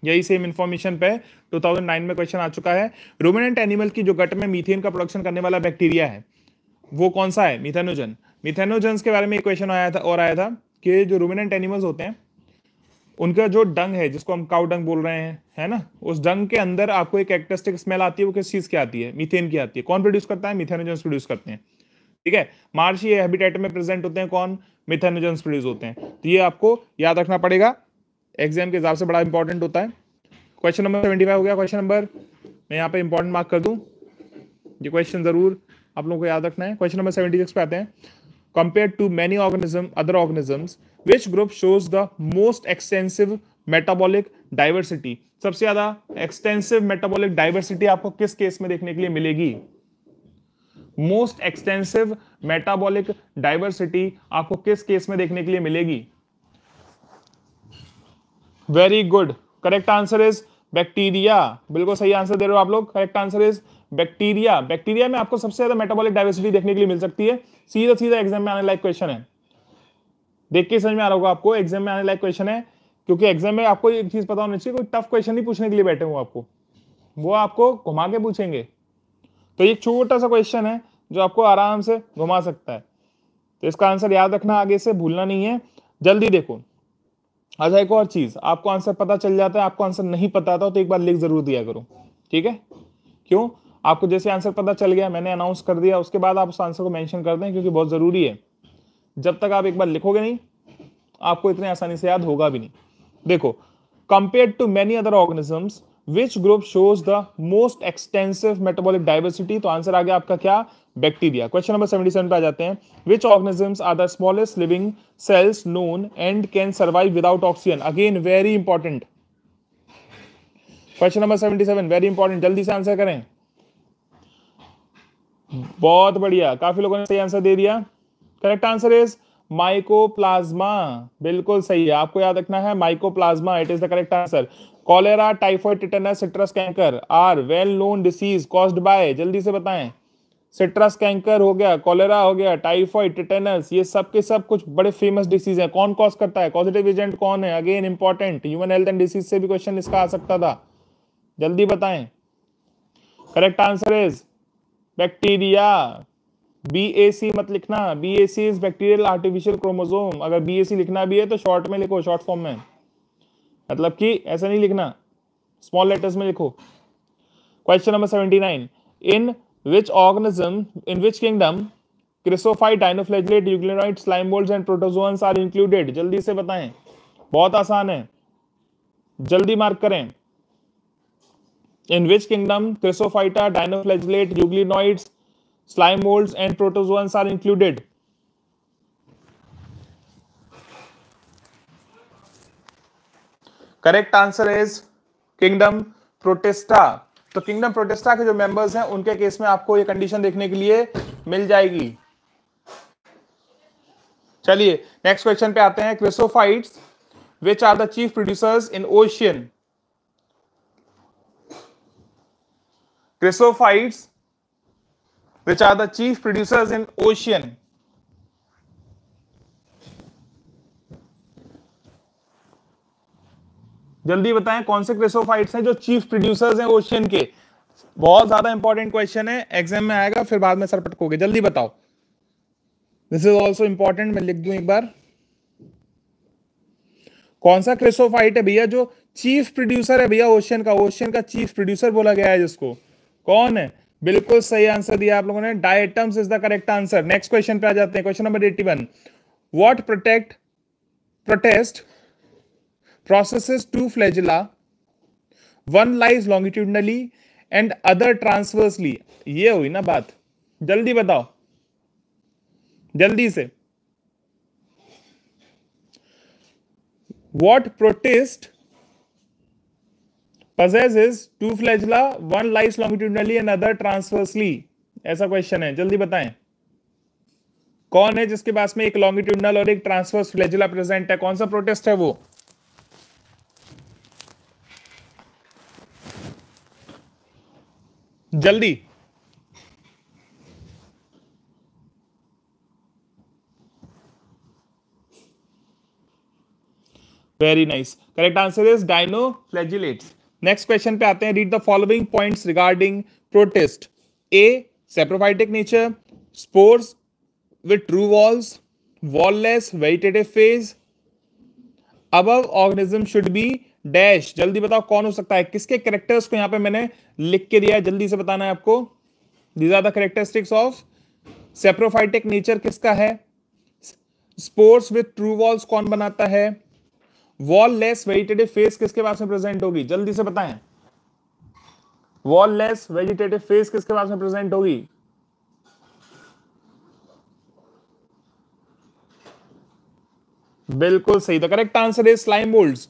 यही सेम इन्फॉर्मेशन पे 2009 में क्वेश्चन आ चुका है रोमिनेंट एनिमल की जो गट में मीथेन का प्रोडक्शन करने वाला बैक्टीरिया है वो कौन सा है मिथेनोजन मिथेनोजन के बारे में एक क्वेश्चन आया था और आया था कि जो रोमिनेंट एनिमल्स होते हैं उनका जो डंग है जिसको हम काउ डंग बोल रहे हैं है ना उस डंग के अंदर आपको एक एक्टेस्टिक स्मेल आती है वो किस चीज़ की आती है मीथेन की आती है कौन प्रोड्यूस करता है मिथेनोजेंस प्रोड्यूस करते हैं ठीक है मार्शी हैबिटेट में प्रेजेंट होते हैं कौन मिथेनोजेंस प्रोड्यूस होते हैं तो ये आपको याद रखना पड़ेगा एग्जाम के हिसाब से बड़ा इंपॉर्टेंट होता है क्वेश्चन नंबर सेवेंटी हो गया क्वेश्चन नंबर मैं यहाँ पे इंपॉर्टेंट मार्क कर दूँ ये क्वेश्चन ज़रूर आप लोगों को याद रखना है क्वेश्चन नंबर सेवेंटी सिक्स पे आते हैं compared to many organism other organisms which group shows the most extensive metabolic diversity सबसे ज्यादा extensive metabolic diversity आपको किस केस में देखने के लिए मिलेगी मोस्ट एक्सटेंसिव मेटाबॉलिक डाइवर्सिटी आपको किस केस में देखने के लिए मिलेगी very good correct answer is bacteria बिल्कुल सही आंसर दे रहे हो आप लोग correct answer is bacteria bacteria में आपको सबसे ज्यादा मेटाबॉलिक डाइवर्सिटी देखने के लिए मिल सकती है सीधा सीधा एग्जाम में आने लायक क्वेश्चन है देख के समझ में आ रहा होगा आपको एग्जाम में आने लायक क्वेश्चन है क्योंकि एग्जाम में आपको एक चीज पता होनी चाहिए कोई टफ क्वेश्चन नहीं पूछने के लिए बैठे हो आपको वो आपको घुमा के पूछेंगे तो ये छोटा सा क्वेश्चन है जो आपको आराम से घुमा सकता है तो इसका आंसर याद रखना आगे से भूलना नहीं है जल्दी देखो अच्छा एक और चीज आपको आंसर पता चल जाता है आपको आंसर नहीं पता था तो एक बार लिख जरूर दिया करो ठीक है क्यों आपको जैसे आंसर पता चल गया मैंने अनाउंस कर दिया उसके बाद आप उस आंसर को मैंशन कर दें क्योंकि बहुत ज़रूरी है जब तक आप एक बार लिखोगे नहीं आपको इतने आसानी से याद होगा भी नहीं देखो compare to many other organisms which group shows the most extensive metabolic diversity तो आंसर आ गया आपका क्या बैक्टीरिया क्वेश्चन नंबर 77 पे आ जाते हैं which organisms are the smallest living cells known and can survive without oxygen again very important question number seventy seven very important जल्दी से आंसर करें बहुत बढ़िया काफी लोगों ने सही आंसर दे दिया करेक्ट आंसर इज माइकोप्लाज्मा बिल्कुल सही है आपको याद रखना है mycoplasma it is the correct answer cholera typhoid tetanus citrus canker are well known disease caused by जल्दी से बताएं सिट्रस कैंकर हो गया कॉलेरा हो गया टाइफॉइड टिटेनस ये सब के सब कुछ बड़े फेमस डिसीज हैं कौन कॉज करता है पॉजिटिव एजेंट कौन है again important human health and disease से भी क्वेश्चन इसका आ सकता था जल्दी बताएं correct answer is bacteria B A C मत लिखना B A C is bacterial artificial chromosome अगर बी ए सी लिखना भी है तो शॉर्ट में लिखो शॉर्ट फॉर्म में मतलब कि ऐसा नहीं लिखना स्मॉल लेटर्स में लिखो question number seventy nine in which organism in which kingdom chrysophyte dinoflagellate euglenoid slime moulds and protozoans are included जल्दी से बताएं बहुत आसान है जल्दी मार्क करें in which kingdom chrysophyta, dinoflagellate, euglenoids, slime molds, and protozoans are included? Correct answer is kingdom Protista तो kingdom Protista के जो मेंबर्स हैं उनके केस में आपको ये कंडीशन देखने के लिए मिल जाएगी चलिए नेक्स्ट क्वेश्चन पे आते हैं chrysophytes which are the chief producers in ocean Chrysophytes, which are the chief producers in ocean. जल्दी बताएं कौन से क्रिसोफाइट्स हैं जो चीफ प्रोड्यूसर्स हैं ओशियन के बहुत ज्यादा इंपॉर्टेंट क्वेश्चन है एग्जाम में आएगा फिर बाद में सर पटकोगे जल्दी बताओ दिस इज ऑल्सो इंपॉर्टेंट मैं लिख दू एक बार कौन सा क्रिसोफाइट है भैया जो चीफ प्रोड्यूसर है भैया ओशियन का ओशियन का चीफ प्रोड्यूसर बोला गया है जिसको कौन है बिल्कुल सही आंसर दिया आप लोगों ने diatoms is the correct answer next question पे आ जाते हैं question number eighty one what protect protist possesses two flagella one lies longitudinally and other transversely ये हुई ना बात जल्दी बताओ जल्दी से what protist possesses two flagella one lies longitudinally other transversely ऐसा क्वेश्चन है जल्दी बताएं कौन है जिसके पास में एक लॉन्गिट्यूडनल और एक ट्रांसवर्स फ्लेजिला प्रेजेंट है कौन सा प्रोटेस्ट है वो जल्दी very nice correct answer is dinoflagellates next question पे आते हैं read the following points regarding protist a saprophytic nature spores with true walls wallless vegetative phase अब ऑर्गेनिज्म शुड बी डैश जल्दी बताओ कौन हो सकता है किसके करेक्टर्स को यहां पे मैंने लिख के दिया है जल्दी से बताना है आपको these are the characteristics of saprophytic nature किसका है स्पोर्ट्स विथ ट्रू वॉल्स कौन बनाता है वॉल लेस वेजिटेटिव फेस किसके पास में प्रेजेंट होगी जल्दी से बताएं वॉल लेस वेजिटेटिव फेस किसके पास में प्रेजेंट होगी बिल्कुल सही the correct answer is slime moulds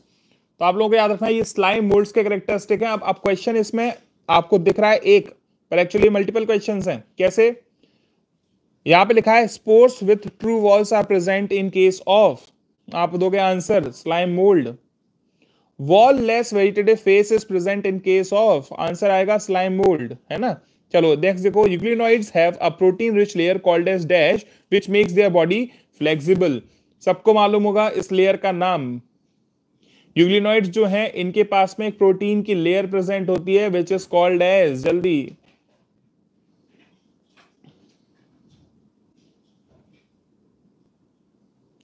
तो आप लोगों को याद रखना ये स्लाइम मोल्ड्स के करेक्टरिस्टिक है अब अब क्वेश्चन इसमें आपको दिख रहा है एक पर एक्चुअली मल्टीपल क्वेश्चन हैं कैसे यहां पे लिखा है spores with true walls are present in case of आप दोगे answer slime mould wall less vegetative phase is present in case of answer आएगा स्लाइम मोल्ड है ना चलो नेक्स्ट देखो euglenoids have a protein rich layer called as dash which makes their body flexible सबको मालूम होगा इस लेयर का नाम यूग्लिनोइड्स जो हैं इनके पास में एक प्रोटीन की लेयर प्रेजेंट होती है विच इज कॉल्ड एज जल्दी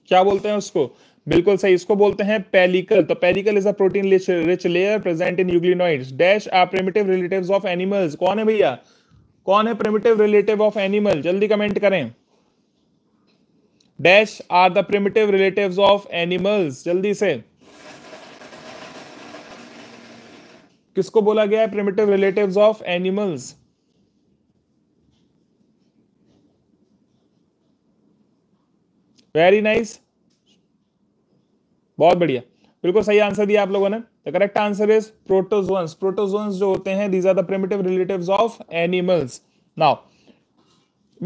क्या बोलते हैं उसको बिल्कुल सही इसको बोलते हैं पेलिकल तो pellicle is a protein rich layer present in euglenoids dash are primitive relatives of animals कौन है भैया कौन है प्रिमिटिव रिलेटिव ऑफ एनिमल जल्दी कमेंट करें dash are the primitive relatives of animals जल्दी से किसको बोला गया है primitive relatives of animals very nice बहुत बढ़िया बिल्कुल सही आंसर दिया आप लोगों ने the correct answer is protozoans protozoans जो होते हैं these are the primitive relative of animals now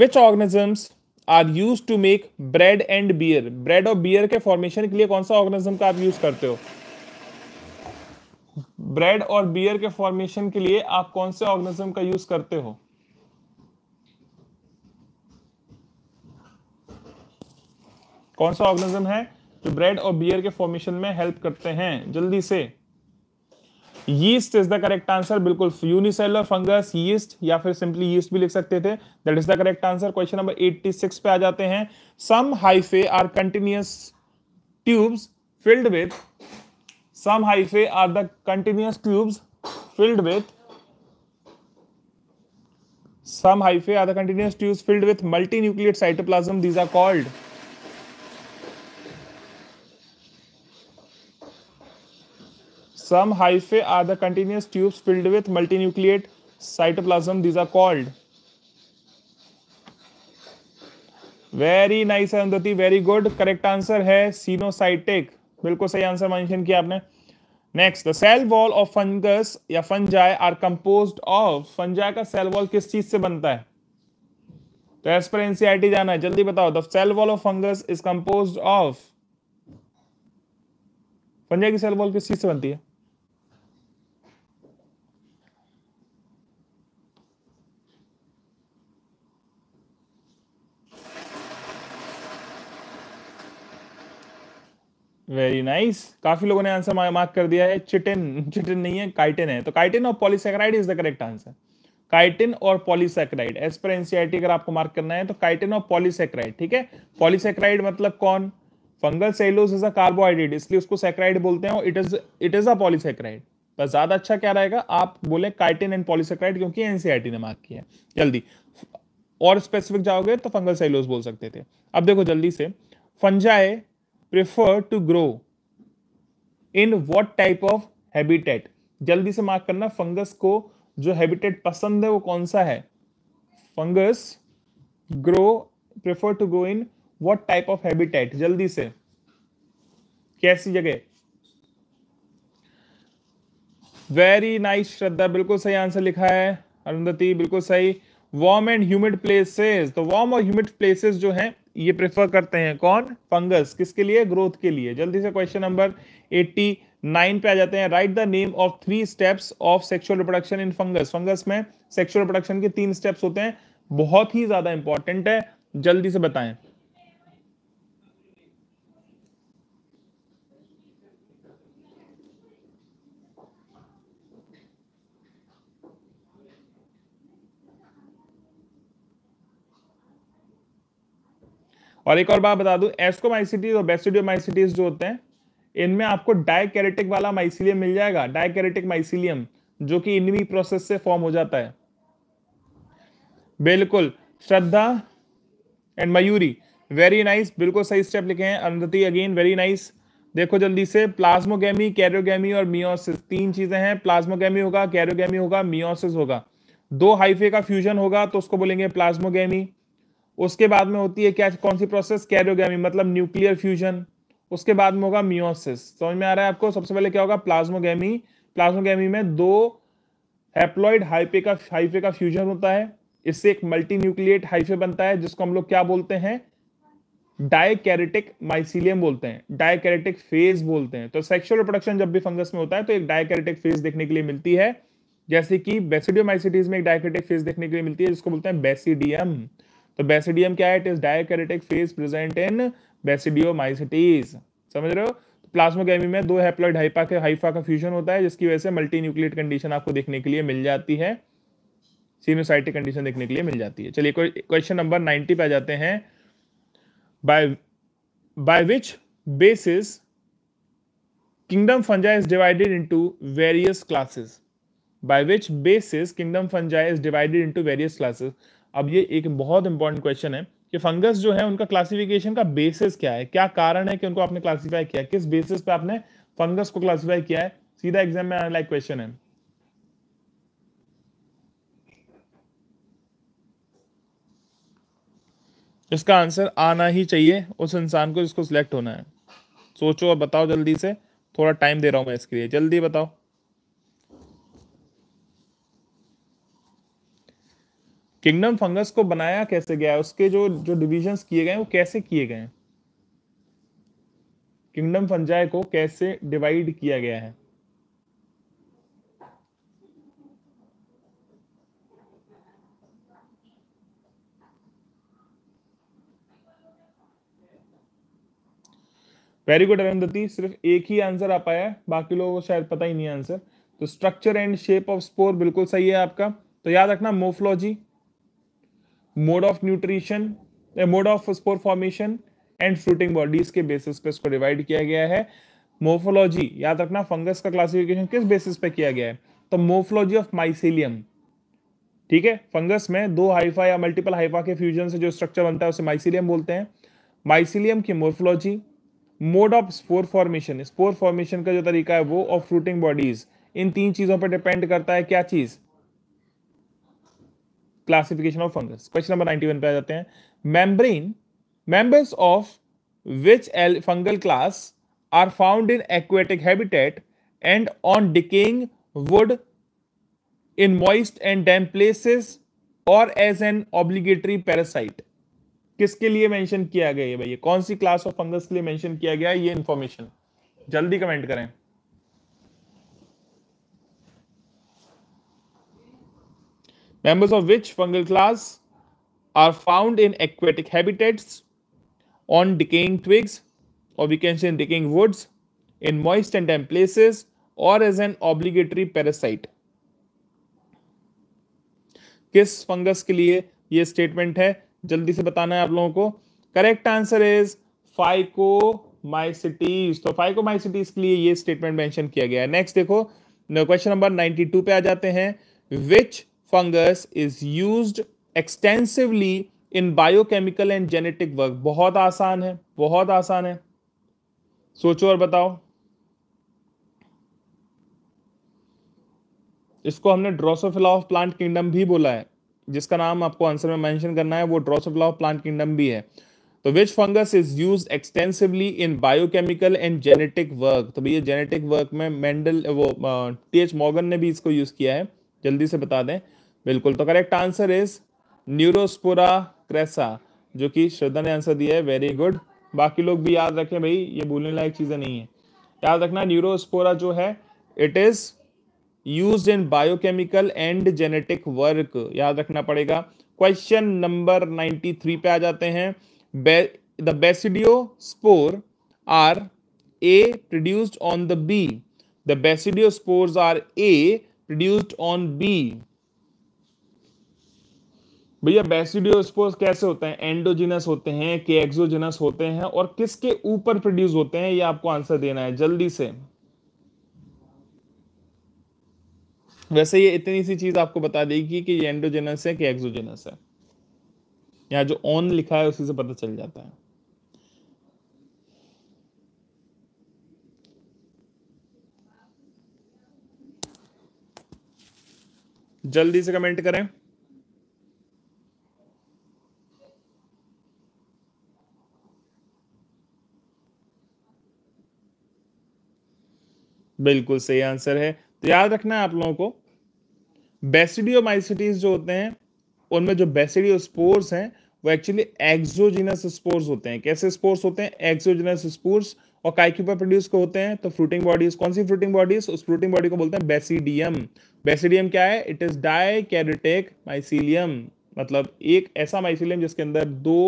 which organisms are use to make bread and beer bread और बियर के फॉर्मेशन के लिए कौन सा ऑर्गेनिज्म का आप यूज करते हो ब्रेड और बियर के फॉर्मेशन के लिए आप कौन से ऑर्गेनिज्म का यूज करते हो कौन सा ऑर्गेनिज्म है जो ब्रेड और बियर के फॉर्मेशन में हेल्प करते हैं जल्दी से yeast is the correct answer बिल्कुल यूनिसेलर फंगस यीस्ट या फिर सिंपली यीस्ट भी लिख सकते थे that is the correct answer question number 86 पे आ जाते हैं some hyphae are continuous tubes filled with some hyphae are the continuous tubes filled with some hyphae are the continuous tubes filled with multinuclear cytoplasm these are called Some hyphae are the continuous tubes filled with multinucleate cytoplasm. These are called. Very nice अंधति very good correct answer है coenocytic बिल्कुल सही आंसर mention किया आपने next the cell wall of fungus या fungi are composed of fungi का cell wall किस चीज से बनता है तो एस पर एनसीआईटी जाना है जल्दी बताओ the cell wall of fungus is compose of fungi की सेल वॉल किस चीज से बनती है वेरी नाइस nice. काफी लोगों ने आंसर मार्क कर दिया है चिटिन चिटिन नहीं है काइटिन है तो काइटिन और polysaccharide is the correct answer chitin और पॉलीसेक्राइड एज पर एनसीआईटी अगर आपको मार्क करना है तो काइटिन और पॉलीसेक्राइड ठीक है पॉलीसेक्राइड मतलब कौन fungal cellulose is a carbohydrate इसलिए उसको सेक्राइड बोलते हैं it is it is a polysaccharide बस ज्यादा अच्छा क्या रहेगा आप बोले काइटिन एंड पॉलीसेक्राइड क्योंकि एनसीआरटी e ने मार्क किया है जल्दी और स्पेसिफिक जाओगे तो फंगल सेलोज बोल सकते थे अब देखो जल्दी से fungi prefer to grow in what type of habitat जल्दी से मार्क करना फंगस को जो हैबिटेट पसंद है वो कौन सा है fungus grow prefer to grow in what type of habitat जल्दी से कैसी जगह वेरी नाइस श्रद्धा बिल्कुल सही आंसर लिखा है अरुंधति बिल्कुल सही वार्म एंड ह्यूमिड प्लेसेस तो वार्म और ह्यूमिड प्लेसेस जो हैं ये प्रेफर करते हैं कौन फंगस किसके लिए ग्रोथ के लिए जल्दी से क्वेश्चन नंबर एट्टी नाइन पे आ जाते हैं right the name of three steps of sexual reproduction in fungus fungus में सेक्सुअल रिप्रोडक्शन के तीन स्टेप्स होते हैं बहुत ही ज्यादा इंपॉर्टेंट है जल्दी से बताएं और एक और बात बता दूं माइसिटीज और माइसिटीज जो होते हैं इनमें आपको डायकेरेटिक वाला माइसिलियम मिल जाएगा डायकेरेटिक माइसिलियम जो कि इनमी प्रोसेस से फॉर्म हो जाता है बिल्कुल Shraddha and Mayuri very nice बिल्कुल सही स्टेप लिखे हैं अंधति अगेन वेरी नाइस देखो जल्दी से प्लाज्मोगेमी कैरियोगेमी और मियोसिस तीन चीजें हैं प्लाज्मोगेमी होगा कैरियोगेमी होगा मियोसिस होगा दो हाइफे का फ्यूजन होगा तो उसको बोलेंगे प्लाज्मोगेमी उसके बाद में होती है क्या कौन सी प्रोसेस कैरियोगी मतलब न्यूक्लियर फ्यूजन उसके बाद में होगा मियोसिस समझ में आ रहा है आपको सबसे पहले क्या होगा प्लाज्मोगेमी प्लाज्मोगेमी में दो हेप्लॉइड हाइपे का हाइफे का फ्यूजन होता है इससे एक मल्टी न्यूक्लिएट हाइफे बनता है जिसको हम लोग क्या बोलते हैं डायकैरेटिक माइसिलियम बोलते हैं डायकैरेटिक फेज बोलते हैं तो सेक्शुअल प्रोडक्शन जब भी फंगस में होता है तो एक डायकैरेटिक फेज देखने के लिए मिलती है जैसे कि बेसिडियोमाइसिटीज में एक डायकैरेटिक फेज देखने के लिए मिलती है जिसको बोलते हैं बेसिडियम तो बेसिडियम क्या है it is dikaryotic phase present in basidiomycetes समझ रहे हो प्लाज्मोकेमी तो में दो हैप्लॉइड हाइपा के हाइफा का फ्यूजन होता है जिसकी वजह से मल्टी न्यूक्लियट कंडीशन आपको देखने के लिए मिल जाती है सीनोसाइटिक कंडीशन देखने के लिए मिल जाती है चलिए क्वेश्चन नंबर 90 पे आ जाते हैं by by which basis kingdom fungi is divided into various classes by which basis kingdom fungi is divided into various classes अब ये एक बहुत इंपॉर्टेंट क्वेश्चन है कि फंगस जो है उनका क्लासिफिकेशन का बेसिस क्या है क्या कारण है कि उनको आपने क्लासिफाई किया किस बेसिस पे आपने फंगस को क्लासिफाई किया है सीधा एग्जाम में आने लाइक क्वेश्चन है इसका आंसर आना ही चाहिए उस इंसान को जिसको सिलेक्ट होना है सोचो और बताओ जल्दी से थोड़ा टाइम दे रहा हूं मैं इसके लिए जल्दी बताओ किंगडम फंगस को बनाया कैसे गया है उसके जो जो डिविजन किए गए वो कैसे किए गए किंगडम फंजाय को कैसे डिवाइड किया गया है वेरी गुड अरुंधति सिर्फ एक ही आंसर आ पाया है बाकी लोगों को शायद पता ही नहीं आंसर तो structure and shape of spore बिल्कुल सही है आपका तो याद रखना morphology mode of nutrition mode of spore formation and fruiting bodies के बेसिस पे इसको डिवाइड किया गया है मोफोलॉजी याद रखना फंगस का क्लासिफिकेशन किस बेसिस पे किया गया है तो मोफोलॉजी ऑफ माइसिलियम ठीक है फंगस में दो हाइफा या मल्टीपल हाइफा के फ्यूजन से जो स्ट्रक्चर बनता है उसे माइसिलियम बोलते हैं माइसिलियम की morphology mode of spore formation spore formation का जो तरीका है वो ऑफ फ्रूटिंग बॉडीज इन तीन चीजों पर डिपेंड करता है क्या चीज classification of fungus question number 91 पे आ जाते हैं membrane members of which L fungal class are found in aquatic habitat and on decaying wood in moist and damp places और एज एन ऑब्लिगेटरी पैरासाइट किसके लिए मेंशन किया गया है भैया कौन सी क्लास ऑफ फंगस के लिए मेंशन किया गया है ये इंफॉर्मेशन जल्दी कमेंट करें Members of which fungal class are found in aquatic habitats, on decaying twigs, or we can say in decaying woods, in moist and damp places, or as an obligatory parasite. किस fungus के लिए ये statement है जल्दी से बताना है आप लोगों को करेक्ट आंसर इज फाइकोमाइसिटीज तो फाइकोमाइसिटीज के लिए ये स्टेटमेंट मेंशन किया गया है नेक्स्ट देखो क्वेश्चन नंबर 92 पे आ जाते हैं which fungus is use extensively in biochemical and genetic work बहुत आसान है बहुत आसान है सोचो और बताओ इसको हमने ड्रोसोफिला ऑफ प्लांट किंगडम भी बोला है जिसका नाम आपको आंसर में मेंशन करना है वो ड्रोसोफिला ऑफ प्लांट किंगडम भी है तो which fungus is use extensively in biochemical and genetic work तो भैया जेनेटिक वर्क में मेंडल वो टी एच मॉगन ने भी इसको यूज किया है जल्दी से बता दें बिल्कुल तो correct answer is Neurospora crassa जो कि श्रद्धा ने आंसर दिया है वेरी गुड बाकी लोग भी याद रखें भाई ये भूलने लायक चीज़ें नहीं है याद रखना न्यूरोस्पोरा जो है it is use in biochemical and genetic work याद रखना पड़ेगा क्वेश्चन नंबर 93 पे आ जाते हैं the basidiospore are A produced on the B the basidiospores are A produced on B भैया बेसिडियोस्पोर्स कैसे होते हैं एंडोजिनस होते हैं के एक्सोजिनस होते हैं और किसके ऊपर प्रोड्यूस होते हैं ये आपको आंसर देना है जल्दी से वैसे ये इतनी सी चीज आपको बता देगी कि ये एंडोजेनस है कि एक्सोजेनस है या जो ऑन लिखा है उसी से पता चल जाता है जल्दी से कमेंट करें बिल्कुल सही आंसर है तो याद रखना है आप लोगों को बेसिडियो जो होते हैं उनमें जो बेसिडियो स्पोर्स हैं वो एक्चुअली एक्सोजिनस स्पोर्स होते हैं कैसे स्पोर्स होते हैं एक्सोजिनस स्पोर्स और काय के ऊपर प्रोड्यूस को होते हैं तो फ्रूटिंग बॉडीज कौन सी फ्रूटिंग बॉडीज उस फ्रूटिंग बॉडी को बोलते हैं बेसिडियम बेसिडियम क्या है इट इज डाई माइसिलियम मतलब एक ऐसा माइसिलियम जिसके अंदर दो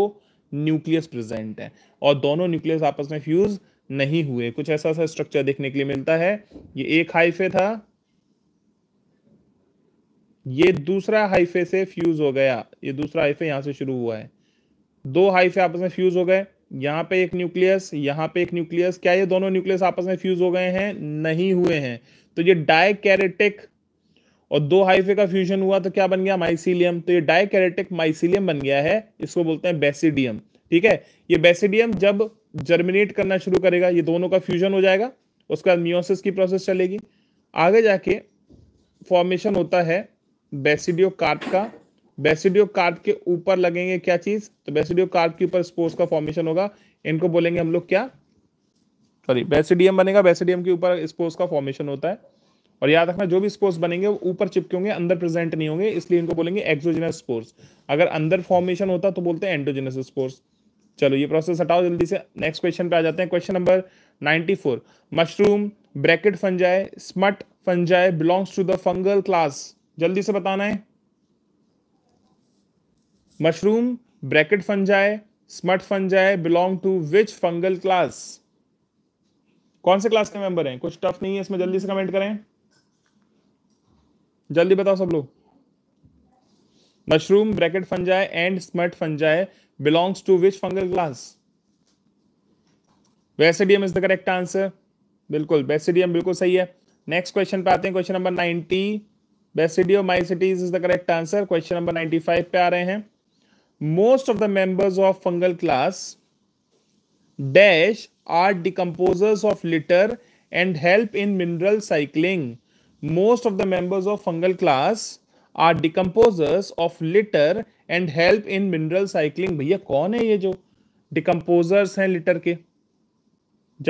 न्यूक्लियस प्रेजेंट है और दोनों न्यूक्लियस आपस में फ्यूज नहीं हुए कुछ ऐसा सा स्ट्रक्चर देखने के लिए मिलता है ये एक हाइफे था ये दूसरा हाइफे से फ्यूज हो गया ये दूसरा हाइफे यहां से शुरू हुआ है दो हाइफे आपस में फ्यूज हो गए यहां पे एक न्यूक्लियस यहां पे एक न्यूक्लियस क्या ये दोनों न्यूक्लियस आपस में फ्यूज हो गए हैं नहीं हुए हैं तो ये डायकैरेटिक और दो हाइफे का फ्यूजन हुआ तो क्या बन गया माइसिलियम तो ये डायकैरेटिक माइसिलियम बन गया है इसको बोलते हैं बेसिडियम ठीक है ये बेसिडियम जब जर्मिनेट करना शुरू करेगा ये दोनों का फ्यूजन हो जाएगा उसके बाद मियोसिस की प्रोसेस चलेगी आगे जाके फॉर्मेशन होता है बेसिडियो कार्प का बेसिडियो कार्प के ऊपर लगेंगे क्या चीज तो बेसिडियो कार्प के ऊपर स्पोर्स का फॉर्मेशन होगा इनको बोलेंगे हम लोग क्या सॉरी बेसिडियम बनेगा बेसिडियम के ऊपर स्पोर्स का फॉर्मेशन होता है और याद रखना जो भी स्पोर्स बनेंगे वो ऊपर चिपके होंगे अंदर प्रेजेंट नहीं होंगे इसलिए इनको बोलेंगे एक्सोजेनस स्पोर्स अगर अंदर फॉर्मेशन होता तो बोलते हैं एंटोजेनस स्पोर्स चलो ये प्रोसेस हटाओ जल्दी से नेक्स्ट क्वेश्चन पे आ जाते हैं question number 94 mushroom bracket fungi smut fungi belongs to the fungal class जल्दी से बताना है mushroom bracket fungi smut fungi belong to which fungal class कौन से क्लास के मेंबर हैं कुछ टफ नहीं है इसमें जल्दी से कमेंट करें जल्दी बताओ सब लोग mushroom bracket fungi and smut fungi belongs to which fungal class? Vesidium is the correct answer. बिल्कुल बेसिडियम बिल्कुल सही है नेक्स्ट क्वेश्चन पे आते हैं question number 90 basidiomycetes is the correct answer question number 95 पे आ रहे हैं most of the members of fungal class dash are decomposers of litter and help in mineral cycling most of the members of fungal class are decomposers of litter and help in mineral cycling भैया कौन है ये जो decomposers हैं litre के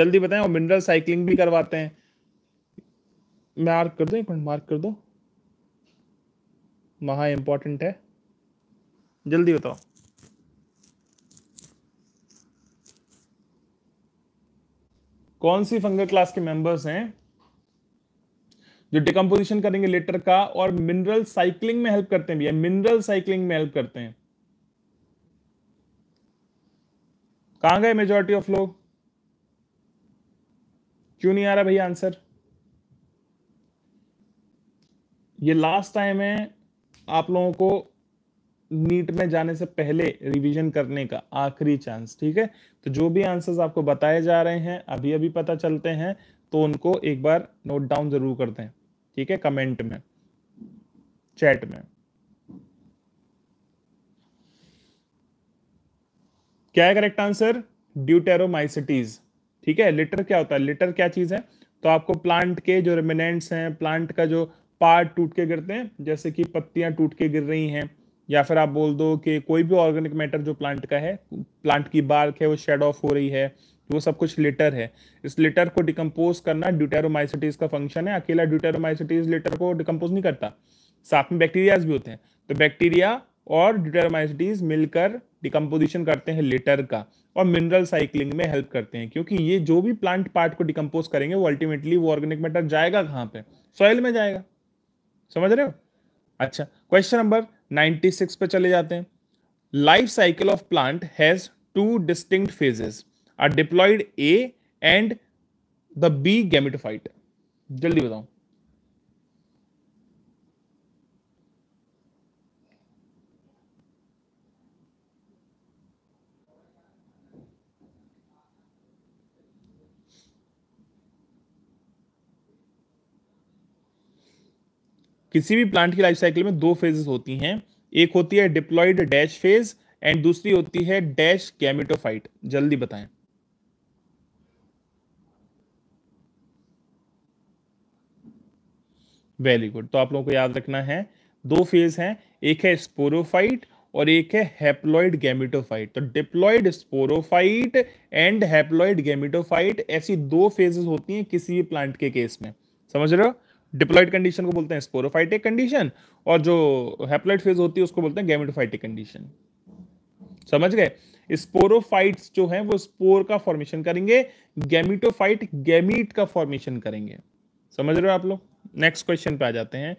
जल्दी बताएं और मिनरल साइकिलिंग भी करवाते हैं मार्क कर दो एक मिनट मार्क कर दो महा इंपॉर्टेंट है जल्दी बताओ कौन सी फंगल क्लास के मेंबर्स हैं जो डिकम्पोजिशन करेंगे लेटर का और मिनरल साइकिलिंग में हेल्प करते हैं भैया मिनरल साइकिलिंग में हेल्प करते हैं कहां गए मेजोरिटी ऑफ लोग क्यों नहीं आ रहा भैया आंसर ये लास्ट टाइम है आप लोगों को नीट में जाने से पहले रिवीजन करने का आखिरी चांस ठीक है तो जो भी आंसर्स आपको बताए जा रहे हैं अभी अभी पता चलते हैं तो उनको एक बार नोट डाउन जरूर करते हैं ठीक है कमेंट में चैट में क्या है करेक्ट आंसर ड्यूटेरोमाइसिटीज ठीक है लिटर क्या होता है लिटर क्या चीज है तो आपको प्लांट के जो रेमिनेंट्स हैं प्लांट का जो पार्ट टूट के गिरते हैं जैसे कि पत्तियां टूट के गिर रही हैं या फिर आप बोल दो कि कोई भी ऑर्गेनिक मैटर जो प्लांट का है प्लांट की बार्क है वो शेड ऑफ हो रही है वो सब कुछ लिटर है इस लिटर को डिकम्पोज करना ड्यूटेरोमाइसिटीज का फंक्शन है अकेला ड्यूटेरोमाइसिटीज लिटर को डिकम्पोज नहीं करता साथ में बैक्टीरियाज भी होते हैं तो बैक्टीरिया और ड्यूटेरोमाइसिटीज मिलकर डिकम्पोजिशन करते हैं लेटर का और मिनरल साइकिलिंग में हेल्प करते हैं क्योंकि ये जो भी प्लांट पार्ट को डिकम्पोज करेंगे वो अल्टीमेटली वो ऑर्गेनिक मैटर जाएगा कहाँ पे सॉइल में जाएगा समझ रहे हो अच्छा क्वेश्चन नंबर 96 पे चले जाते हैं life cycle of plant has two distinct phases are diploid A and the B gametophyte जल्दी बताओ किसी भी प्लांट की लाइफ साइकिल में दो फेजेस होती हैं एक होती है डिप्लॉयड डैश फेज एंड दूसरी होती है डैश गैमिटोफाइट जल्दी बताएं वेरी गुड तो आप लोगों को याद रखना है दो फेज हैं एक है स्पोरोफाइट और एक है हैप्लॉइड गैमेटोफाइट तो diploid sporophyte and haploid gametophyte ऐसी दो फेजेस होती हैं किसी भी प्लांट के केस में समझ रहे हो डिप्लॉइड कंडीशन को बोलते हैं स्पोरोफाइटिक कंडीशन और जो हैप्लॉइड फेज होती है उसको बोलते हैं गैमेटोफाइटिक कंडीशन समझ गए स्पोरोफाइट्स जो हैं वो स्पोर का फॉर्मेशन करेंगे गैमिटोफाइट गैमीट का फॉर्मेशन करेंगे समझ रहे हो आप लोग नेक्स्ट क्वेश्चन पे आ जाते हैं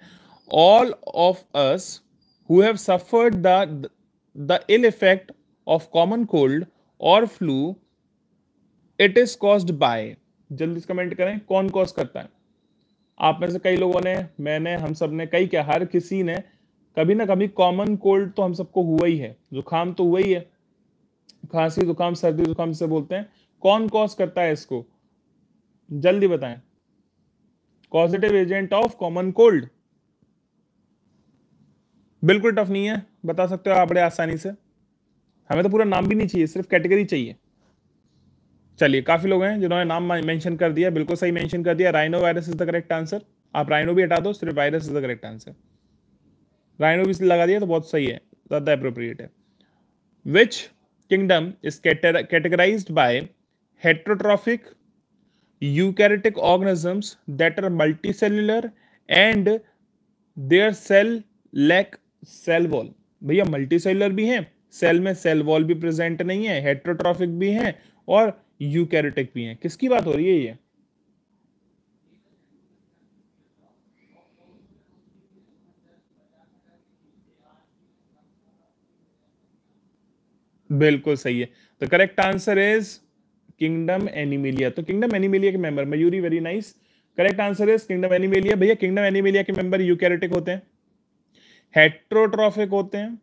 all of us who have suffered the the ill effect of common cold और flu it is caused by जल्दी से कमेंट करें कौन कॉज करता है आप में से कई लोगों ने मैंने हम सब ने कई क्या हर किसी ने कभी ना कभी कॉमन कोल्ड तो हम सबको हुआ ही है जुकाम तो हुआ ही है खांसी जुकाम सर्दी जुकाम से बोलते हैं कौन कॉज करता है इसको जल्दी बताएं causative agent of common cold बिल्कुल टफ नहीं है बता सकते हो आप बड़े आसानी से हमें तो पूरा नाम भी नहीं चाहिए सिर्फ कैटेगरी चाहिए चलिए काफी लोग हैं जिन्होंने नाम मेंशन कर दिया बिल्कुल सही मेंशन कर दिया rhino virus is the correct answer आप राइनो भी हटा दो सिर्फ virus is the correct answer rhino भी लगा दिया तो बहुत सही है ज्यादा अप्रोप्रिएट है which kingdom is categorise by heterotrophic eukaryotic organisms that are multicellular and their cell lack cell wall भैया सेल्युलर भी हैं सेल में सेल वॉल भी प्रेजेंट नहीं है हेट्रोट्रॉफिक भी हैं और यूकैरियोटिक भी हैं किसकी बात हो रही है ये बिल्कुल सही है तो correct answer is kingdom Animalia तो किंगडम एनिमिलिया के member Mayuri very nice correct answer is kingdom Animalia भैया किंगडम एनिमिलिया के मेंबर यूकैरियोटिक होते हैं हेट्रोट्रॉफिक होते हैं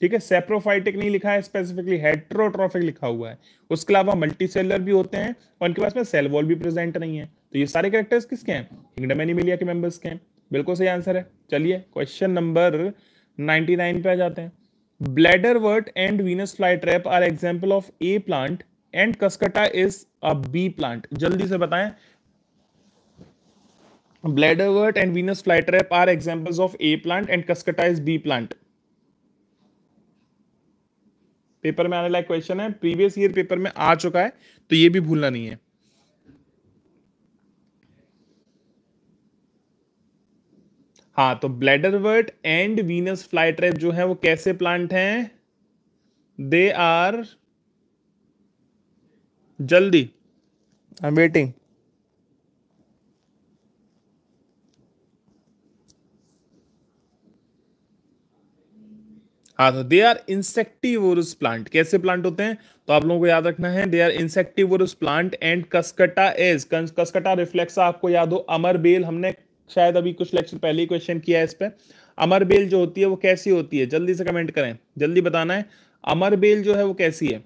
ठीक है सेप्रोफाइटिक नहीं लिखा है स्पेसिफिकली हेट्रोट्रॉफिक लिखा हुआ है उसके अलावा मल्टी सेलर भी होते हैं और उनके पास में सेल वॉल भी प्रेजेंट नहीं है तो ये सारे कैरेक्टर्स किसके हैं किंगडम एनिमिलिया के मेंबर्स के हैं बिल्कुल सही आंसर है चलिए क्वेश्चन नंबर 99 पे आ जाते हैं bladderwort and Venus flytrap are example of A plant and Cuscuta is a B plant जल्दी से बताएं bladderwort and Venus flytrap are examples of A plant and Cuscuta is B plant paper में आने लायक question है previous year paper में आ चुका है तो ये भी भूलना नहीं है हाँ तो ब्लैडरवर्ट एंड वीनस फ्लाइट्रैप जो है वो कैसे प्लांट हैं दे आर जल्दी आई एम वेटिंग हाँ दे आर इंसेक्टिवोरस प्लांट कैसे प्लांट होते हैं तो आप लोगों को याद रखना है they are insectivorous plant and Cuscuta as Cuscuta reflexa आपको याद हो अमर बेल हमने शायद अभी कुछ लेक्चर पहले क्वेश्चन किया है इस पर अमर बेल जो होती है वो कैसी होती है जल्दी से कमेंट करें जल्दी बताना है अमर बेल जो है वो कैसी है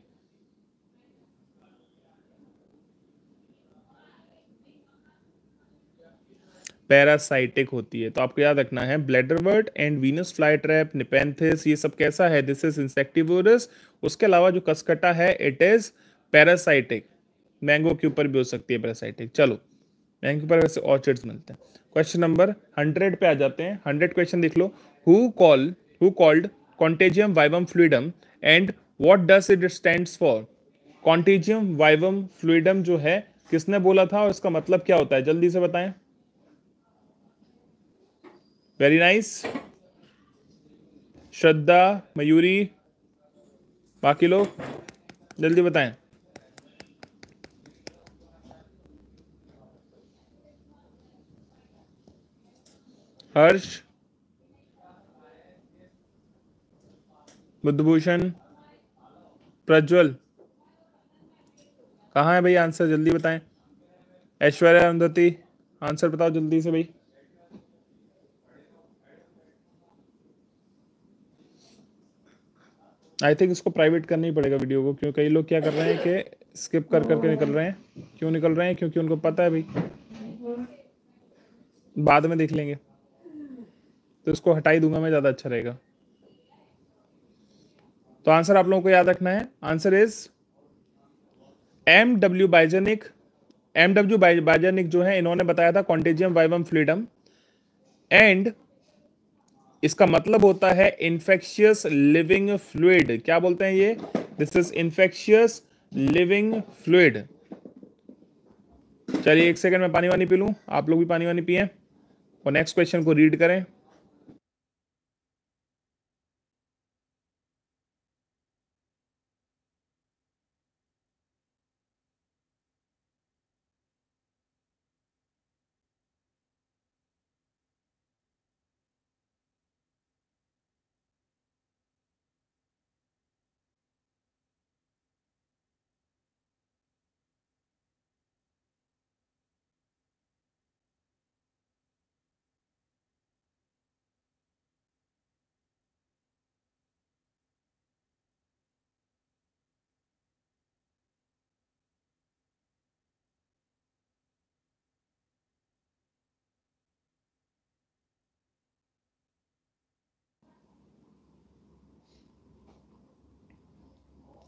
पैरासाइटिक होती है तो आपको याद रखना है bladderwort and Venus flytrap Nepenthes ये सब कैसा है दिस इज इंसेक्टिवरस उसके अलावा जो कसकटा है इट इज पैरासाइटिक मैंगो के ऊपर भी हो सकती है पैरासाइटिक चलो मैंगो के ऊपर वैसे ऑर्चिड्स मिलते हैं क्वेश्चन नंबर हंड्रेड पे आ जाते हैं हंड्रेड क्वेश्चन देख लो who call who called contagium vivum fluidum and what does it stand for contagium vivum fluidum जो है किसने बोला था और इसका मतलब क्या होता है जल्दी से बताएं वेरी नाइस श्रद्धा मयूरी बाकी लोग जल्दी बताएं हर्ष बुद्धभूषण प्रज्वल कहाँ है भाई आंसर जल्दी बताएं ऐश्वर्या अंधति आंसर बताओ जल्दी से भाई आई थिंक इसको प्राइवेट करना ही पड़ेगा वीडियो को क्यों कई लोग क्या कर रहे हैं कि स्किप कर करके निकल रहे हैं क्यों निकल रहे हैं क्योंकि उनको पता है भाई बाद में देख लेंगे तो इसको हटाई दूंगा मैं ज़्यादा अच्छा रहेगा तो आंसर आप लोगों को याद रखना है answer is M W Beijerinck M W Beijerinck जो है इन्होंने बताया था कॉन्टेजियम वाइवम फ्रीडम एंड इसका मतलब होता है इन्फेक्शियस लिविंग फ्लूड क्या बोलते हैं ये this is infectious living fluid चलिए एक सेकंड में पानी वानी पी लू आप लोग भी पानी वानी पिए और नेक्स्ट क्वेश्चन को रीड करें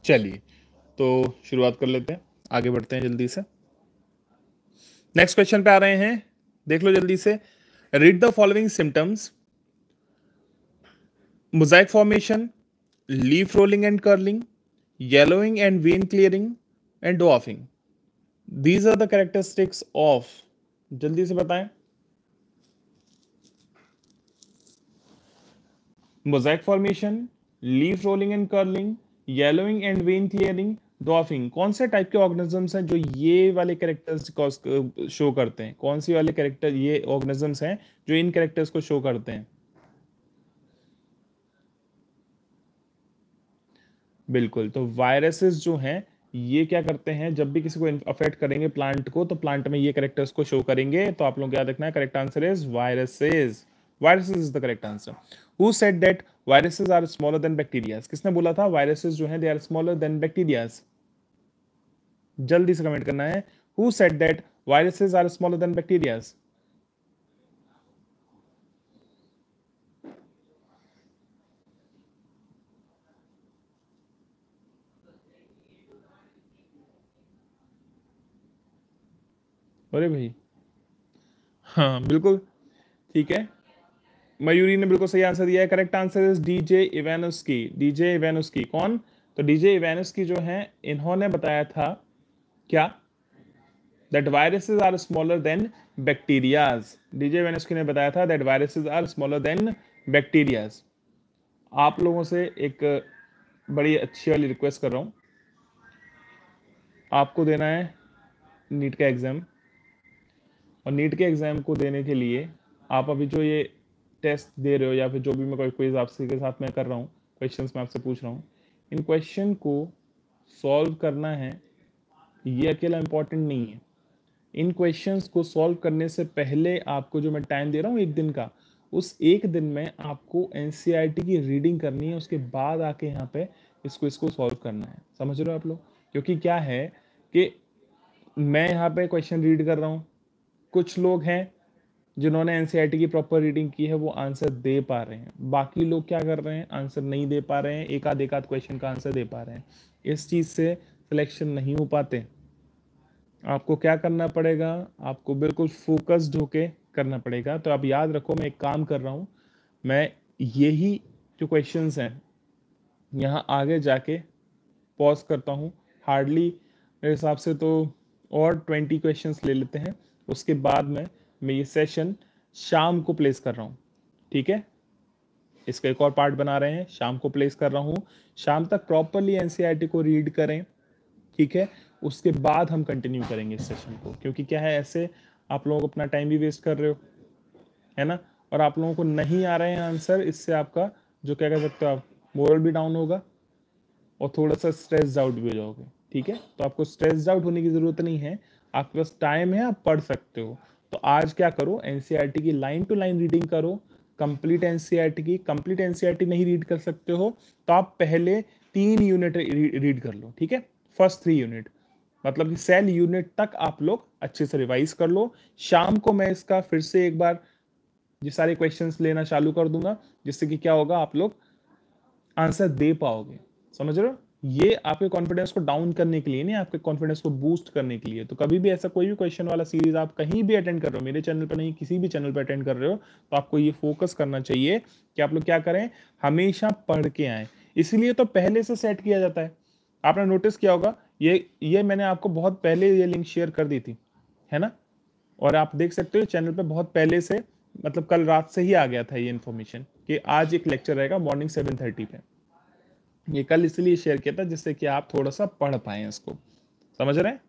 चलिए तो शुरुआत कर लेते हैं आगे बढ़ते हैं जल्दी से नेक्स्ट क्वेश्चन पे आ रहे हैं देख लो जल्दी से read the following symptoms mosaic formation leaf rolling and curling yellowing and vein clearing and dwarfing these are the characteristics of जल्दी से बताएं mosaic formation leaf rolling and curling yellowing and vein clearing dwarfing कौन से type के organisms हैं जो ये वाले कैरेक्टर्स शो करते हैं कौन सी वाले कैरेक्टर ये ऑर्गेनिजम्स हैं जो इन कैरेक्टर्स को शो करते हैं बिल्कुल तो वायरसेस जो हैं ये क्या करते हैं जब भी किसी को अफेक्ट करेंगे प्लांट को तो प्लांट में ये करेक्टर्स को शो करेंगे तो आप लोग क्या देखना है correct answer is viruses viruses is the correct answer who said that viruses are smaller than bacterias किसने बोला था वायरसेज जो है they are smaller than bacterias जल्दी से कमेंट करना है who said that viruses are smaller than bacterias अरे भाई हाँ बिल्कुल ठीक है मयूरी ने बिल्कुल सही आंसर दिया है correct answer is D J Ivanovsky D J Ivanovsky कौन तो डीजे इवेनुस्की जो है इन्होंने बताया था क्या that viruses are smaller than bacterias D J Ivanovsky ने बताया था that viruses are smaller than bacterias आप लोगों से एक बड़ी अच्छी वाली रिक्वेस्ट कर रहा हूँ आपको देना है नीट का एग्ज़ाम और नीट के एग्ज़ाम को देने के लिए आप अभी जो ये टेस्ट दे रहे हो या फिर जो भी मैं कोई क्विज आपसे के साथ मैं कर रहा हूँ क्वेश्चन मैं आपसे पूछ रहा हूँ इन क्वेश्चन को सॉल्व करना है ये अकेला इम्पॉर्टेंट नहीं है इन क्वेश्चंस को सॉल्व करने से पहले आपको जो मैं टाइम दे रहा हूँ एक दिन का उस एक दिन में आपको एन e की रीडिंग करनी है उसके बाद आके यहाँ पे इसको इसको सॉल्व करना है समझ रहे हो आप लोग क्योंकि क्या है कि मैं यहाँ पे क्वेश्चन रीड कर रहा हूँ कुछ लोग हैं जिन्होंने एन e की प्रॉपर रीडिंग की है वो आंसर दे पा रहे हैं बाकी लोग क्या कर रहे हैं आंसर नहीं दे पा रहे हैं एक आध एक आध क्वेश्चन का आंसर दे पा रहे हैं इस चीज़ से सिलेक्शन नहीं हो पाते आपको क्या करना पड़ेगा आपको बिल्कुल फोकस्ड होके करना पड़ेगा तो आप याद रखो मैं एक काम कर रहा हूँ मैं यही जो क्वेश्चंस हैं यहाँ आगे जाके पॉज करता हूँ हार्डली मेरे हिसाब से तो और ट्वेंटी क्वेश्चंस ले लेते हैं उसके बाद मैं मैं ये सेशन शाम को प्लेस कर रहा हूँ ठीक है इसका एक और पार्ट बना रहे हैं शाम को प्लेस कर रहा हूँ शाम तक प्रॉपरली एन e को रीड करें ठीक है उसके बाद हम कंटिन्यू करेंगे इस सेशन को क्योंकि क्या है ऐसे आप लोग अपना टाइम भी वेस्ट कर रहे हो है ना और आप लोगों को नहीं आ रहे हैं आंसर इससे आपका जो क्या कह सकते हो आप मोरल भी डाउन होगा और थोड़ा सा स्ट्रेस आउट भी हो जाओगे ठीक है तो आपको स्ट्रेस आउट होने की ज़रूरत नहीं है आपके पास टाइम है आप पढ़ सकते हो तो आज क्या करो एनसीईआरटी e की लाइन टू लाइन रीडिंग करो कंप्लीट एनसीईआरटी e की कंप्लीट एनसीईआरटी e नहीं रीड कर सकते हो तो आप पहले तीन यूनिट रीड कर लो ठीक है फर्स्ट थ्री यूनिट मतलब कि सेल यूनिट तक आप लोग अच्छे से रिवाइज कर लो शाम को मैं इसका फिर से एक बार ये सारे क्वेश्चंस लेना चालू कर दूंगा जिससे कि क्या होगा आप लोग आंसर दे पाओगे समझ रहे हो ये आपके कॉन्फिडेंस को डाउन करने के लिए नहीं आपके कॉन्फिडेंस को बूस्ट करने के लिए तो कभी भी ऐसा कोई भी क्वेश्चन वाला सीरीज आप कहीं भी अटेंड कर रहे हो मेरे चैनल पर नहीं किसी भी चैनल पर अटेंड कर रहे हो तो आपको ये फोकस करना चाहिए कि आप लोग क्या करें हमेशा पढ़ के आए इसलिए तो पहले से सेट किया जाता है आपने नोटिस किया होगा ये ये मैंने आपको बहुत पहले ये लिंक शेयर कर दी थी है ना और आप देख सकते हो चैनल पर बहुत पहले से मतलब कल रात से ही आ गया था ये इन्फॉर्मेशन कि आज एक लेक्चर रहेगा मॉर्निंग सेवन थर्टी पे ये कल इसलिए शेयर किया था जिससे कि आप थोड़ा सा पढ़ पाए इसको समझ रहे हैं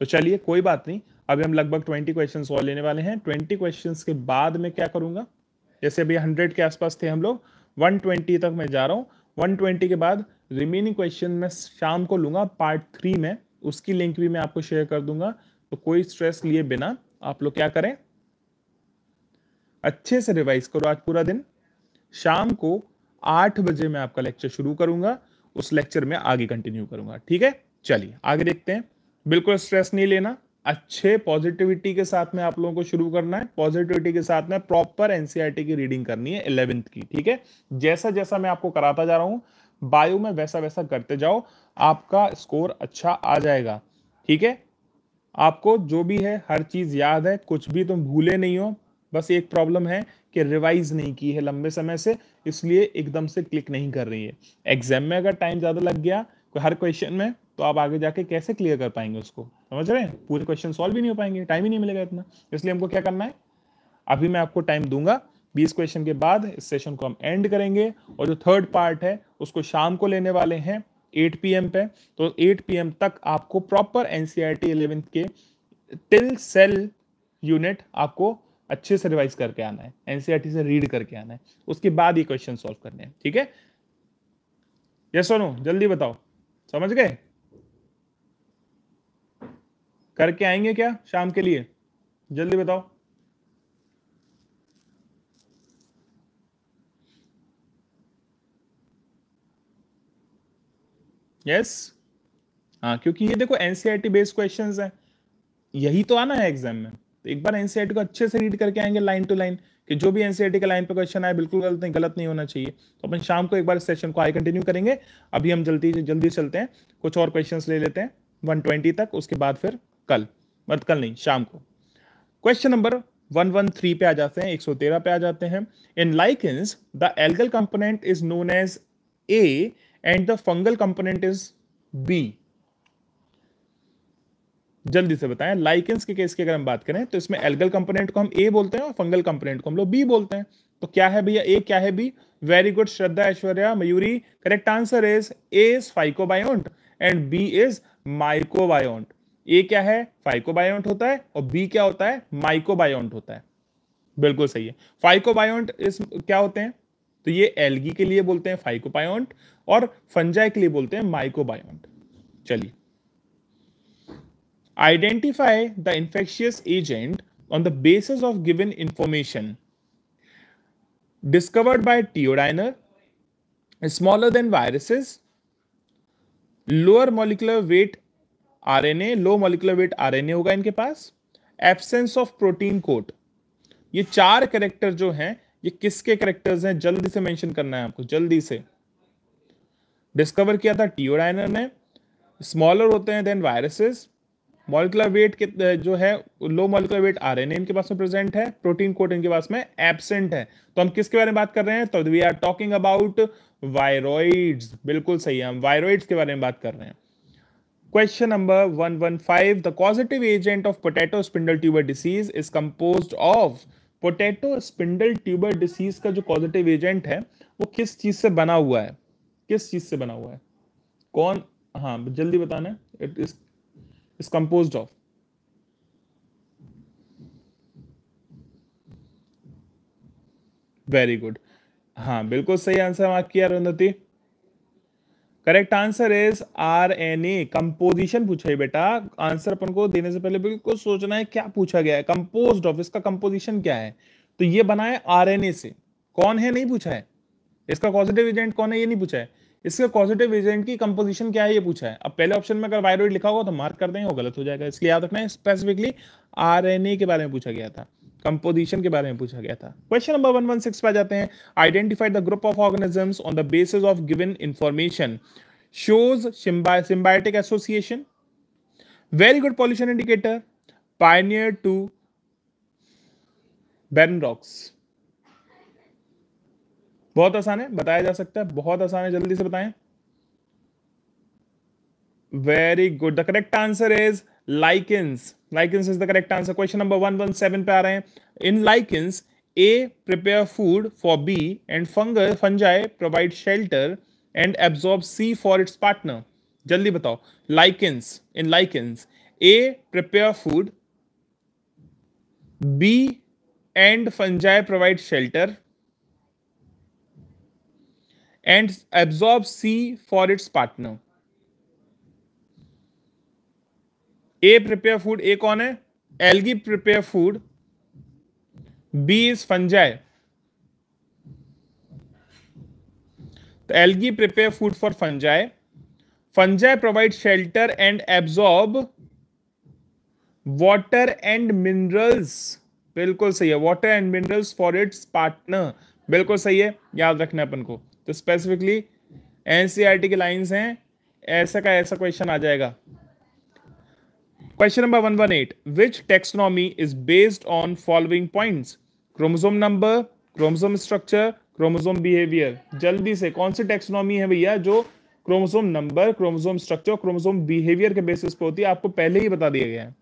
तो चलिए कोई बात नहीं अभी हम लगभग ट्वेंटी क्वेश्चन और लेने वाले हैं ट्वेंटी क्वेश्चन के बाद में क्या करूंगा जैसे अभी हंड्रेड के आसपास थे हम लोग वन ट्वेंटी तक मैं जा रहा हूँ वन ट्वेंटी के बाद रिमेनिंग क्वेश्चन मैं शाम को लूंगा पार्ट थ्री में उसकी लिंक भी मैं आपको शेयर कर दूंगा तो कोई स्ट्रेस लिए बिना आप लोग क्या करें अच्छे से रिवाइज करो आज पूरा दिन शाम को आठ बजे मैं आपका लेक्चर शुरू करूंगा उस लेक्चर में आगे कंटिन्यू करूंगा ठीक है चलिए आगे देखते हैं बिल्कुल स्ट्रेस नहीं लेना अच्छे पॉजिटिविटी के साथ में आप लोगों को शुरू करना है पॉजिटिविटी के साथ में प्रॉपर एनसीईआरटी e की रीडिंग करनी है इलेवेंथ की ठीक है जैसा जैसा मैं आपको कराता जा रहा हूं बायो में वैसा वैसा करते जाओ आपका स्कोर अच्छा आ जाएगा ठीक है आपको जो भी है हर चीज याद है कुछ भी तुम भूले नहीं हो बस एक प्रॉब्लम है कि रिवाइज नहीं की है लंबे समय से इसलिए एकदम से क्लिक नहीं कर रही है एग्जाम में अगर टाइम ज़्यादा लग गया हर क्वेश्चन में तो आप आगे जाके कैसे क्लियर कर पाएंगे उसको समझ रहे हैं पूरे क्वेश्चन सॉल्व भी नहीं हो पाएंगे टाइम ही नहीं मिलेगा इतना इसलिए हमको क्या करना है अभी मैं आपको टाइम दूंगा बीस क्वेश्चन के बाद इस सेशन को हम एंड करेंगे और जो थर्ड पार्ट है उसको शाम को लेने वाले हैं 8 पीएम पे तो 8 पीएम तक आपको प्रॉपर एनसीआर 11 के टिल सेल यूनिट आपको अच्छे से रिवाइज करके आना है एनसीईआरटी से रीड करके आना है उसके बाद ये क्वेश्चन सॉल्व करने हैं ठीक है यस सोनू जल्दी बताओ समझ गए करके आएंगे क्या शाम के लिए जल्दी बताओ यस yes? हाँ क्योंकि ये देखो एनसीईआरटी बेस्ड क्वेश्चंस हैं यही तो आना है एग्जाम में तो एक बार एनसीआरटी e को अच्छे से रीड करके आएंगे लाइन टू लाइन कि जो भी एनसीआरटी e के लाइन पे क्वेश्चन आए बिल्कुल गलत नहीं गलत नहीं होना चाहिए तो अपन शाम को एक बार सेशन को आई कंटिन्यू करेंगे अभी हम जल्दी जल्दी चलते हैं कुछ और क्वेश्चन ले लेते हैं 120 तक उसके बाद फिर कल मत मतलब कल नहीं शाम को क्वेश्चन नंबर 113 पे आ जाते हैं 113 पे आ जाते हैं in lichens the algal component is known as A and the fungal component is B जल्दी से बताएं लाइकेंस के केस की अगर हम बात करें तो इसमें एल्गल कंपोनेंट को हम ए बोलते हैं और फंगल कंपोनेंट को हम लोग बी बोलते हैं तो क्या है भैया ए क्या है B very good Shraddha Aishwarya Mayuri correct answer is A is phycobiont and B is mycobiont A क्या है फाइकोबायोन्ट होता है और बी क्या होता है माइकोबायोन्ट होता है बिल्कुल सही है फाइकोबायोन्ट इस क्या होते हैं तो ये एल्गी के लिए बोलते हैं फाइकोबायोन्ट और फंजाई के लिए बोलते हैं माइकोबायोन्ट चलिए Identify the infectious agent on the basis of given information discovered by Theodiner is smaller than viruses, lower molecular weight RNA low molecular weight RNA होगा इनके पास एब्सेंस ऑफ प्रोटीन कोट ये चार करेक्टर जो हैं ये किसके करेक्टर्स हैं जल्दी से मेंशन करना है आपको जल्दी से डिस्कवर किया था टीओडाइनर ने स्मॉलर होते हैं देन वायरसेस मॉलिकुलर वेट के जो है low molecular weight R N इनके पास में प्रेजेंट है प्रोटीन कोट इनके पास में एबसेंट है तो हम किसके बारे में बात कर रहे हैं तो we are talking about viroids बिल्कुल सही है हम वायरोइड्स के बारे में बात कर रहे हैं Question number 115 the causative agent of potato spindle tuber disease is composed of potato spindle tuber disease का जो causative एजेंट है वो किस चीज से बना हुआ है किस चीज से बना हुआ है कौन हाँ जल्दी बताना it is is composed of? Very good हाँ बिल्कुल सही आंसर हम आपकी Arundhati correct answer is R N A composition पूछा है बेटा आंसर अपन को देने से पहले बिल्कुल सोचना है क्या पूछा गया है कंपोज ऑफ इसका कंपोजिशन क्या है तो ये बना है आर एन ए से कौन है नहीं पूछा है इसका पॉजिटिव एजेंट कौन है ये नहीं पूछा है इसके कॉजिटिव एजेंट की कंपोजिशन क्या है ये पूछा है अब पहले ऑप्शन में अगर वायरोइड लिखा होगा तो मार्क कर देंगे वो गलत हो जाएगा इसलिए याद रखना है स्पेसिफिकली आरएनए के बारे में पूछा गया था कंपोजिशन के बारे में पूछा गया था question number one one six पे जाते हैं identify the group of organism on the basis of given information shows symbiotic association very good pollution indicator pioneer to bare rocks बहुत आसान है बताया जा सकता है बहुत आसान है जल्दी से बताएं very good the correct answer is lichens lichens is the correct answer question number seven पे आ रहे हैं in lichens A prepare food for B and fungal fungi provide shelter and absorb C for its partner जल्दी बताओ lichens in lichens A prepare food B and fungi provide shelter and absorb C for its partner A prepare food A कौन है algae prepare food B is fungi तो algae prepare food for fungi fungi provide shelter and absorb water and minerals बिल्कुल सही है water and minerals for its partner बिल्कुल सही है याद रखना अपन को तो स्पेसिफिकली एनसीईआरटी की लाइंस हैं ऐसा का ऐसा क्वेश्चन आ जाएगा question number one one eight which taxonomy is based on following points chromosome number chromosome structure chromosome behaviour जल्दी से कौन सी टेक्सोनॉमी है भैया जो chromosome number chromosome structure chromosome behaviour के बेसिस पे होती है आपको पहले ही बता दिया गया है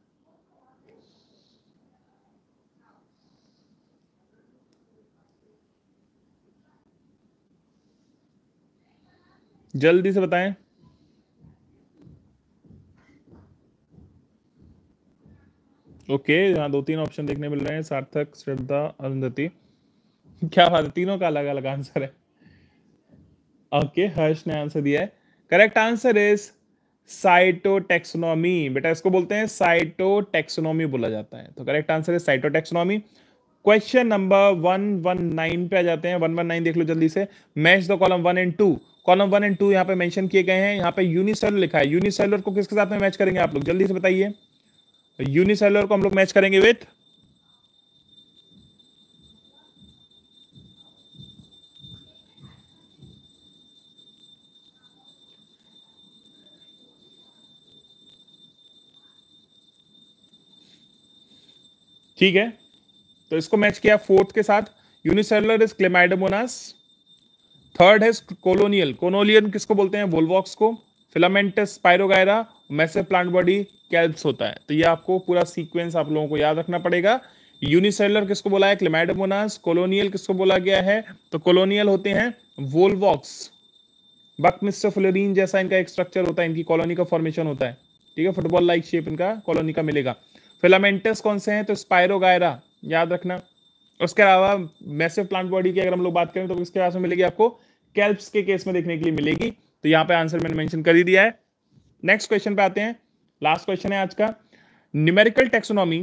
जल्दी से बताएं ओके यहाँ दो तीन ऑप्शन देखने मिल रहे हैं सार्थक श्रद्धा अरुंधति क्या बात है तीनों का अलग अलग आंसर है ओके हर्ष ने आंसर दिया है करेक्ट आंसर इज साइटोटेक्सोनॉमी बेटा इसको बोलते हैं साइटोटेक्सोनॉमी बोला जाता है तो करेक्ट आंसर है cytotaxonomy question number one one nine पे आ जाते हैं वन वन नाइन देख लो जल्दी से match the column one and two column one and two यहाँ पे मेंशन किए गए हैं यहाँ पे यूनिसेलर लिखा है यूनिसेलर को किसके साथ में मैच करेंगे आप लोग जल्दी से बताइए यूनिसेलर को हम लोग मैच करेंगे विथ ठीक है तो इसको मैच किया फोर्थ के साथ यूनिसेलर इज क्लेमाइडोमोनास थर्ड है कोलोनियल कोलोनियल किसको बोलते हैं वोल्वॉक्स को फिलामेंटस स्पायरोगायरा मैसे प्लांट बॉडी कैल्प्स होता है तो ये आपको पूरा सीक्वेंस आप लोगों को याद रखना पड़ेगा यूनिसेलर किसको बोला है क्लेमाइडोमोनास कोलोनियल किसको बोला गया है तो कोलोनियल होते हैं वोल्वॉक्स बकमिस्टर फ्लोरिन जैसा इनका एक स्ट्रक्चर होता है इनकी कॉलोनी का फॉर्मेशन होता है ठीक है फुटबॉल लाइक शेप इनका कॉलोनी का मिलेगा फिलामेंटस कौन से हैं तो स्पायरोगायरा याद रखना उसके अलावा मैसिव प्लांट बॉडी की अगर हम लोग बात करें तो इसके पास में मिलेगी आपको कैल्प्स के केस में देखने के लिए मिलेगी तो यहां पे आंसर मैंने मेंशन कर ही दिया है नेक्स्ट क्वेश्चन पे आते हैं लास्ट क्वेश्चन है आज का numerical taxonomy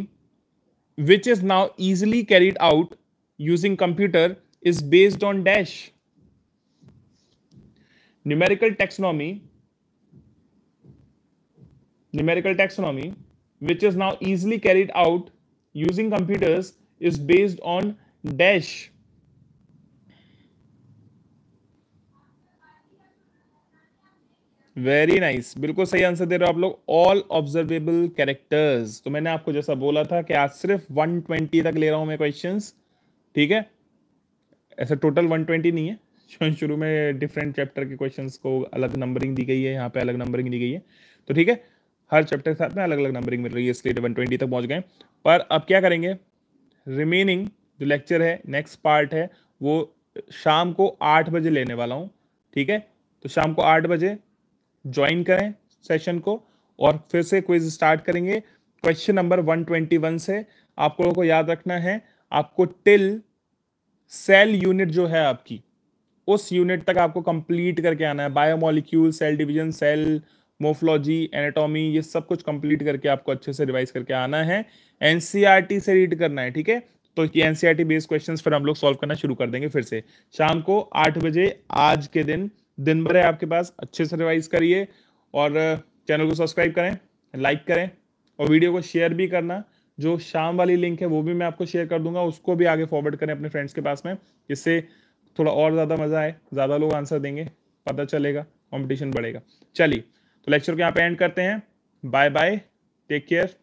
which is now easily carried out using computer is based on dash numerical taxonomy numerical taxonomy which is now easily carried out using computers is based on dash very nice nice. बिल्कुल सही answer दे रहे हो आप लोग all observable characters तो मैंने आपको जैसा बोला था कि आज सिर्फ 120 तक ले रहा हूं मैं क्वेश्चंस ठीक है ऐसा टोटल 120 नहीं है शुरू में डिफरेंट चैप्टर के क्वेश्चंस को अलग नंबरिंग दी गई है यहाँ पे अलग नंबरिंग दी गई है तो ठीक है हर चैप्टर के साथ में अलग अलग नंबरिंग मिल रही है इसलिए वन ट्वेंटी तक पहुँच गए पर अब क्या करेंगे रिमेनिंग जो लेक्चर है नेक्स्ट पार्ट है वो शाम को आठ बजे लेने वाला हूँ ठीक है तो शाम को आठ बजे ज्वाइन करें सेशन को और फिर से क्विज स्टार्ट करेंगे क्वेश्चन नंबर 121 से आप लोगों को याद रखना है आपको टिल सेल यूनिट जो है आपकी उस यूनिट तक आपको कंप्लीट करके आना है biomolecule cell division cell morphology anatomy ये सब कुछ कंप्लीट करके आपको अच्छे से रिवाइज करके आना है एनसीआर से रीड करना है ठीक है तो एनसीआर बेस्ड क्वेश्चंस फिर हम लोग सॉल्व करना शुरू कर देंगे फिर से शाम को आठ बजे आज के दिन दिन भर है आपके पास अच्छे से रिवाइज करिए और चैनल को सब्सक्राइब करें लाइक करें और वीडियो को शेयर भी करना जो शाम वाली लिंक है वो भी मैं आपको शेयर कर दूंगा उसको भी आगे फॉरवर्ड करें अपने फ्रेंड्स के पास में जिससे थोड़ा और ज़्यादा मज़ा आए ज़्यादा लोग आंसर देंगे पता चलेगा कॉम्पिटिशन बढ़ेगा चलिए तो लेक्चर को यहाँ पे एंड करते हैं बाय बाय टेक केयर